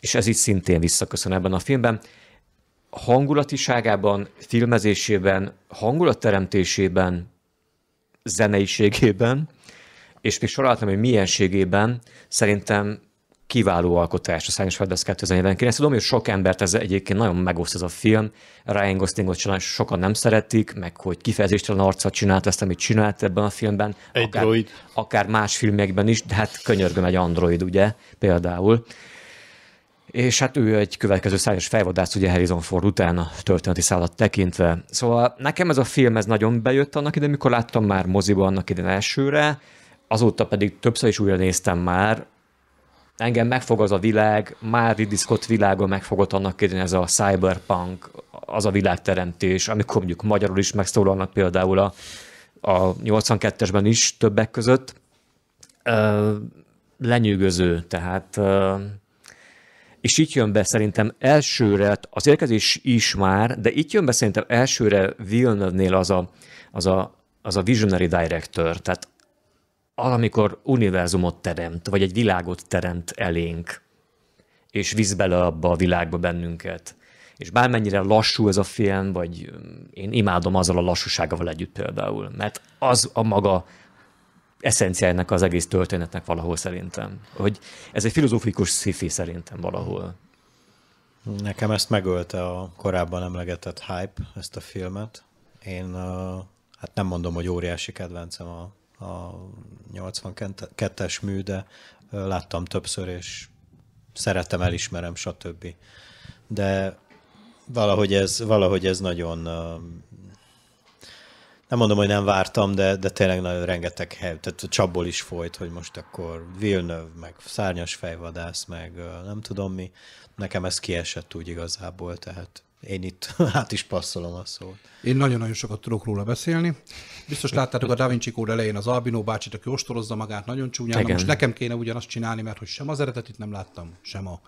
[SPEAKER 1] és ez itt szintén visszaköszön ebben a filmben. Hangulatiságában, filmezésében, hangulatteremtésében, zeneiségében, és még soráltam, hogy milyenségében, szerintem kiváló alkotás, a Szányos Fedez 2019. Tudom, hogy sok embert ez egyébként nagyon megoszt ez a film. Ryan Goslingot csinál, sokan nem szeretik, meg hogy kifejezéstelen arcot csinált ezt, amit csinált ebben a filmben. Egy akár, droid. akár más filmekben is, de hát könyörgöm egy android, ugye, például. És hát ő egy következő szájos fejvadász, ugye Harrison Ford után a történeti szállat tekintve. Szóval nekem ez a film ez nagyon bejött annak ide mikor láttam már moziban annak ide elsőre, azóta pedig többször is újra néztem már, engem megfog az a világ, már Ridley Scott világon megfogott annak kérdén ez a cyberpunk, az a világteremtés, amikor mondjuk magyarul is megszólalnak például a, a 82-esben is többek között. Ö, lenyűgöző, tehát ö, és itt jön be szerintem elsőre, hát az érkezés is már, de itt jön be szerintem elsőre Villeneuve-nél az a, az a, az a visionary director, tehát amikor univerzumot teremt, vagy egy világot teremt elénk, és visz bele abba a világba bennünket. És bármennyire lassú ez a film, vagy én imádom azzal a lassúságával együtt például, mert az a maga eszenciájának az egész történetnek valahol szerintem. Hogy ez egy filozófikus sci szerintem valahol.
[SPEAKER 3] Nekem ezt megölte a korábban emlegetett hype, ezt a filmet. Én hát nem mondom, hogy óriási kedvencem a a 82-es mű, de láttam többször, és szeretem, elismerem, stb. De valahogy ez, valahogy ez nagyon nem mondom, hogy nem vártam, de, de tényleg nagyon rengeteg hely, tehát a csapból is folyt, hogy most akkor Vilnöv, meg szárnyas fejvadász, meg nem tudom mi. Nekem ez kiesett úgy igazából, tehát én itt hát <laughs> is passzolom a szót.
[SPEAKER 2] Én nagyon-nagyon sokat tudok róla beszélni. Biztos láttátok a Da Vinci kód elején az Albino bácsit, aki ostorozza magát nagyon csúnyán. Na most nekem kéne ugyanazt csinálni, mert hogy sem az eredetit nem láttam, sem a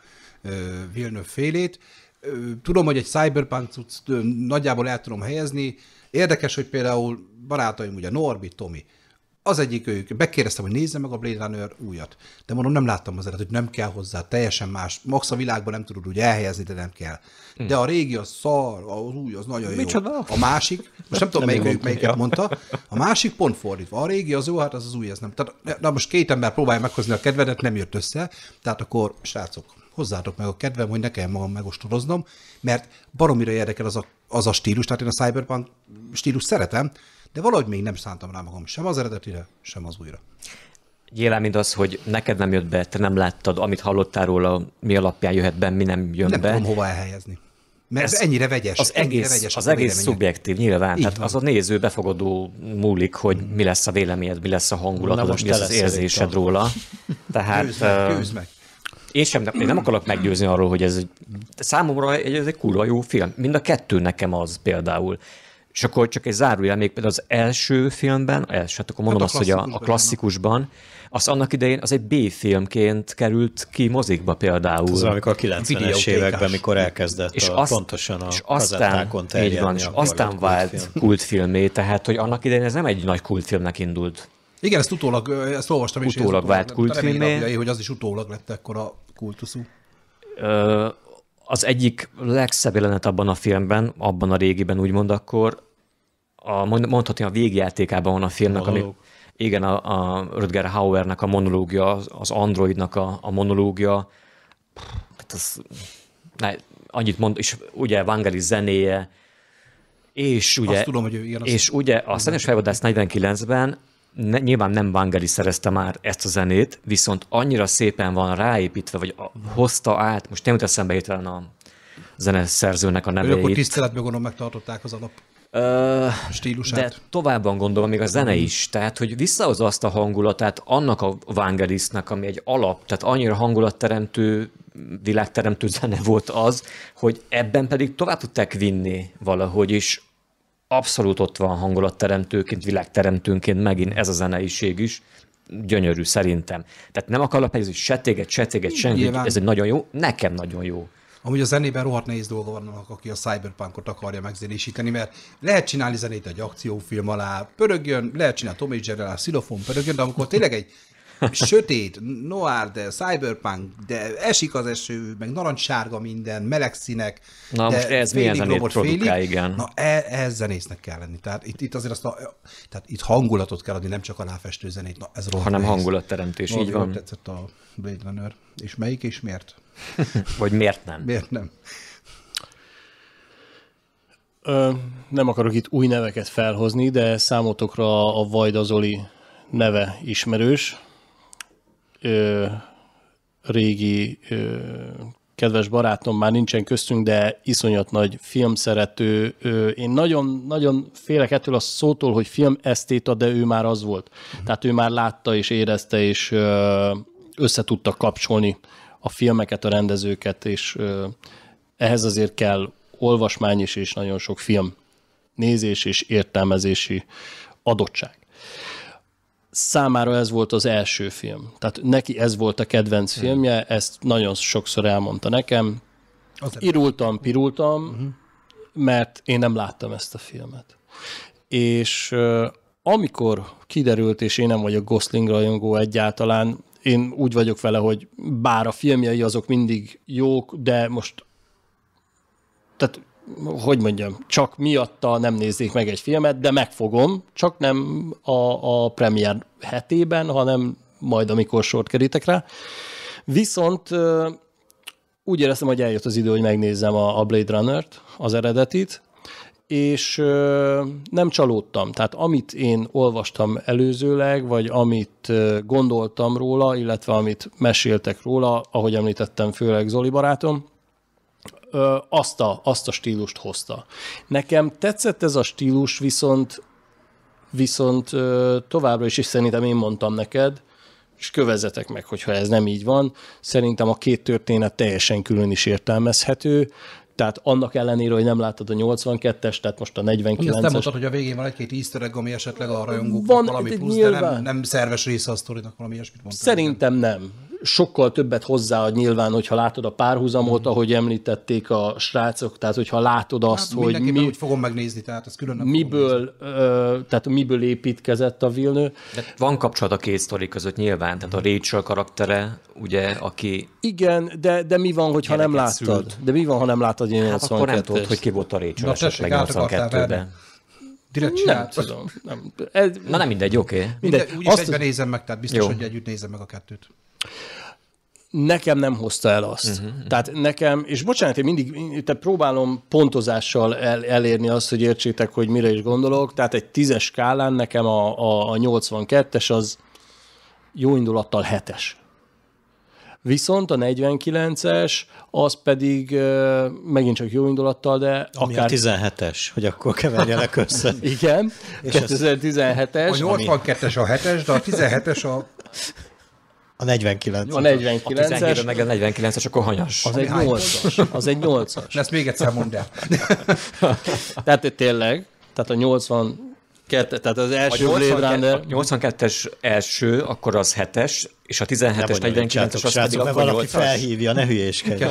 [SPEAKER 2] uh, Villeneuve félét. Uh, tudom, hogy egy cyberpunk cucc uh, nagyjából el tudom helyezni. Érdekes, hogy például barátaim, ugye Norbi, Tomi, az egyik ők, Megkérdeztem, hogy nézze meg a Blade Runner újat. De mondom, nem láttam az eredet, hogy nem kell hozzá, teljesen más. Max a világban nem tudod úgy elhelyezni, de nem kell. Hmm. De a régi az szar, az új az nagyon Micsoda? jó. A másik, most nem tudom, melyik őjük melyiket mondta, a másik pont fordítva. A régi az jó, hát az az új, az nem. Tehát, na most két ember próbálja meghozni a kedvedet, nem jött össze. Tehát akkor, srácok, hozzátok meg a kedvem, hogy ne kell magam megostoroznom, mert baromira érdekel az a, az a stílus, tehát én a cyberpunk stílus szeretem, de valahogy még nem szántam rá magam sem az eredetire, sem az újra.
[SPEAKER 1] Gyélám, mint az, hogy neked nem jött be, te nem láttad, amit hallottál róla, mi alapján jöhet be, mi nem jön nem be. Nem tudom hova
[SPEAKER 2] elhelyezni. Mert ez, ez ennyire vegyes. Az ennyire egész, vegyes az, az egész szubjektív,
[SPEAKER 1] nyilván. Így Tehát van. az a néző befogadó múlik, hogy mi lesz a véleményed, mi lesz a hangulatod, Na, most mi lesz az érzésed róla. Tehát, győzd meg, győzd meg. Én sem, én nem akarok meggyőzni arról, hogy ez egy, számomra ez egy kurva jó film. Mind a kettő nekem az például. És akkor csak egy zárójel, még például az első filmben, első, hát akkor mondom hát azt, hogy a, a klasszikusban, az annak idején az egy B-filmként került ki mozikba például. Az, amikor a 90-es években, amikor elkezdett és a, azt, pontosan a és aztán, így van, és aztán vált kultfilmé, tehát hogy annak idején ez nem egy nagy kultfilmnek indult.
[SPEAKER 2] Igen, ezt utólag, ezt olvastam utólag is. Utólag vált kultfilmé. Hogy az is utólag lett ekkora kultuszú
[SPEAKER 1] az egyik legszebb jelenet abban a filmben, abban a régiben úgymond akkor, a, mondhatni a végjátékában van a filmnek, ami, igen, a, a Rutger Hauernek a monológia, az androidnak a, a monológia, hát az, ne, annyit mond, és ugye Vangelis zenéje, és ugye, azt tudom, hogy ő ilyen és ugye a Szenes Fejvadász 49-ben ne, nyilván nem Vangeli szerezte már ezt a zenét, viszont annyira szépen van ráépítve, vagy a, hozta át, most nem teszem be hirtelen a zeneszerzőnek a nevét. Ők akkor
[SPEAKER 2] tiszteletben gondolom megtartották az alap
[SPEAKER 1] stílusát. De továbban gondolom, még a zene is, tehát hogy visszahoz azt a hangulatát annak a Vangelisnak, ami egy alap, tehát annyira hangulatteremtő, világteremtő zene volt az, hogy ebben pedig tovább tudták vinni valahogy, és abszolút ott van hangulatteremtőként, világteremtőnként megint ez a zeneiség is, gyönyörű szerintem. Tehát nem akarlak hogy se téged, se téged, senki, ez egy nagyon jó, nekem nagyon jó.
[SPEAKER 2] Amúgy a zenében rohadt nehéz dolga vannak, aki a cyberpunkot akarja megzenésíteni, mert lehet csinálni zenét egy akciófilm alá, pörögjön, lehet csinálni Tom és Jerry alá, szilofon pörögjön, de amikor tényleg egy sötét, noir, de cyberpunk, de esik az eső, meg narancssárga minden, meleg színek. Na de most ez milyen zenét produkál, igen. Na ez ehhez zenésznek kell lenni. Tehát itt, itt azért azt a, tehát itt hangulatot kell adni, nem csak a láfestő zenét. Na, ez Hanem nehéz. hangulatteremtés, így van. tetszett a Blade Runner. És melyik és miért?
[SPEAKER 1] <laughs> Vagy miért nem? Miért
[SPEAKER 2] nem?
[SPEAKER 4] Ö, nem akarok itt új neveket felhozni, de számotokra a Vajda Zoli neve ismerős ö, régi ö, kedves barátom már nincsen köztünk, de iszonyat nagy filmszerető. Én nagyon, nagyon félek ettől a szótól, hogy film esztéta, de ő már az volt. Mm. Tehát ő már látta és érezte, és össze tudta kapcsolni a filmeket, a rendezőket, és ehhez azért kell olvasmány is, és nagyon sok film nézés és értelmezési adottság számára ez volt az első film. Tehát neki ez volt a kedvenc hmm. ezt nagyon sokszor elmondta nekem. Az Irultam, pirultam, uh-huh. mert én nem láttam ezt a filmet. És uh, amikor kiderült, és én nem vagyok Gosling rajongó egyáltalán, én úgy vagyok vele, hogy bár a filmjei azok mindig jók, de most tehát hogy mondjam, csak miatta nem nézzék meg egy filmet, de megfogom, csak nem a, a premier hetében, hanem majd, amikor sort kerítek rá. Viszont úgy éreztem, hogy eljött az idő, hogy megnézzem a Blade Runner-t, az eredetit, és nem csalódtam. Tehát amit én olvastam előzőleg, vagy amit gondoltam róla, illetve amit meséltek róla, ahogy említettem, főleg Zoli barátom, ö, azt, a, azt a stílust hozta. Nekem tetszett ez a stílus, viszont viszont ö, továbbra is, és szerintem én mondtam neked, és kövezetek meg, hogyha ez nem így van, szerintem a két történet teljesen külön is értelmezhető, tehát annak ellenére, hogy nem láttad a 82-es, tehát most a 49-es. nem mondtad,
[SPEAKER 2] hogy a végén van egy-két easter egg, ami esetleg a rajongóknak van, valami plusz, nyilván. de nem, nem
[SPEAKER 4] szerves része a sztorinak,
[SPEAKER 2] valami ilyesmit mondtad.
[SPEAKER 4] Szerintem nem sokkal többet hozzáad nyilván, hogyha látod a párhuzamot, mm. ahogy említették a
[SPEAKER 2] srácok, tehát hogyha látod azt, hát, hogy mi, úgy fogom megnézni, tehát ez külön miből,
[SPEAKER 1] ö, tehát miből építkezett a Vilnő. De van kapcsolat a két sztori között nyilván, tehát a mhm. Rachel karaktere, ugye, aki...
[SPEAKER 4] Igen, de, de mi van, hogyha nem láttad? Szült. De mi van, ha nem láttad 82-t? Hát akkor nem tudod, hogy ki volt a Rachel Na, esetleg 82-ben.
[SPEAKER 2] Direkt csinált. Nem tudom. Nem. Ez, Na nem mindegy, oké. Okay. Mindegy. mindegy. Úgyis Azt... egyben nézem meg, tehát biztos, jó. hogy együtt nézem meg a kettőt
[SPEAKER 4] nekem nem hozta el azt. Uh-huh. Tehát nekem, és bocsánat, én mindig te próbálom pontozással el, elérni azt, hogy értsétek, hogy mire is gondolok. Tehát egy tízes skálán nekem a, a, a 82-es az jó indulattal hetes. Viszont a 49-es, az pedig megint csak jó indulattal, de ami akár... a
[SPEAKER 3] 17-es, hogy akkor keverjenek össze.
[SPEAKER 4] Igen,
[SPEAKER 2] és 2017-es. A 82-es a 7-es, de a 17-es a
[SPEAKER 1] a 49. A 49 A 19 a 49 es akkor hanyas. Az egy 8-as.
[SPEAKER 2] Az egy 8-as. Ezt még egyszer mondd el.
[SPEAKER 4] <laughs> tehát tényleg, tehát a 80 Kette, tehát az első a 80, Blade
[SPEAKER 2] Runner... 82-es
[SPEAKER 1] első, akkor az 7-es, és a 17-es, 49-es az pedig akkor valaki felhívja, ne hülyéskedj.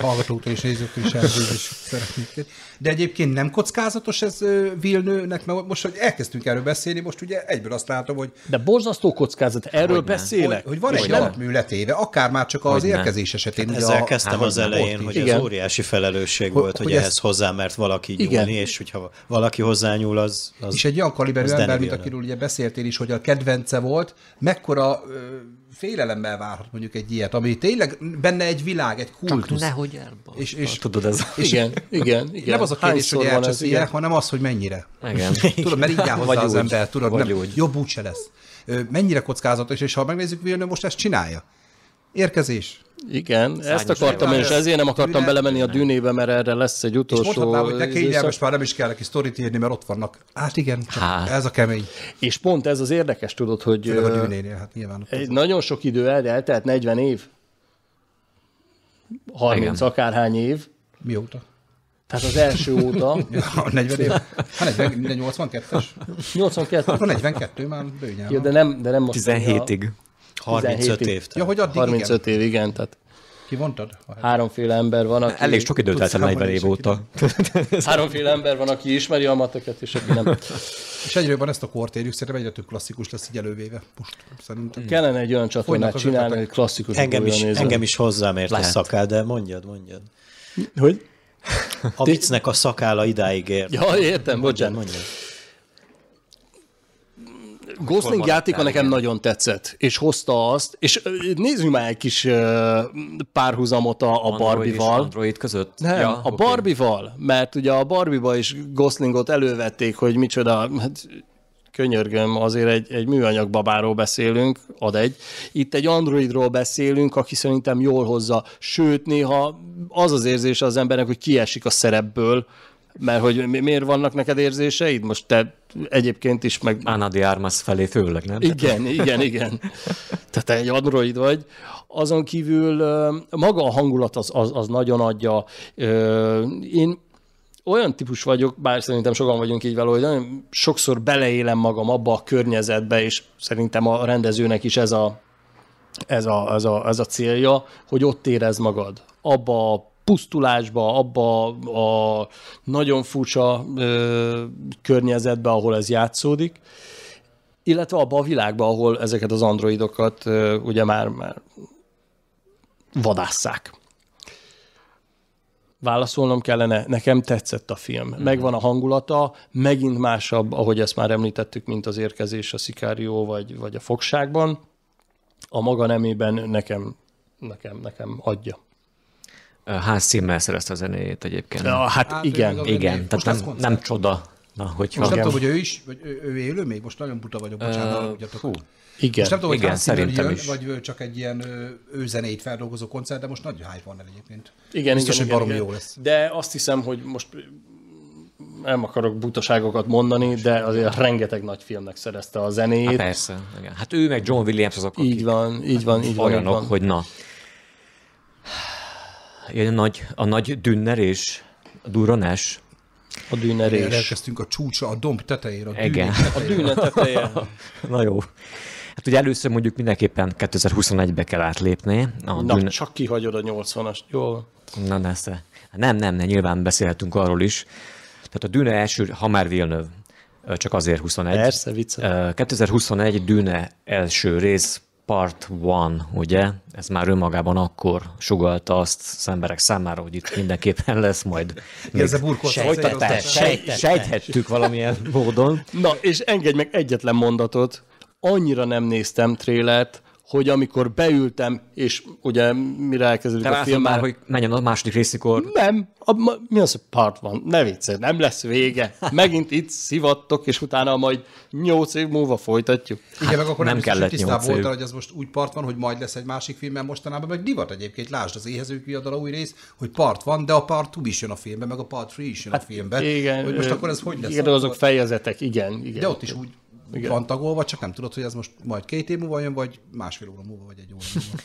[SPEAKER 2] Hallgatótól és nézőktől is elnézést szeretnék. De egyébként nem kockázatos ez Vilnőnek, mert most, hogy elkezdtünk erről beszélni, most ugye egyből azt látom, hogy... De borzasztó kockázat, erről hogy beszélek. Hogy, hogy van hogy egy alapműletéve, akár már csak az hogy érkezés esetén. Hát ezzel a, kezdtem hát, az elején, hogy igen. az óriási
[SPEAKER 3] felelősség hogy, volt, hogy, hogy ehhez ezt... hozzá mert valaki nyúlni, igen. és hogyha valaki nyúl, az, az És egy olyan kaliberű ember, mint akiről
[SPEAKER 2] ugye beszéltél is, hogy a kedvence volt, mekkora félelemmel várhat mondjuk egy ilyet, ami tényleg benne egy világ, egy kultusz. Csak nehogy elbaszta. És, és, Tudod, ez és, igen, igen, igen. Nem az a kérdés, hogy elcsesz ilyen, hanem az, hogy mennyire. Igen. <laughs> Tudod, mert így áll hozzá az ember, tudod, nem, úgy. jobb se lesz. Mennyire kockázatos, és ha megnézzük, hogy most ezt csinálja. Érkezés, igen, Szányos ezt akartam és ezért nem akartam dűne, belemenni
[SPEAKER 4] a dűnébe, mert erre lesz egy utolsó... És mondhatnám, hogy de kényelmes,
[SPEAKER 2] már nem is kell neki sztorit írni, mert ott vannak. Hát igen,
[SPEAKER 4] csak hát. ez a kemény. És pont ez
[SPEAKER 2] az érdekes, tudod, hogy... Főleg a dűnénél, hát nyilván. Nagyon sok
[SPEAKER 4] idő eltelt, tehát 40 év, 30 igen. akárhány év.
[SPEAKER 2] Mióta? Tehát az első óta. <laughs> Ja, 40 év. Hát 82 es 82. Akkor 42 már bőnyel. Ja, de nem, de nem most. 17-ig. 35 év. év ja, hogy addig 35
[SPEAKER 4] igen. év, igen. Tehát ki mondtad? Háromféle ember van, aki... Elég sok időt eltelt 40 év óta. <laughs> Háromféle ember van, aki ismeri a mateket, és aki nem.
[SPEAKER 2] és egyre van ezt a kort érjük, szerintem egyre több klasszikus lesz így elővéve. Most szerintem. Hmm. Kellene egy olyan csatornát
[SPEAKER 3] csinálni, hogy klasszikus. Engem is, nézem. engem is hozzám ért a szakáll, de mondjad, mondjad. Hogy? A viccnek a szakála idáig ért. Ja, értem, bocsánat.
[SPEAKER 4] Mondjad. mondjad. Gosling játéka nekem igen. nagyon tetszett, és hozta azt, és nézzünk már egy kis párhuzamot a, a Barbie-val.
[SPEAKER 1] Android között? Nem, ja, a
[SPEAKER 4] okay. Barbie-val, mert ugye a barbie is Goslingot elővették, hogy micsoda, hát könyörgöm, azért egy, egy műanyag babáról beszélünk, ad egy. Itt egy androidról beszélünk, aki szerintem jól hozza, sőt, néha az az érzés az embernek, hogy kiesik a szerepből, mert hogy mi, miért vannak neked érzéseid? Most te egyébként is meg... Anadi Armas felé főleg, nem? Igen, igen, igen. Tehát te egy android vagy. Azon kívül maga a hangulat az, az, az nagyon adja. Én olyan típus vagyok, bár szerintem sokan vagyunk így vele, hogy nagyon sokszor beleélem magam abba a környezetbe, és szerintem a rendezőnek is ez a, ez a, ez a, ez a célja, hogy ott érez magad, abba a pusztulásba, abba a nagyon furcsa ö, környezetbe, ahol ez játszódik, illetve abba a világba, ahol ezeket az androidokat ö, ugye már, már vadásszák. Válaszolnom kellene, nekem tetszett a film. Mhm. Megvan a hangulata, megint másabb, ahogy ezt már említettük, mint az érkezés a Szikárió vagy, vagy a fogságban. A maga nemében nekem, nekem, nekem adja.
[SPEAKER 1] Hans Zimmer szerezte a zenéjét egyébként. Ja, hát, hát igen, igen. igen. Tehát nem, nem csoda. Na, hogy most nem tudom, hogy ő
[SPEAKER 2] is, vagy ő, ő élő még? Most nagyon buta vagyok, bocsánat. Uh, igen, most nem tudom, hogy igen, szerintem jön, is. vagy csak egy ilyen ő zenét feldolgozó koncert, de most nagy hype van el egyébként. Igen, Biztos, igen, hogy baromi igen. jó lesz.
[SPEAKER 4] De azt hiszem, hogy most nem akarok butaságokat mondani, de azért rengeteg nagy filmnek szerezte a hát zenét. Há persze, igen. Hát
[SPEAKER 1] ő meg John Williams azok, Így van, így van, így van. Olyanok, így van. hogy na. Én a nagy, a nagy dünnerés, a durranás. A dűnerés.
[SPEAKER 2] elkezdtünk a csúcsa, a domb tetejére, a Igen. <laughs> A dűne tetejére.
[SPEAKER 1] <laughs> Na jó. Hát ugye először mondjuk mindenképpen 2021-be kell átlépni. A Na, dűne... csak kihagyod a 80-ast, jól Na, nesze. Nem, nem, nem, nyilván beszélhetünk arról is. Tehát a dűne első, ha már Villeneuve, csak azért 21. Persze, vicce. 2021 dűne első rész Part One, ugye? Ez már önmagában akkor sugalta azt az emberek számára, hogy itt mindenképpen lesz majd. Ez a sejtette. Sejthettük valamilyen módon. Na,
[SPEAKER 4] és engedj meg egyetlen mondatot. Annyira nem néztem trélet, hogy amikor beültem, és ugye mire elkezdődik a film már, hogy menjen a második részikor. Nem, a, mi az, hogy part van? Ne viccel, nem lesz vége. Megint itt szivattok, és utána majd nyolc év múlva folytatjuk. Hát, Igen, meg hát, akkor nem, nem kellett tisztában voltál, hogy
[SPEAKER 2] az most úgy part van, hogy majd lesz egy másik film, mert mostanában meg divat egyébként, lásd az éhezők viadala új rész, hogy part van, de a part 2 is jön a filmben, meg a part 3 is jön hát, a filmben. Igen, hogy most akkor ez hogy lesz? Igen, azok fejezetek, igen. igen. De ott is úgy igen. van tagolva, csak nem tudod, hogy ez most majd két év múlva jön, vagy másfél óra múlva, vagy egy óra múlva. <laughs>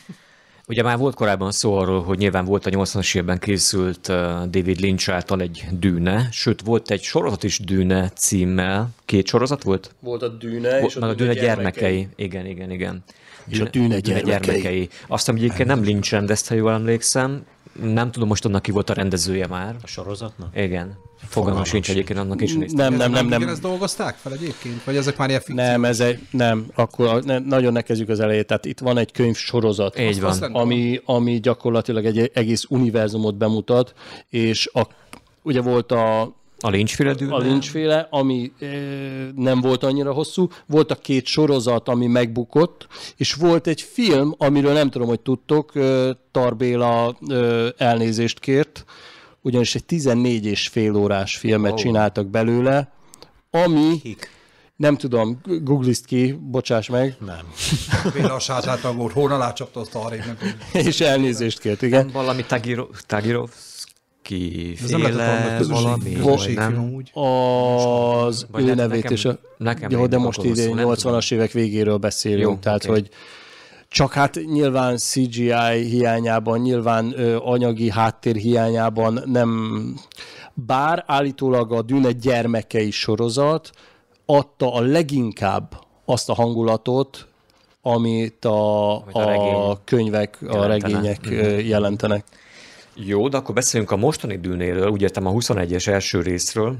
[SPEAKER 1] Ugye már volt korábban szó arról, hogy nyilván volt a 80-as évben készült uh, David Lynch által egy dűne, sőt volt egy sorozat is dűne címmel. Két sorozat volt? Volt a dűne, volt, és a, a dűne gyermekei. gyermekei. Igen, igen, igen. És dűne, a dűne gyermekei. gyermekei. Aztán egyébként nem Lynch rendezte, jól emlékszem. Nem tudom most annak ki volt a rendezője már. A
[SPEAKER 2] sorozatnak?
[SPEAKER 1] Igen. Fogalmam sincs egyébként, annak is néztem. Nem, nem, nem, nem. nem. ezt
[SPEAKER 2] dolgozták fel egyébként?
[SPEAKER 4] Vagy ezek már ilyen Nem, ez egy, nem, akkor ne, nagyon ne kezdjük az elejét. Tehát itt van egy könyv sorozat, Így van. Ami, ami gyakorlatilag egy egész univerzumot bemutat, és a, ugye volt a a lincsféle A lincsféle, ami e, nem volt annyira hosszú. Volt a két sorozat, ami megbukott, és volt egy film, amiről nem tudom, hogy tudtok, e, Tarbéla e, elnézést kért, ugyanis egy 14 és fél órás filmet oh. csináltak belőle, ami... Hik. Nem tudom, googliszt ki, bocsáss meg. Nem.
[SPEAKER 2] Villasátát a volt, hóna látsapta a harét,
[SPEAKER 1] És elnézést kért, igen. Nem valami Tagirov, Tagirov kiféle valami, vagy nem?
[SPEAKER 2] Az vagy ő nevét nekem, és a...
[SPEAKER 4] Nekem jó, de most idén 80-as évek végéről beszélünk, jó, tehát okay. hogy csak hát nyilván CGI hiányában, nyilván ö, anyagi háttér hiányában nem... Bár állítólag a Dűne gyermekei sorozat adta a leginkább azt a hangulatot, amit a, a, a
[SPEAKER 1] könyvek, jelentene. a regények mm-hmm. jelentenek. Jó, de akkor beszéljünk a mostani dűnéről, úgy értem a 21-es első részről.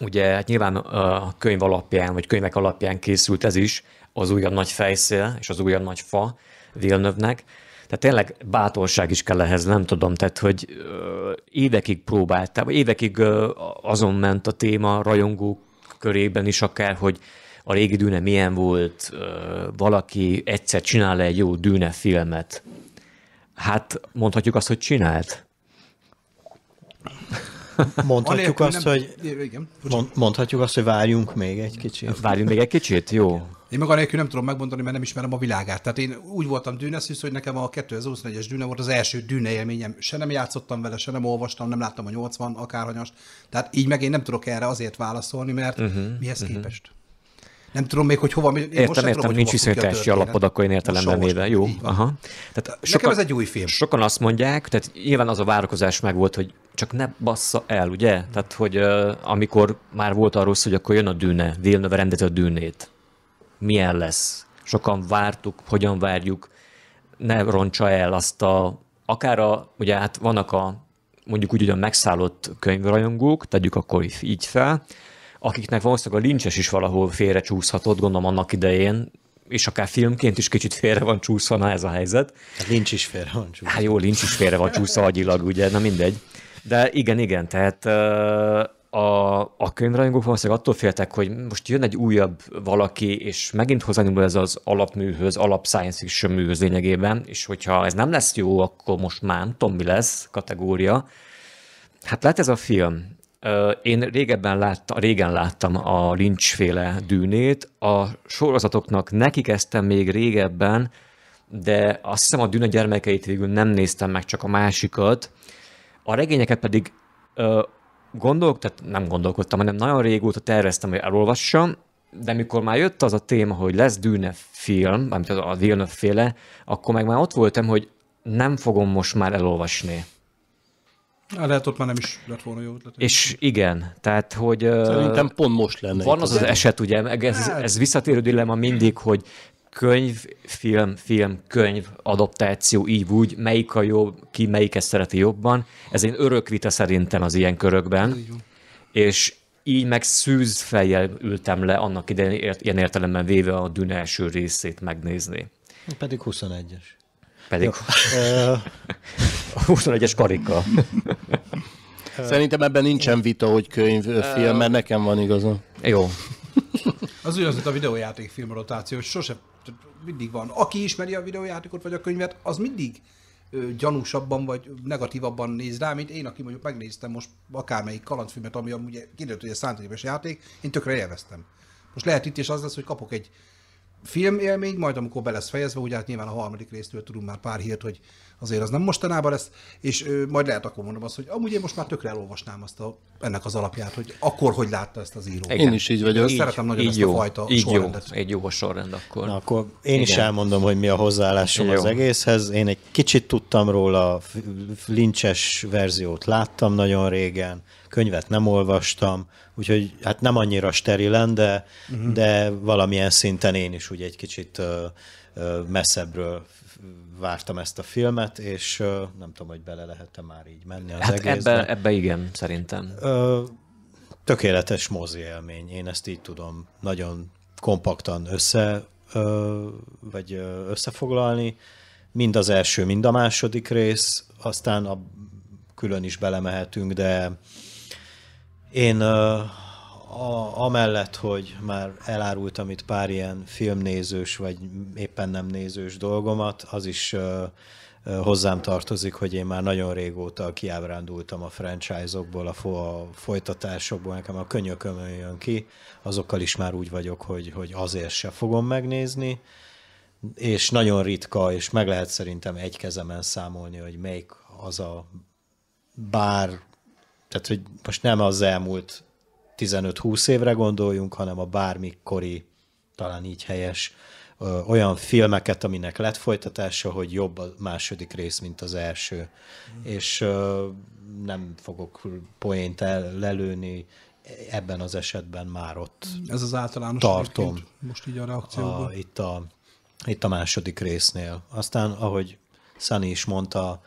[SPEAKER 1] Ugye hát nyilván a könyv alapján, vagy könyvek alapján készült ez is, az újabb nagy fejszél és az újabb nagy fa Vilnövnek. Tehát tényleg bátorság is kell ehhez, nem tudom, tehát hogy ö, évekig próbáltam, évekig ö, azon ment a téma rajongók körében is akár, hogy a régi dűne milyen volt, ö, valaki egyszer csinál egy jó dűne filmet. Hát mondhatjuk azt, hogy csinált.
[SPEAKER 3] Mondhatjuk azt, nem... hogy, igen,
[SPEAKER 1] mondhatjuk azt, hogy várjunk
[SPEAKER 3] még
[SPEAKER 2] egy
[SPEAKER 1] kicsit. Várjunk még egy kicsit? Jó.
[SPEAKER 2] Én meg nélkül nem tudom megmondani, mert nem ismerem a világát. Tehát én úgy voltam dűneszűsz, hogy nekem a 2021-es dűne volt az első dűne élményem. Se nem játszottam vele, se nem olvastam, nem láttam a 80 akárhanyast. Tehát így meg én nem tudok erre azért válaszolni, mert uh-huh, mihez uh-huh. képest. Nem tudom még, hogy hova. Én értem, most értem, tudom, nincs viszonyítási alapod, akkor én értelemben véve.
[SPEAKER 1] Jó, aha. Tehát sokan, Nekem ez egy új film. Sokan azt mondják, tehát nyilván az a várakozás meg volt, hogy csak ne bassza el, ugye? Tehát, hogy uh, amikor már volt arról hogy akkor jön a dűne, Vilnöve rendezi a dűnét, milyen lesz. Sokan vártuk, hogyan várjuk, ne roncsa el azt a, akár a, ugye hát vannak a mondjuk úgy, hogy a megszállott könyvrajongók, tegyük akkor így fel, akiknek valószínűleg a lincses is valahol csúszhatott, gondolom annak idején, és akár filmként is kicsit félre van csúszva, na ez a helyzet. Hát lincs is félre van csúszva. Hát jó, lincs is félre van csúszva agyilag, ugye, na mindegy. De igen, igen, tehát a, a könyvrajongók valószínűleg attól féltek, hogy most jön egy újabb valaki, és megint hozzányúl ez az alapműhöz, alap science fiction műhöz lényegében, és hogyha ez nem lesz jó, akkor most már tudom, mi lesz kategória. Hát lehet ez a film. Én régebben láttam, régen láttam a Lynch-féle dűnét, a sorozatoknak neki kezdtem még régebben, de azt hiszem a dűne gyermekeit végül nem néztem meg, csak a másikat. A regényeket pedig gondolok, tehát nem gondolkodtam, hanem nagyon régóta terveztem, hogy elolvassam, de mikor már jött az a téma, hogy lesz Dűne film, amit a Villeneuve féle, akkor meg már ott voltam, hogy nem fogom most már elolvasni.
[SPEAKER 2] Lehet ott már nem is lett volna jó ötlet.
[SPEAKER 1] És igen, tehát hogy... Szerintem pont most lenne. Van az az eset, ugye, ez, hát. ez visszatérő dilemma mindig, hogy könyv, film, film, könyv, adaptáció, így úgy, melyik a jobb, ki melyiket szereti jobban. Ez én örök vita szerintem az ilyen körökben. És így meg szűz fejjel ültem le annak idején ért, ilyen értelemben véve a Dün első részét megnézni.
[SPEAKER 3] Pedig
[SPEAKER 4] 21-es.
[SPEAKER 1] Pedig Jó. 21-es <laughs> karika. <laughs>
[SPEAKER 2] Szerintem
[SPEAKER 4] ebben nincsen vita, hogy könyv, film, mert nekem van igaza. Jó.
[SPEAKER 2] Az ugyanaz, mint a videójáték film rotáció, hogy sose mindig van. Aki ismeri a videójátékot vagy a könyvet, az mindig ö, gyanúsabban vagy negatívabban néz rá, mint én, aki mondjuk megnéztem most akármelyik kalandfilmet, ami amúgy kiderült, hogy ez szántanyagos játék, én tökre élveztem. Most lehet itt is az lesz, hogy kapok egy filmélmény, majd amikor be lesz fejezve, ugye hát nyilván a harmadik résztől tudunk már pár hírt, hogy azért az nem mostanában lesz, és ö, majd lehet akkor mondom azt, hogy amúgy én most már tökre elolvasnám azt a, ennek az alapját, hogy akkor hogy látta ezt az író. Igen. Én is így vagyok. Én Szeretem
[SPEAKER 3] nagyon így ezt jó, a fajta így sorrendet.
[SPEAKER 1] Jó, egy jó a sorrend akkor.
[SPEAKER 3] Na, akkor én Igen. is elmondom, hogy mi a hozzáállásom jó. az egészhez. Én egy kicsit tudtam róla, lincses verziót láttam nagyon régen, könyvet nem olvastam, úgyhogy hát nem annyira sterilen, de, uh-huh. de valamilyen szinten én is úgy egy kicsit messzebbről vártam ezt a filmet, és nem tudom, hogy bele lehet-e már így menni az hát egészbe. Ebbe, ebbe igen, szerintem. Tökéletes mozi élmény, én ezt így tudom nagyon kompaktan össze, vagy összefoglalni. Mind az első, mind a második rész, aztán a külön is belemehetünk, de én a, amellett, hogy már elárultam itt pár ilyen filmnézős, vagy éppen nem nézős dolgomat, az is ö, ö, hozzám tartozik, hogy én már nagyon régóta kiábrándultam a franchise-okból, a, fo- a folytatásokból, nekem a könyököm jön ki, azokkal is már úgy vagyok, hogy, hogy azért se fogom megnézni, és nagyon ritka, és meg lehet szerintem egy kezemen számolni, hogy melyik az a bár, tehát hogy most nem az elmúlt 15-20 évre gondoljunk, hanem a bármikori, talán így helyes, olyan filmeket, aminek lett folytatása, hogy jobb a második rész, mint az első. Mm. És nem fogok poént el, lelőni, ebben az esetben már ott mm. Ez az általános tartom.
[SPEAKER 2] Most így a reakcióban. A,
[SPEAKER 3] itt, a, itt a második résznél. Aztán, ahogy Szani is mondta,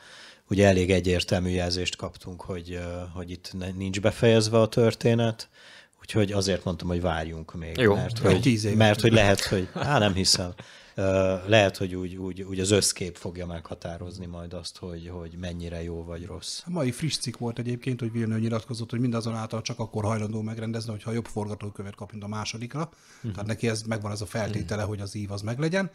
[SPEAKER 3] ugye elég egyértelmű jelzést kaptunk, hogy, hogy itt nincs befejezve a történet, Úgyhogy azért mondtam, hogy várjunk még. Jó, mert, tíz Hogy, mert hogy lehet, hogy, á, nem hiszem, lehet, hogy úgy, úgy, úgy az összkép fogja meghatározni majd azt, hogy, hogy mennyire jó vagy rossz.
[SPEAKER 2] A mai friss cikk volt egyébként, hogy Vilnő nyilatkozott, hogy mindazonáltal csak akkor hajlandó megrendezni, hogyha jobb forgatókövet kap, mint a másodikra. Uh-huh. Tehát mhm. neki ez megvan ez a feltétele, uh-huh. hogy az ív az meglegyen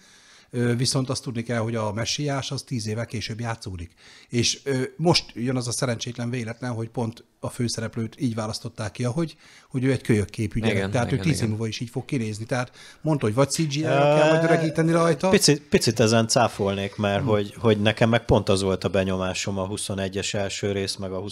[SPEAKER 2] viszont azt tudni kell, hogy a messiás az tíz éve később játszódik. És most jön az a szerencsétlen véletlen, hogy pont a főszereplőt így választották ki, ahogy, hogy ő egy kölyök képű gyerek. Igen, tehát igen, ő tíz év múlva is így fog kinézni. Tehát mondta, hogy vagy cgi kell majd öregíteni rajta. Picit,
[SPEAKER 3] picit ezen cáfolnék, mert hmm. hogy, hogy nekem meg pont az volt a benyomásom a 21-es első rész, meg a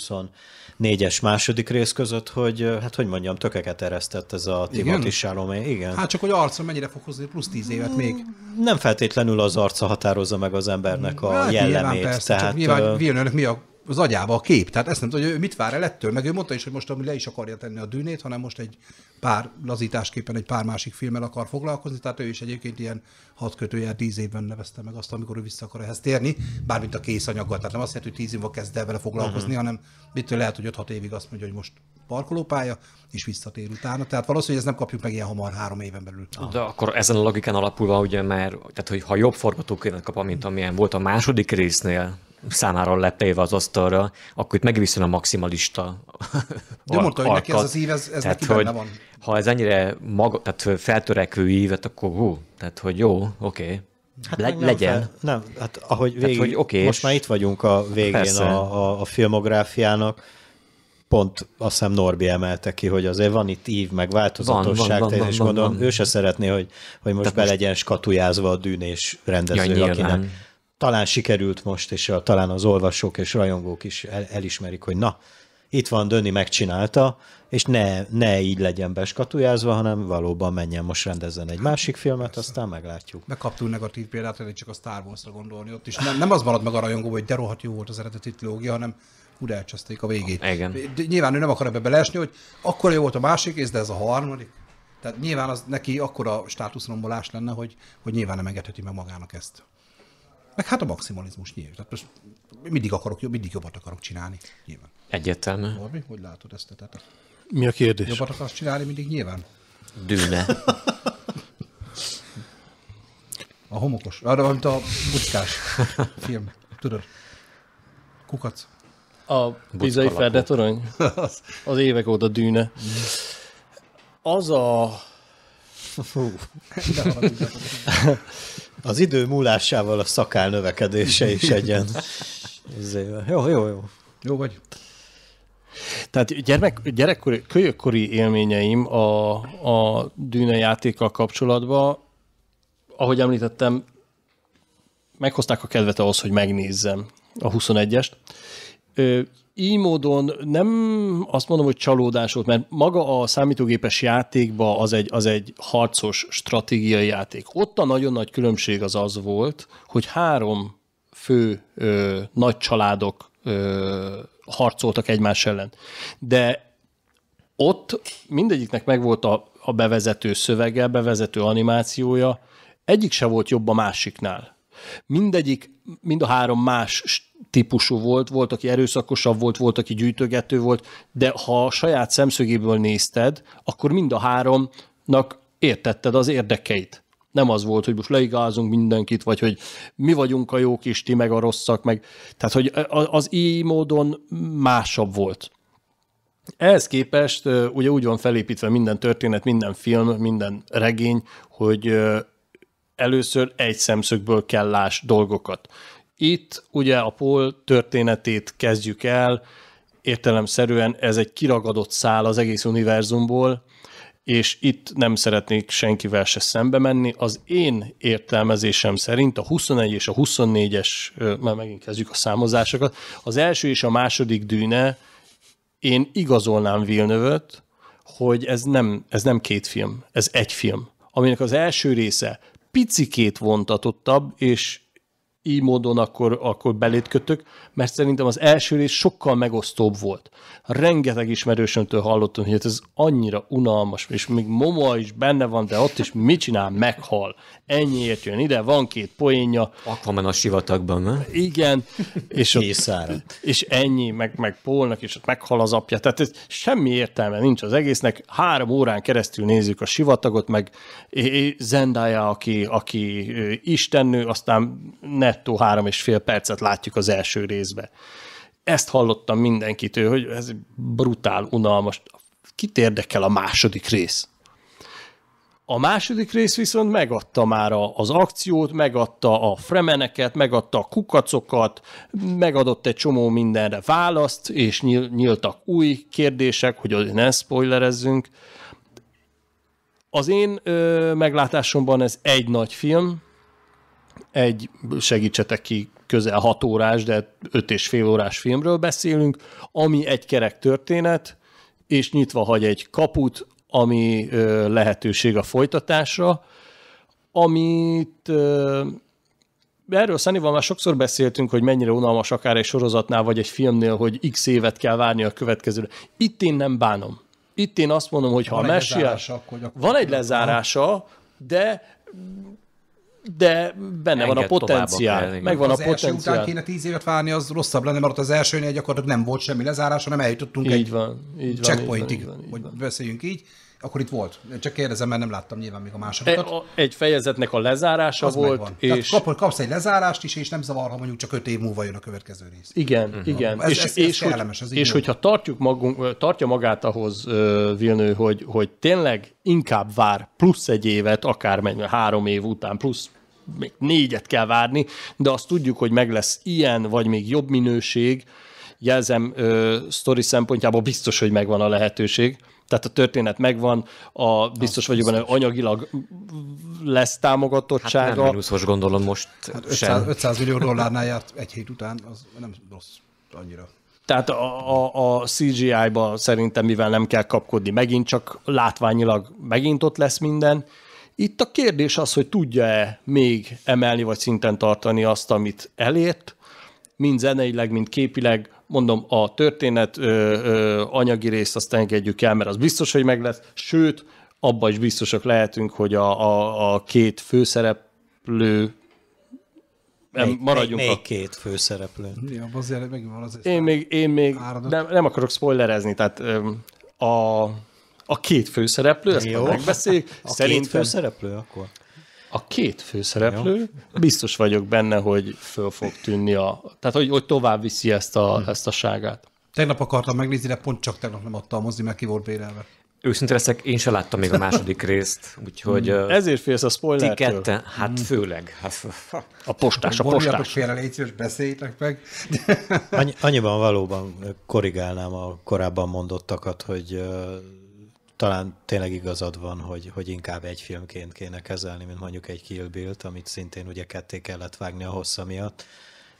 [SPEAKER 3] 24-es második rész között, hogy hát hogy mondjam, tökeket eresztett ez a Timothy Igen? Igen. Hát
[SPEAKER 2] csak, hogy arcon mennyire fog hozni plusz tíz évet még.
[SPEAKER 3] Nem feltétlenül feltétlenül az arca határozza meg az embernek a mm, hát, jellemét. Nyilván persze, tehát, csak nyilván
[SPEAKER 2] Villeneuve mi a az agyába a kép. Tehát ezt nem tudja, hogy ő mit vár el ettől, meg ő mondta is, hogy most le is akarja tenni a dűnét, hanem most egy pár lazításképpen egy pár másik filmmel akar foglalkozni, tehát ő is egyébként ilyen hat kötőjel tíz évben nevezte meg azt, amikor ő vissza akar ehhez térni, bármint a kész anyaggal. Tehát nem azt jelenti, hogy tíz év kezd el vele foglalkozni, uh-huh. hanem mitől lehet, hogy 5-6 évig azt mondja, hogy most parkolópálya, és visszatér utána. Tehát valószínűleg ezt nem kapjuk meg ilyen hamar három éven belül.
[SPEAKER 1] Ah. De akkor ezen a logikán alapulva ugye már, tehát hogy ha jobb forgatókönyvet kap, mint amilyen volt a második résznél, számára lepéve az asztalra, akkor itt megviszon a maximalista De mondta, hogy neki ez az ív, ez, ez tehát, neki benne van. Ha ez ennyire maga, tehát feltörekvő ívet, akkor hú, tehát hogy jó, oké, okay, Hát Le, nem legyen. Fel, nem,
[SPEAKER 3] hát ahogy végig, tehát, hogy okay, most már itt vagyunk a végén a, a, a filmográfiának, pont azt hiszem Norbi emelte ki, hogy azért van itt ív, meg változatosság, van, van, van, és van, gondolom, van, van. ő se szeretné, hogy, hogy most Tehát be most... legyen skatujázva a dűnés rendező, ja, akinek talán sikerült most, és a, eh, talán az olvasók és rajongók is el, elismerik, hogy na, itt van, Döni megcsinálta, és ne, ne így legyen beskatujázva, hanem valóban menjen most rendezzen egy másik filmet, Persze. aztán meglátjuk.
[SPEAKER 2] Meg kaptunk negatív példát, hogy csak a Star Wars-ra gondolni ott is. Nem, nem az marad meg a rajongó, hogy de rohadt jó volt az eredeti trilógia, hanem úgy elcseszték a végét. Ah, igen. De nyilván ő nem akar ebbe belesni, hogy akkor jó volt a másik ész, de ez a harmadik. Tehát nyilván az neki akkora státuszrombolás lenne, hogy, hogy nyilván nem engedheti meg magának ezt. Meg hát a maximalizmus nyilván. Tehát most mindig akarok, mindig jobbat akarok csinálni. Nyilván.
[SPEAKER 1] Egyértelmű.
[SPEAKER 2] Valami? hogy látod ezt? Tehát Mi a kérdés? Jobbat akarsz csinálni mindig nyilván? Dűne. <laughs> a homokos. Arra, mint a buckás film. Tudod? Kukac.
[SPEAKER 4] A Bizai Ferdetorony? <laughs> Az évek óta dűne. Az a... Fú. <laughs> Az idő múlásával a szakál növekedése is egyen.
[SPEAKER 3] jó, jó, jó. Jó vagy.
[SPEAKER 4] Tehát gyermek, gyerekkori, kölyökkori élményeim a, a dűne játékkal kapcsolatban, ahogy említettem, meghozták a kedvet ahhoz, hogy megnézzem a 21-est, így módon nem azt mondom, hogy csalódás volt, mert maga a számítógépes játékba az egy, az egy harcos stratégiai játék. Ott a nagyon nagy különbség az az volt, hogy három fő ö, nagy családok ö, harcoltak egymás ellen. De ott mindegyiknek megvolt a, a bevezető szövege, bevezető animációja, egyik se volt jobb a másiknál. Mindegyik, mind a három más típusú volt, volt, aki erőszakosabb volt, volt, aki gyűjtögető volt, de ha a saját szemszögéből nézted, akkor mind a háromnak értetted az érdekeit. Nem az volt, hogy most leigázunk mindenkit, vagy hogy mi vagyunk a jók, és ti meg a rosszak, meg... Tehát, hogy az így módon másabb volt. Ehhez képest ugye úgy van felépítve minden történet, minden film, minden regény, hogy először egy szemszögből kell láss dolgokat. Itt ugye a Paul történetét kezdjük el, értelemszerűen ez egy kiragadott szál az egész univerzumból, és itt nem szeretnék senkivel se szembe menni. Az én értelmezésem szerint a 21 és a 24-es, már megint kezdjük a számozásokat, az első és a második dűne, én igazolnám Vilnövöt, hogy ez nem, ez nem két film, ez egy film, aminek az első része picikét vontatottabb, és így módon akkor, akkor belét kötök, mert szerintem az első rész sokkal megosztóbb volt. Rengeteg ismerősömtől hallottam, hogy ez annyira unalmas, és még Momoa is benne van, de ott is mit csinál, meghal. Ennyiért jön ide, van két poénja. Aquaman a sivatagban, ne? Igen. És, ott, és ennyi, meg, meg Pólnak és ott meghal az apja. Tehát ez semmi értelme nincs az egésznek. Három órán keresztül nézzük a sivatagot, meg Zendaya, aki, aki istennő, aztán ne nettó három és fél percet látjuk az első részbe. Ezt hallottam mindenkitől, hogy ez brutál unalmas. Kit érdekel a második rész? A második rész viszont megadta már az akciót, megadta a fremeneket, megadta a kukacokat, megadott egy csomó mindenre választ, és nyíltak új kérdések, hogy ne spoilerezzünk. Az én meglátásomban ez egy nagy film, egy, segítsetek ki, közel hat órás, de öt és fél órás filmről beszélünk, ami egy kerek történet, és nyitva hagy egy kaput, ami ö, lehetőség a folytatásra, amit ö, erről Szenival már sokszor beszéltünk, hogy mennyire unalmas akár egy sorozatnál, vagy egy filmnél, hogy x évet kell várni a következőre. Itt én nem bánom. Itt én azt mondom, hogy ha van a messiás, van egy lezárása, de
[SPEAKER 2] de benne Enged van a potenciál. meg megvan az a potenciál. első után kéne tíz évet várni, az rosszabb lenne, mert ott az elsőnél gyakorlatilag nem volt semmi lezárás, hanem eljutottunk így egy van, így checkpointig, így van, így van, hogy van. beszéljünk így. Akkor itt volt. Én csak kérdezem, mert nem láttam nyilván még a másodikat.
[SPEAKER 4] E, egy fejezetnek a lezárása az volt. És... Tehát
[SPEAKER 2] kap, kapsz egy lezárást is, és nem zavar, ha mondjuk csak öt év múlva jön a következő rész. Igen, uh-huh. igen. Ez, és, ez, és, hogy kellemes, ez és hogyha
[SPEAKER 4] tartjuk magunk, tartja magát ahhoz uh, Vilnő, hogy, hogy tényleg inkább vár plusz egy évet, akár három év után, plusz még négyet kell várni, de azt tudjuk, hogy meg lesz ilyen, vagy még jobb minőség, jelzem, ö, sztori szempontjából biztos, hogy megvan a lehetőség. Tehát a történet megvan, a biztos vagyok benne, anyagilag lesz támogatottsága. Hát nem
[SPEAKER 1] minuszos, gondolom most hát 500,
[SPEAKER 2] 500 millió dollárnál járt egy hét után, az nem rossz annyira.
[SPEAKER 4] Tehát a, a, a CGI-ba szerintem, mivel nem kell kapkodni, megint csak látványilag megint ott lesz minden, itt a kérdés az, hogy tudja-e még emelni vagy szinten tartani azt, amit elért, mind zeneileg, mind képileg, mondom, a történet ö, ö, anyagi részt azt engedjük el, mert az biztos, hogy meg lesz, sőt, abban is biztosak lehetünk, hogy a, a, a két főszereplő Melyik, maradjunk melyik
[SPEAKER 3] a... két főszereplő?
[SPEAKER 4] Ja,
[SPEAKER 2] azért van
[SPEAKER 4] az én még, én még nem, nem akarok spoilerezni, tehát a a két főszereplő, ezt Jó. megbeszéljük. A Szerintem... két
[SPEAKER 2] főszereplő akkor?
[SPEAKER 4] A két főszereplő, Jó. biztos vagyok benne, hogy föl fog tűnni a... Tehát, hogy, hogy tovább viszi ezt a, hmm. ezt a ságát.
[SPEAKER 2] Tegnap akartam megnézni, de pont csak tegnap nem adta a mozi, mert ki volt bérelve.
[SPEAKER 1] Őszinte leszek, én sem láttam még a második <laughs> részt, úgyhogy... Hmm. Ezért
[SPEAKER 2] félsz a spoiler Tikette?
[SPEAKER 1] hát hmm. főleg. Hát, a postás, a postás.
[SPEAKER 2] félre légy beszéljétek meg.
[SPEAKER 3] Annyi, annyiban valóban korrigálnám a korábban mondottakat, hogy talán tényleg igazad van, hogy, hogy inkább egy filmként kéne kezelni, mint mondjuk egy Kill Bill-t, amit szintén ugye ketté kellett vágni a hossza miatt,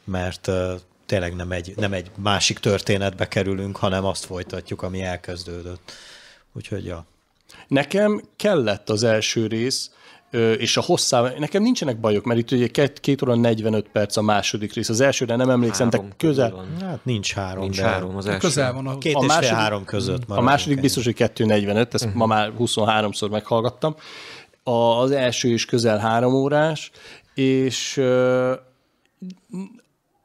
[SPEAKER 3] mert uh, tényleg nem egy, nem egy másik történetbe kerülünk, hanem azt folytatjuk, ami elkezdődött. Úgyhogy ja.
[SPEAKER 4] Nekem kellett az első rész, és a hosszá, nekem nincsenek bajok, mert itt ugye 2 óra 45 perc a második rész. Az elsőre nem emlékszem, három de közel. Van. Hát nincs három. Nincs de három az első. Közel van a, két a és második, három között. A második biztos, hogy 2 45, ezt uh-huh. ma mhm. már 23-szor meghallgattam. az első is közel három órás, és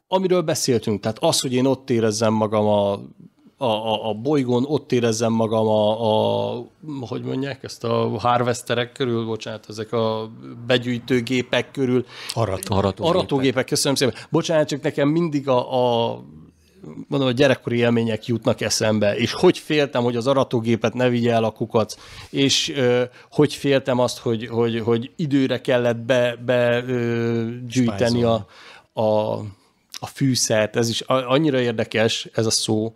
[SPEAKER 4] amiről beszéltünk, tehát az, hogy én ott érezzem magam a a, a, a bolygón, ott érezzem magam a, a, hogy mondják, ezt a harvesterek körül, bocsánat, ezek a begyűjtőgépek körül.
[SPEAKER 1] Arató, aratógépek.
[SPEAKER 4] Aratógépek, köszönöm szépen. Bocsánat, csak nekem mindig a, a mondom, a gyerekkori élmények jutnak eszembe, és hogy féltem, hogy az aratógépet ne vigye el a kukac, és ö, hogy féltem azt, hogy, hogy, hogy időre kellett be, be ö, gyűjteni a, a, a fűszert, ez is annyira érdekes ez a szó,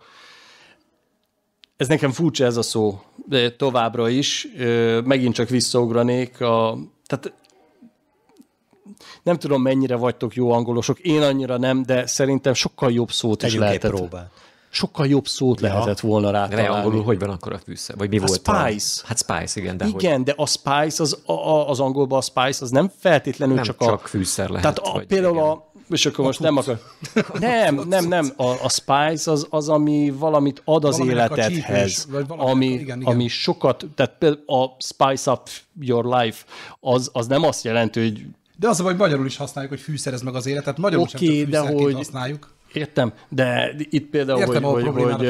[SPEAKER 4] ez nekem furcsa ez a szó, de továbbra is. Megint csak visszaugranék. A, tehát nem tudom, mennyire vagytok jó angolosok, én annyira nem, de szerintem sokkal jobb szót Tegyük is lehetett. Próbát. Sokkal jobb szót ja. lehetett volna rá találni. angolul
[SPEAKER 1] hogy van akkor a fűszer? Vagy mi hát a volt? Spice. Talán? Hát spice, igen. De igen, hogy... de a spice,
[SPEAKER 4] az, a, az angolban a spice, az nem feltétlenül nem csak, csak a...
[SPEAKER 1] fűszer lehet. Tehát a,
[SPEAKER 4] például igen. a, és akkor a most nem akar... <laughs> Nem, nem, nem. A, a spice az, az, ami valamit ad az valaminek életedhez. Csípés, ami, igen, igen. ami sokat, tehát a spice up your life, az, az nem azt jelenti, hogy
[SPEAKER 2] de az, hogy magyarul is használjuk, hogy fűszerez meg az életet,
[SPEAKER 4] magyarul okay, sem csak de hogy, használjuk. Értem, de itt például, Értem hogy, hogy, hogy,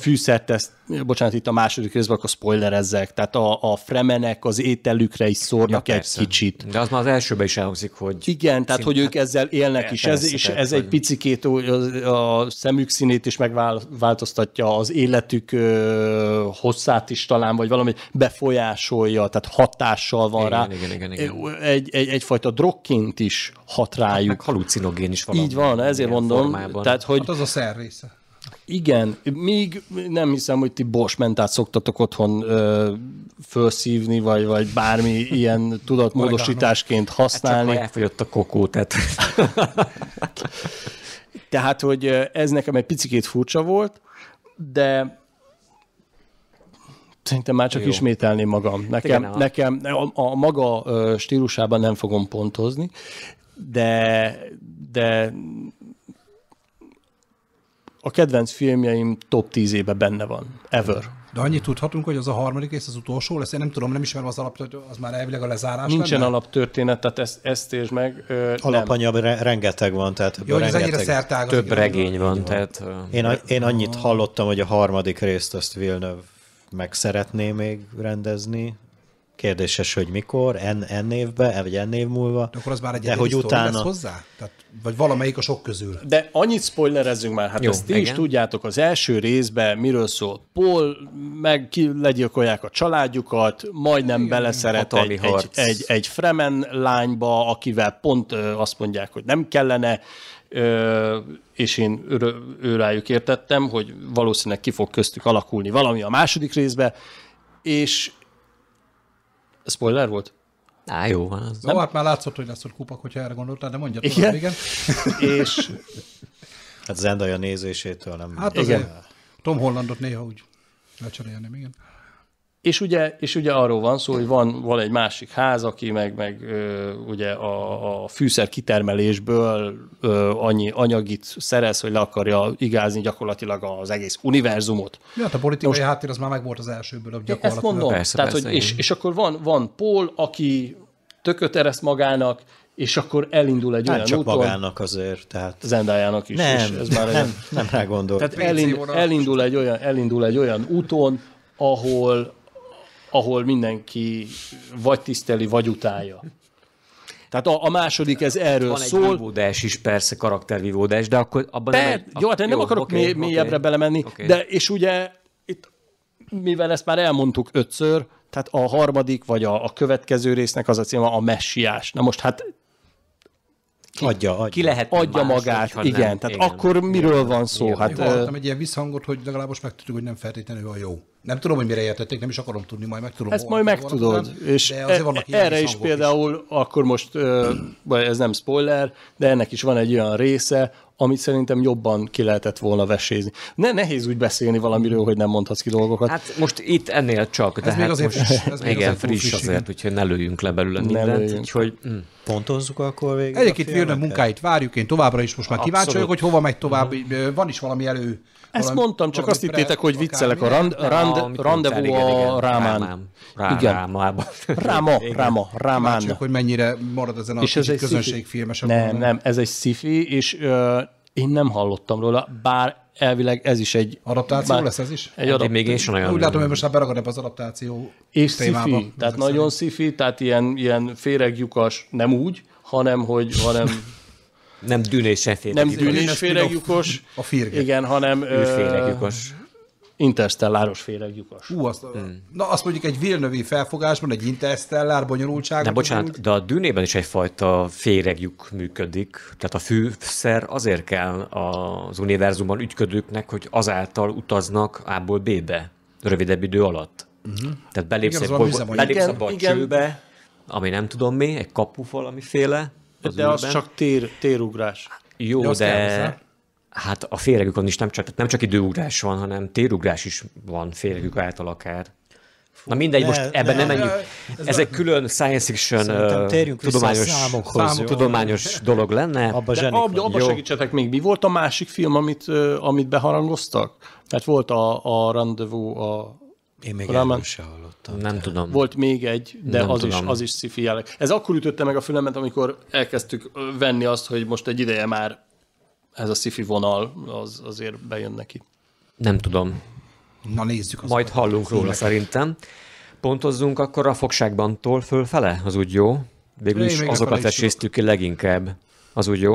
[SPEAKER 4] fűszert ezt, bocsánat, itt a második részben akkor spoilerezzek, tehát a, a fremenek az ételükre
[SPEAKER 1] is szórnak ja, persze. egy kicsit. De az már az elsőben is elhangzik, hogy... Igen,
[SPEAKER 4] tehát hogy ők hát ezzel élnek is, ez, és ez vagy... egy picikét a, a szemük színét is megváltoztatja, az életük ö, hosszát is talán, vagy valami befolyásolja, tehát hatással van igen, rá. Igen, igen, igen, igen. Egy, egy, egyfajta drogként is hat rájuk. Hát halucinogén is van. Így van,
[SPEAKER 2] ezért mondom. Formában. Tehát, hogy... Hát az a szer része.
[SPEAKER 4] Igen, még nem hiszem, hogy ti borsmentát szoktatok otthon ö, felszívni, vagy, vagy bármi ilyen <laughs> tudatmódosításként használni. Hát csak
[SPEAKER 1] elfogyott a kokó, tehát... <laughs>
[SPEAKER 4] tehát, hogy ez nekem egy picikét furcsa volt, de szerintem már csak Jó. ismételném magam. Nekem, nekem a, a maga stílusában nem fogom pontozni, de, de a kedvenc filmjeim top 10-ébe benne van. Ever.
[SPEAKER 2] De annyit tudhatunk, hogy az a harmadik rész az utolsó lesz. Én nem tudom, nem ismerem az alaptörténet, az már elvileg a lezárás
[SPEAKER 4] Nincsen lenne? alaptörténet, tehát ezt, ezt és meg. Ö, Alapanyag nem. rengeteg
[SPEAKER 3] van, tehát Jó, rengeteg, ez ennyire szertág, több regény van. van. Tehát, én, a, én annyit hallottam, hogy a harmadik részt azt Vilnöv meg szeretné még rendezni, kérdéses, hogy mikor, en, en évbe, vagy en év múlva. De akkor az már egy de hogy utána... lesz hozzá?
[SPEAKER 2] Tehát, vagy valamelyik a sok közül.
[SPEAKER 4] De annyit spoilerezzünk már, hát Jó, ezt ti igen. is tudjátok, az első részben miről szólt Paul, meg ki legyilkolják a családjukat, majdnem igen, beleszeret egy, egy, egy, egy Fremen lányba, akivel pont ö, azt mondják, hogy nem kellene, Ö, és én ő, ő rájuk értettem, hogy valószínűleg ki fog köztük alakulni valami a második részbe, és Spoiler volt? Á, jó van. Az
[SPEAKER 3] jó, nem...
[SPEAKER 2] hát már látszott, hogy lesz ott kupak, hogyha erre gondoltál, de mondjad. igen. igen. <laughs> És...
[SPEAKER 4] Hát Zendaya nézésétől nem...
[SPEAKER 3] Hát igen.
[SPEAKER 2] Tom Hollandot néha úgy lecserélném, igen.
[SPEAKER 4] És ugye, és ugye arról van szó, hogy van, van egy másik ház, aki meg, meg ö, ugye a, a fűszer kitermelésből ö, annyi anyagit szerez, hogy le akarja igázni gyakorlatilag az egész univerzumot.
[SPEAKER 2] Ja, a politikai Most, háttér az már megvolt az elsőből gyakorlatilag. Ezt mondom,
[SPEAKER 4] persze, tehát, persze, hogy, és, és akkor van, van Paul, aki tököt ereszt magának, és akkor elindul egy hát olyan csak úton. magának azért, tehát... Zendájának is. Nem, is, ez már nem, egy, nem rá gondolt. Tehát elind, elindul, egy olyan, elindul egy olyan úton, ahol, ahol mindenki vagy
[SPEAKER 1] tiszteli, vagy utálja. Tehát a, a második ez erről Van szól. Van egy vívódás is, persze, karaktervívódás, de akkor abban per, nem... Egy, jó, hát én nem jó, akarok okay, okay, mélyebbre okay, belemenni, okay. de és ugye
[SPEAKER 4] itt, mivel ezt már elmondtuk ötször, tehát a harmadik, vagy a, a következő résznek az a címe a messiás. Na most hát ki, adja, adja. Ki lehet adja más, magát, igen. Nem, tehát igen, akkor miről igen, van szó? Igen. Hát, Én hallottam
[SPEAKER 2] egy ilyen visszhangot, hogy legalább most megtudjuk, hogy nem feltétlenül a jó. Nem tudom, hogy mire értették, nem is akarom tudni, majd megtudom. Ezt majd megtudod. Van, és e- erre is például,
[SPEAKER 4] is. akkor most, ez nem spoiler, de ennek is van egy olyan része, amit szerintem jobban ki lehetett volna vesézni. Ne, nehéz úgy beszélni valamiről,
[SPEAKER 1] hogy nem mondhatsz ki dolgokat. Hát most itt ennél csak, de ez hát még azért most, ez még igen, friss, friss azért, úgyhogy ne lőjünk le belőle ne mindent, lőjünk.
[SPEAKER 2] úgyhogy... Mm. Pontozzuk akkor végig Egyébként Jörnöm munkáit várjuk, én továbbra is most már kíváncsi vagyok, hogy hova megy tovább. Mm. Van is valami elő ezt valami, mondtam, csak azt hittétek, hogy viccelek a rand, rand, a, rendezvú a rámán. igen. Rámában. Ráma, ráma, rámán. Csak, hogy mennyire marad ezen a és ez egy közönségfilmes. Nem, nem,
[SPEAKER 4] ez egy sci-fi, és ö, én nem hallottam róla, bár elvileg ez is egy... Adaptáció bár, lesz ez is? Egy adap... még én sem nagyon. Úgy látom, hogy
[SPEAKER 2] most már beragadnak az adaptáció És sci-fi, tehát nagyon
[SPEAKER 4] sci-fi, tehát ilyen, ilyen féreglyukas, nem úgy, hanem hogy, hanem nem dűnés se Nem dűnés féreglyukos. A firge. Igen, hanem... Féreglyukos. Interstelláros
[SPEAKER 2] féreglyukas. Ú, azt, hmm. Na, azt mondjuk egy vilnövi felfogásban, egy interstellár bonyolultság. Nem, bocsánat, de
[SPEAKER 1] a dűnében is egyfajta féregjuk működik. Tehát a fűszer azért kell az univerzumban ügyködőknek, hogy azáltal utaznak A-ból B-be rövidebb idő alatt. Uh-huh. Tehát belépsz, igen, egy bolygó, belépsz igen, a igen. csőbe, ami nem tudom mi, egy kapufal, amiféle, az de űrben. az csak tér, térugrás. Jó, de, de hát a féregükön is nem csak, nem csak időugrás van, hanem térugrás is van féregük által akár. Fú, Na mindegy, ne, most ebben ne, nem menjünk. Ez, egy külön science fiction uh, tudományos, számokhoz, számok, tudományos dolog lenne. Abba, De abba, abba segítsetek
[SPEAKER 4] még, mi volt a másik film, amit, amit beharangoztak? Tehát volt a, a Rendezvous a én még Rámen... erről se hallottam. Nem tehát. tudom. Volt még egy, de az is, az is sci jelleg. Ez akkor ütötte meg a fülemet, amikor elkezdtük venni azt, hogy most egy ideje már ez a sci vonal az, azért bejön neki.
[SPEAKER 1] Nem tudom. Na nézzük. azt. Majd hallunk róla színeket. szerintem. Pontozzunk akkor a fogságbantól fölfele, az úgy jó. Végül is azokat esésztük ki leginkább. Az úgy jó?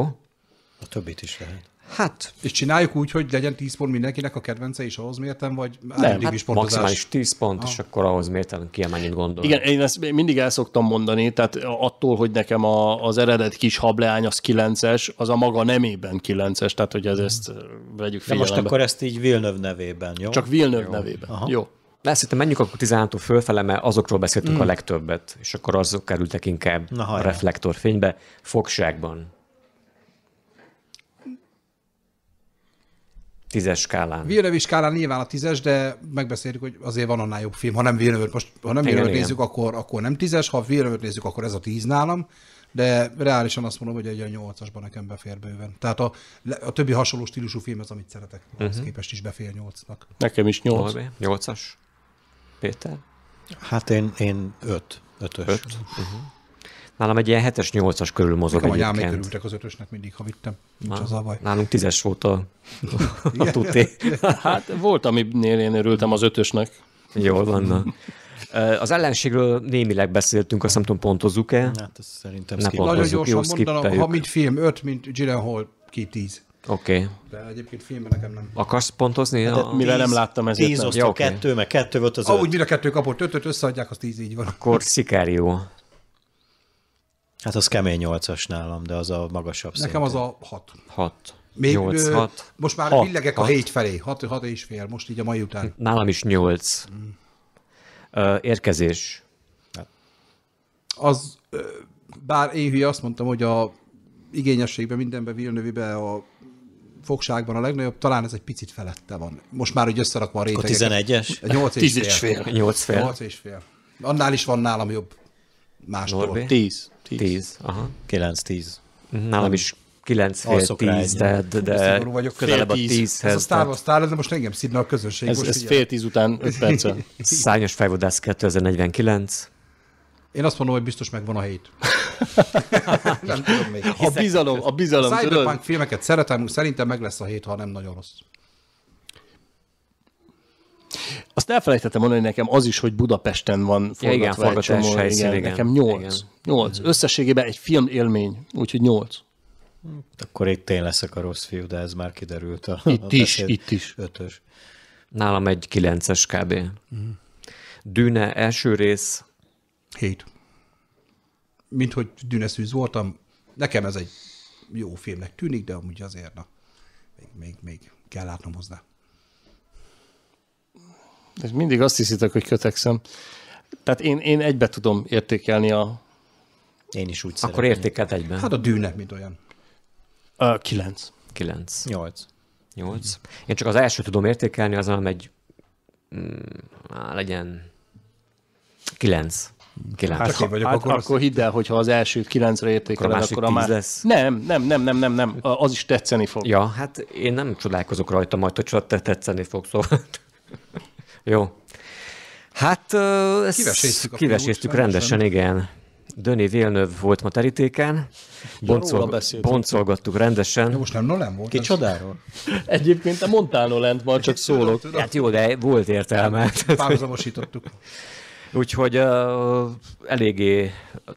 [SPEAKER 1] A többit is lehet.
[SPEAKER 2] Hát. És csináljuk úgy, hogy legyen 10 pont mindenkinek a kedvence, és ahhoz mértem, vagy
[SPEAKER 1] nem, hát sportozás? maximális 10 pont, ah. és akkor ahhoz mértem ki, amennyit gondol. Igen,
[SPEAKER 4] én ezt mindig el szoktam mondani, tehát attól, hogy nekem a, az eredet kis hableány az 9-es, az a maga
[SPEAKER 1] nemében 9-es, tehát hogy ez, ezt vegyük figyelembe. De most akkor
[SPEAKER 3] ezt így Vilnöv nevében, jó? Csak Vilnöv jó. nevében, Aha. jó.
[SPEAKER 1] De szerintem menjünk akkor 16 fölfele, mert azokról beszéltünk mm. a hmm. legtöbbet, és akkor azok kerültek inkább Na, a reflektorfénybe, fogságban. Tízes skálán.
[SPEAKER 2] Villeneuve skálán nyilván a tízes, de megbeszéljük, hogy azért van annál jobb film. Ha nem Villeneuve, most ha nem Villeneuve nézzük, akkor, akkor nem tízes, ha Villeneuve nézzük, akkor ez a tíz nálam de reálisan azt mondom, hogy egy olyan nyolcasban nekem befér bőven. Tehát a, a többi hasonló stílusú film az, amit szeretek, uh-huh. ahhoz mhm. képest is befér nyolcnak. Nekem is nyolc. 8-as? Péter?
[SPEAKER 3] Hát én, én öt. Ötös. Öt. uh
[SPEAKER 4] mhm. huh
[SPEAKER 1] Nálam egy ilyen 7-es, 8-as körül mozog Nekem egyébként. Nekem körültek
[SPEAKER 2] az ötösnek mindig, ha vittem.
[SPEAKER 1] Nincs az a baj. Nálunk tízes volt a, a tuté. <laughs> hát volt, aminél én örültem az ötösnek. Jól van. Na. Az ellenségről némileg beszéltünk, azt nem tudom, pontozzuk-e? Hát ez szerintem ne Nagyon gyorsan Jó, mondanom, ha
[SPEAKER 2] mint film öt mint Gyllenhaal ki tíz. Oké. Okay. De egyébként filmben nekem nem.
[SPEAKER 1] Akarsz pontozni? Hát, de, a... Mivel nem láttam ezért.
[SPEAKER 2] Tíz osztó ja, okay. kettő, meg kettő volt az Ahogy öt. mire kettő kapott ötöt, összeadják, az tíz így van. Akkor
[SPEAKER 1] Szikárió.
[SPEAKER 3] Hát az kemény 8-as nálam, de az a magasabb szint. Nekem szinten. az a 6.
[SPEAKER 2] 6. Még 8, ö, 6. Most már 6, billegek 6. a 7 felé, 6, 6 és fél, most így a mai után. Hm,
[SPEAKER 1] nálam is 8. Hmm. Ö, érkezés. Hát.
[SPEAKER 2] Az, bár én hülye azt mondtam, hogy a igényességben, mindenben, Vilnövibe a fogságban a legnagyobb, talán ez egy picit felette van. Most már, hogy összerakva a rétegeket. Akkor 11-es? 8 és 10 fél. fél. 8 fél. 8 és fél. Annál is van nálam jobb mástól. Norbi?
[SPEAKER 1] 10. 10. Aha. 9-10.
[SPEAKER 3] Nálam
[SPEAKER 2] nem. is 9 fél 10, de, de vagyok. közelebb a 10-hez. Ez a Star Wars Star, de most engem szidna a közönség. Ez, most ez fél 10 után 5 <laughs> perc.
[SPEAKER 1] Szányos fejvodász 2049.
[SPEAKER 2] Én azt mondom, hogy biztos megvan a hét. <laughs> nem tudom még. A bizalom, a bizalom. A Cyberpunk filmeket szeretem, szerintem meg lesz a hét, ha nem nagyon rossz.
[SPEAKER 4] Azt elfelejtettem mondani nekem az is, hogy Budapesten van forgatva igen, forgatás egy csomó, helyszín, igen, igen, nekem nyolc. Nyolc. Mm. Összességében egy film élmény, úgyhogy nyolc. Akkor itt
[SPEAKER 3] én leszek a rossz fiú, de ez már kiderült. A, itt a is, beszéd. itt is. Ötös. Nálam egy
[SPEAKER 1] kilences kb. Mm. Dűne első rész. Hét.
[SPEAKER 2] Mint hogy dűneszűz voltam, nekem ez egy jó filmnek tűnik, de amúgy azért na, még, még, még kell látnom hozzá
[SPEAKER 4] és mindig azt hiszitek, hogy kötekszem. Tehát én, én egybe tudom értékelni
[SPEAKER 1] a... Én is úgy Akkor szeretném. értékelt egyben. Hát a dűnek mint olyan. A, kilenc. Kilenc. Nyolc. Nyolc. Én csak az első tudom értékelni, az nem egy... Mm, á, legyen... Kilenc. Kilenc. Hát, hát, vagyok, hát akkor, akkor
[SPEAKER 4] hidd el, hogy ha az elsőt kilencre értékeled, akkor a, akkor a más... Lesz. Nem, nem, nem, nem, nem, nem, az
[SPEAKER 1] is tetszeni fog. Ja, hát én nem csodálkozok rajta majd, hogy te tetszeni fog, szóval... Jó. Hát ezt kiveséztük, kiveséztük rendesen, igen. Döni Vélnöv volt ma terítéken, boncol, boncolgattuk rendesen. De
[SPEAKER 2] most nem Nolan volt?
[SPEAKER 1] Ki csodáról? <laughs> Egyébként te mondtál Nolent, ma csak szólok. tudod. Hát jó, de volt értelme. <laughs> Párhuzamosítottuk. Úgyhogy uh, eléggé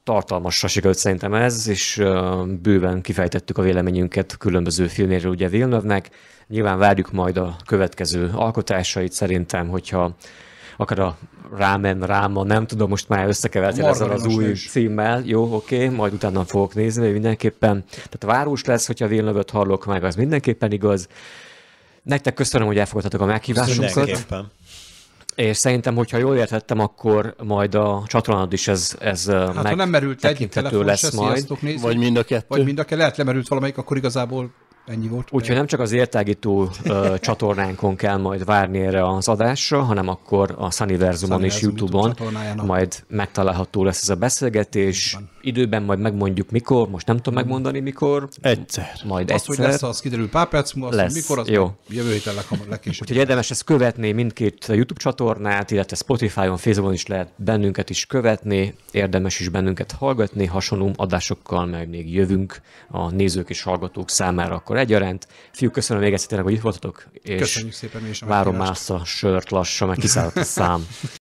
[SPEAKER 1] tartalmasra sikerült szerintem ez, és uh, bőven kifejtettük a véleményünket különböző filméről ugye Vilnövnek. Nyilván várjuk majd a következő alkotásait szerintem, hogyha akár a Rámen, Ráma, nem tudom, most már összekevertél ezzel az új is. címmel. Jó, oké, okay, majd utána fogok nézni, hogy mindenképpen. Tehát város lesz, hogyha Vilnövöt hallok meg, az mindenképpen igaz. Nektek köszönöm, hogy elfogadtatok a meghívásunkat. És szerintem, hogyha jól értettem, akkor majd a csatornad is ez, ez hát, meg ha nem merült egy lesz majd. vagy mind a kettő. Vagy
[SPEAKER 2] mind a kettő. Lehet lemerült valamelyik, akkor igazából Ennyi volt.
[SPEAKER 1] Úgyhogy nem csak az értágító csatornánkon kell majd várni erre az adásra, hanem akkor a Sunnyverzumon és YouTube-on majd megtalálható lesz ez a beszélgetés. Van időben majd megmondjuk mikor, most nem tudom hmm. megmondani mikor. Egyszer. Majd az, egyszer. hogy lesz,
[SPEAKER 2] az kiderül pár perc múlva, lesz. mikor, az Jó. jövő héten leghamar legkésőbb.
[SPEAKER 1] Úgyhogy érdemes ezt követni, mindkét YouTube csatornát, illetve Spotify-on, Facebookon is lehet bennünket is követni, érdemes is bennünket hallgatni, hasonló adásokkal, mert még jövünk a nézők és hallgatók számára akkor egyaránt. Fiú, köszönöm még egyszer, hogy itt voltatok, és Köszönjük szépen, és várom már a sört lassan, mert kiszállt a szám. <laughs>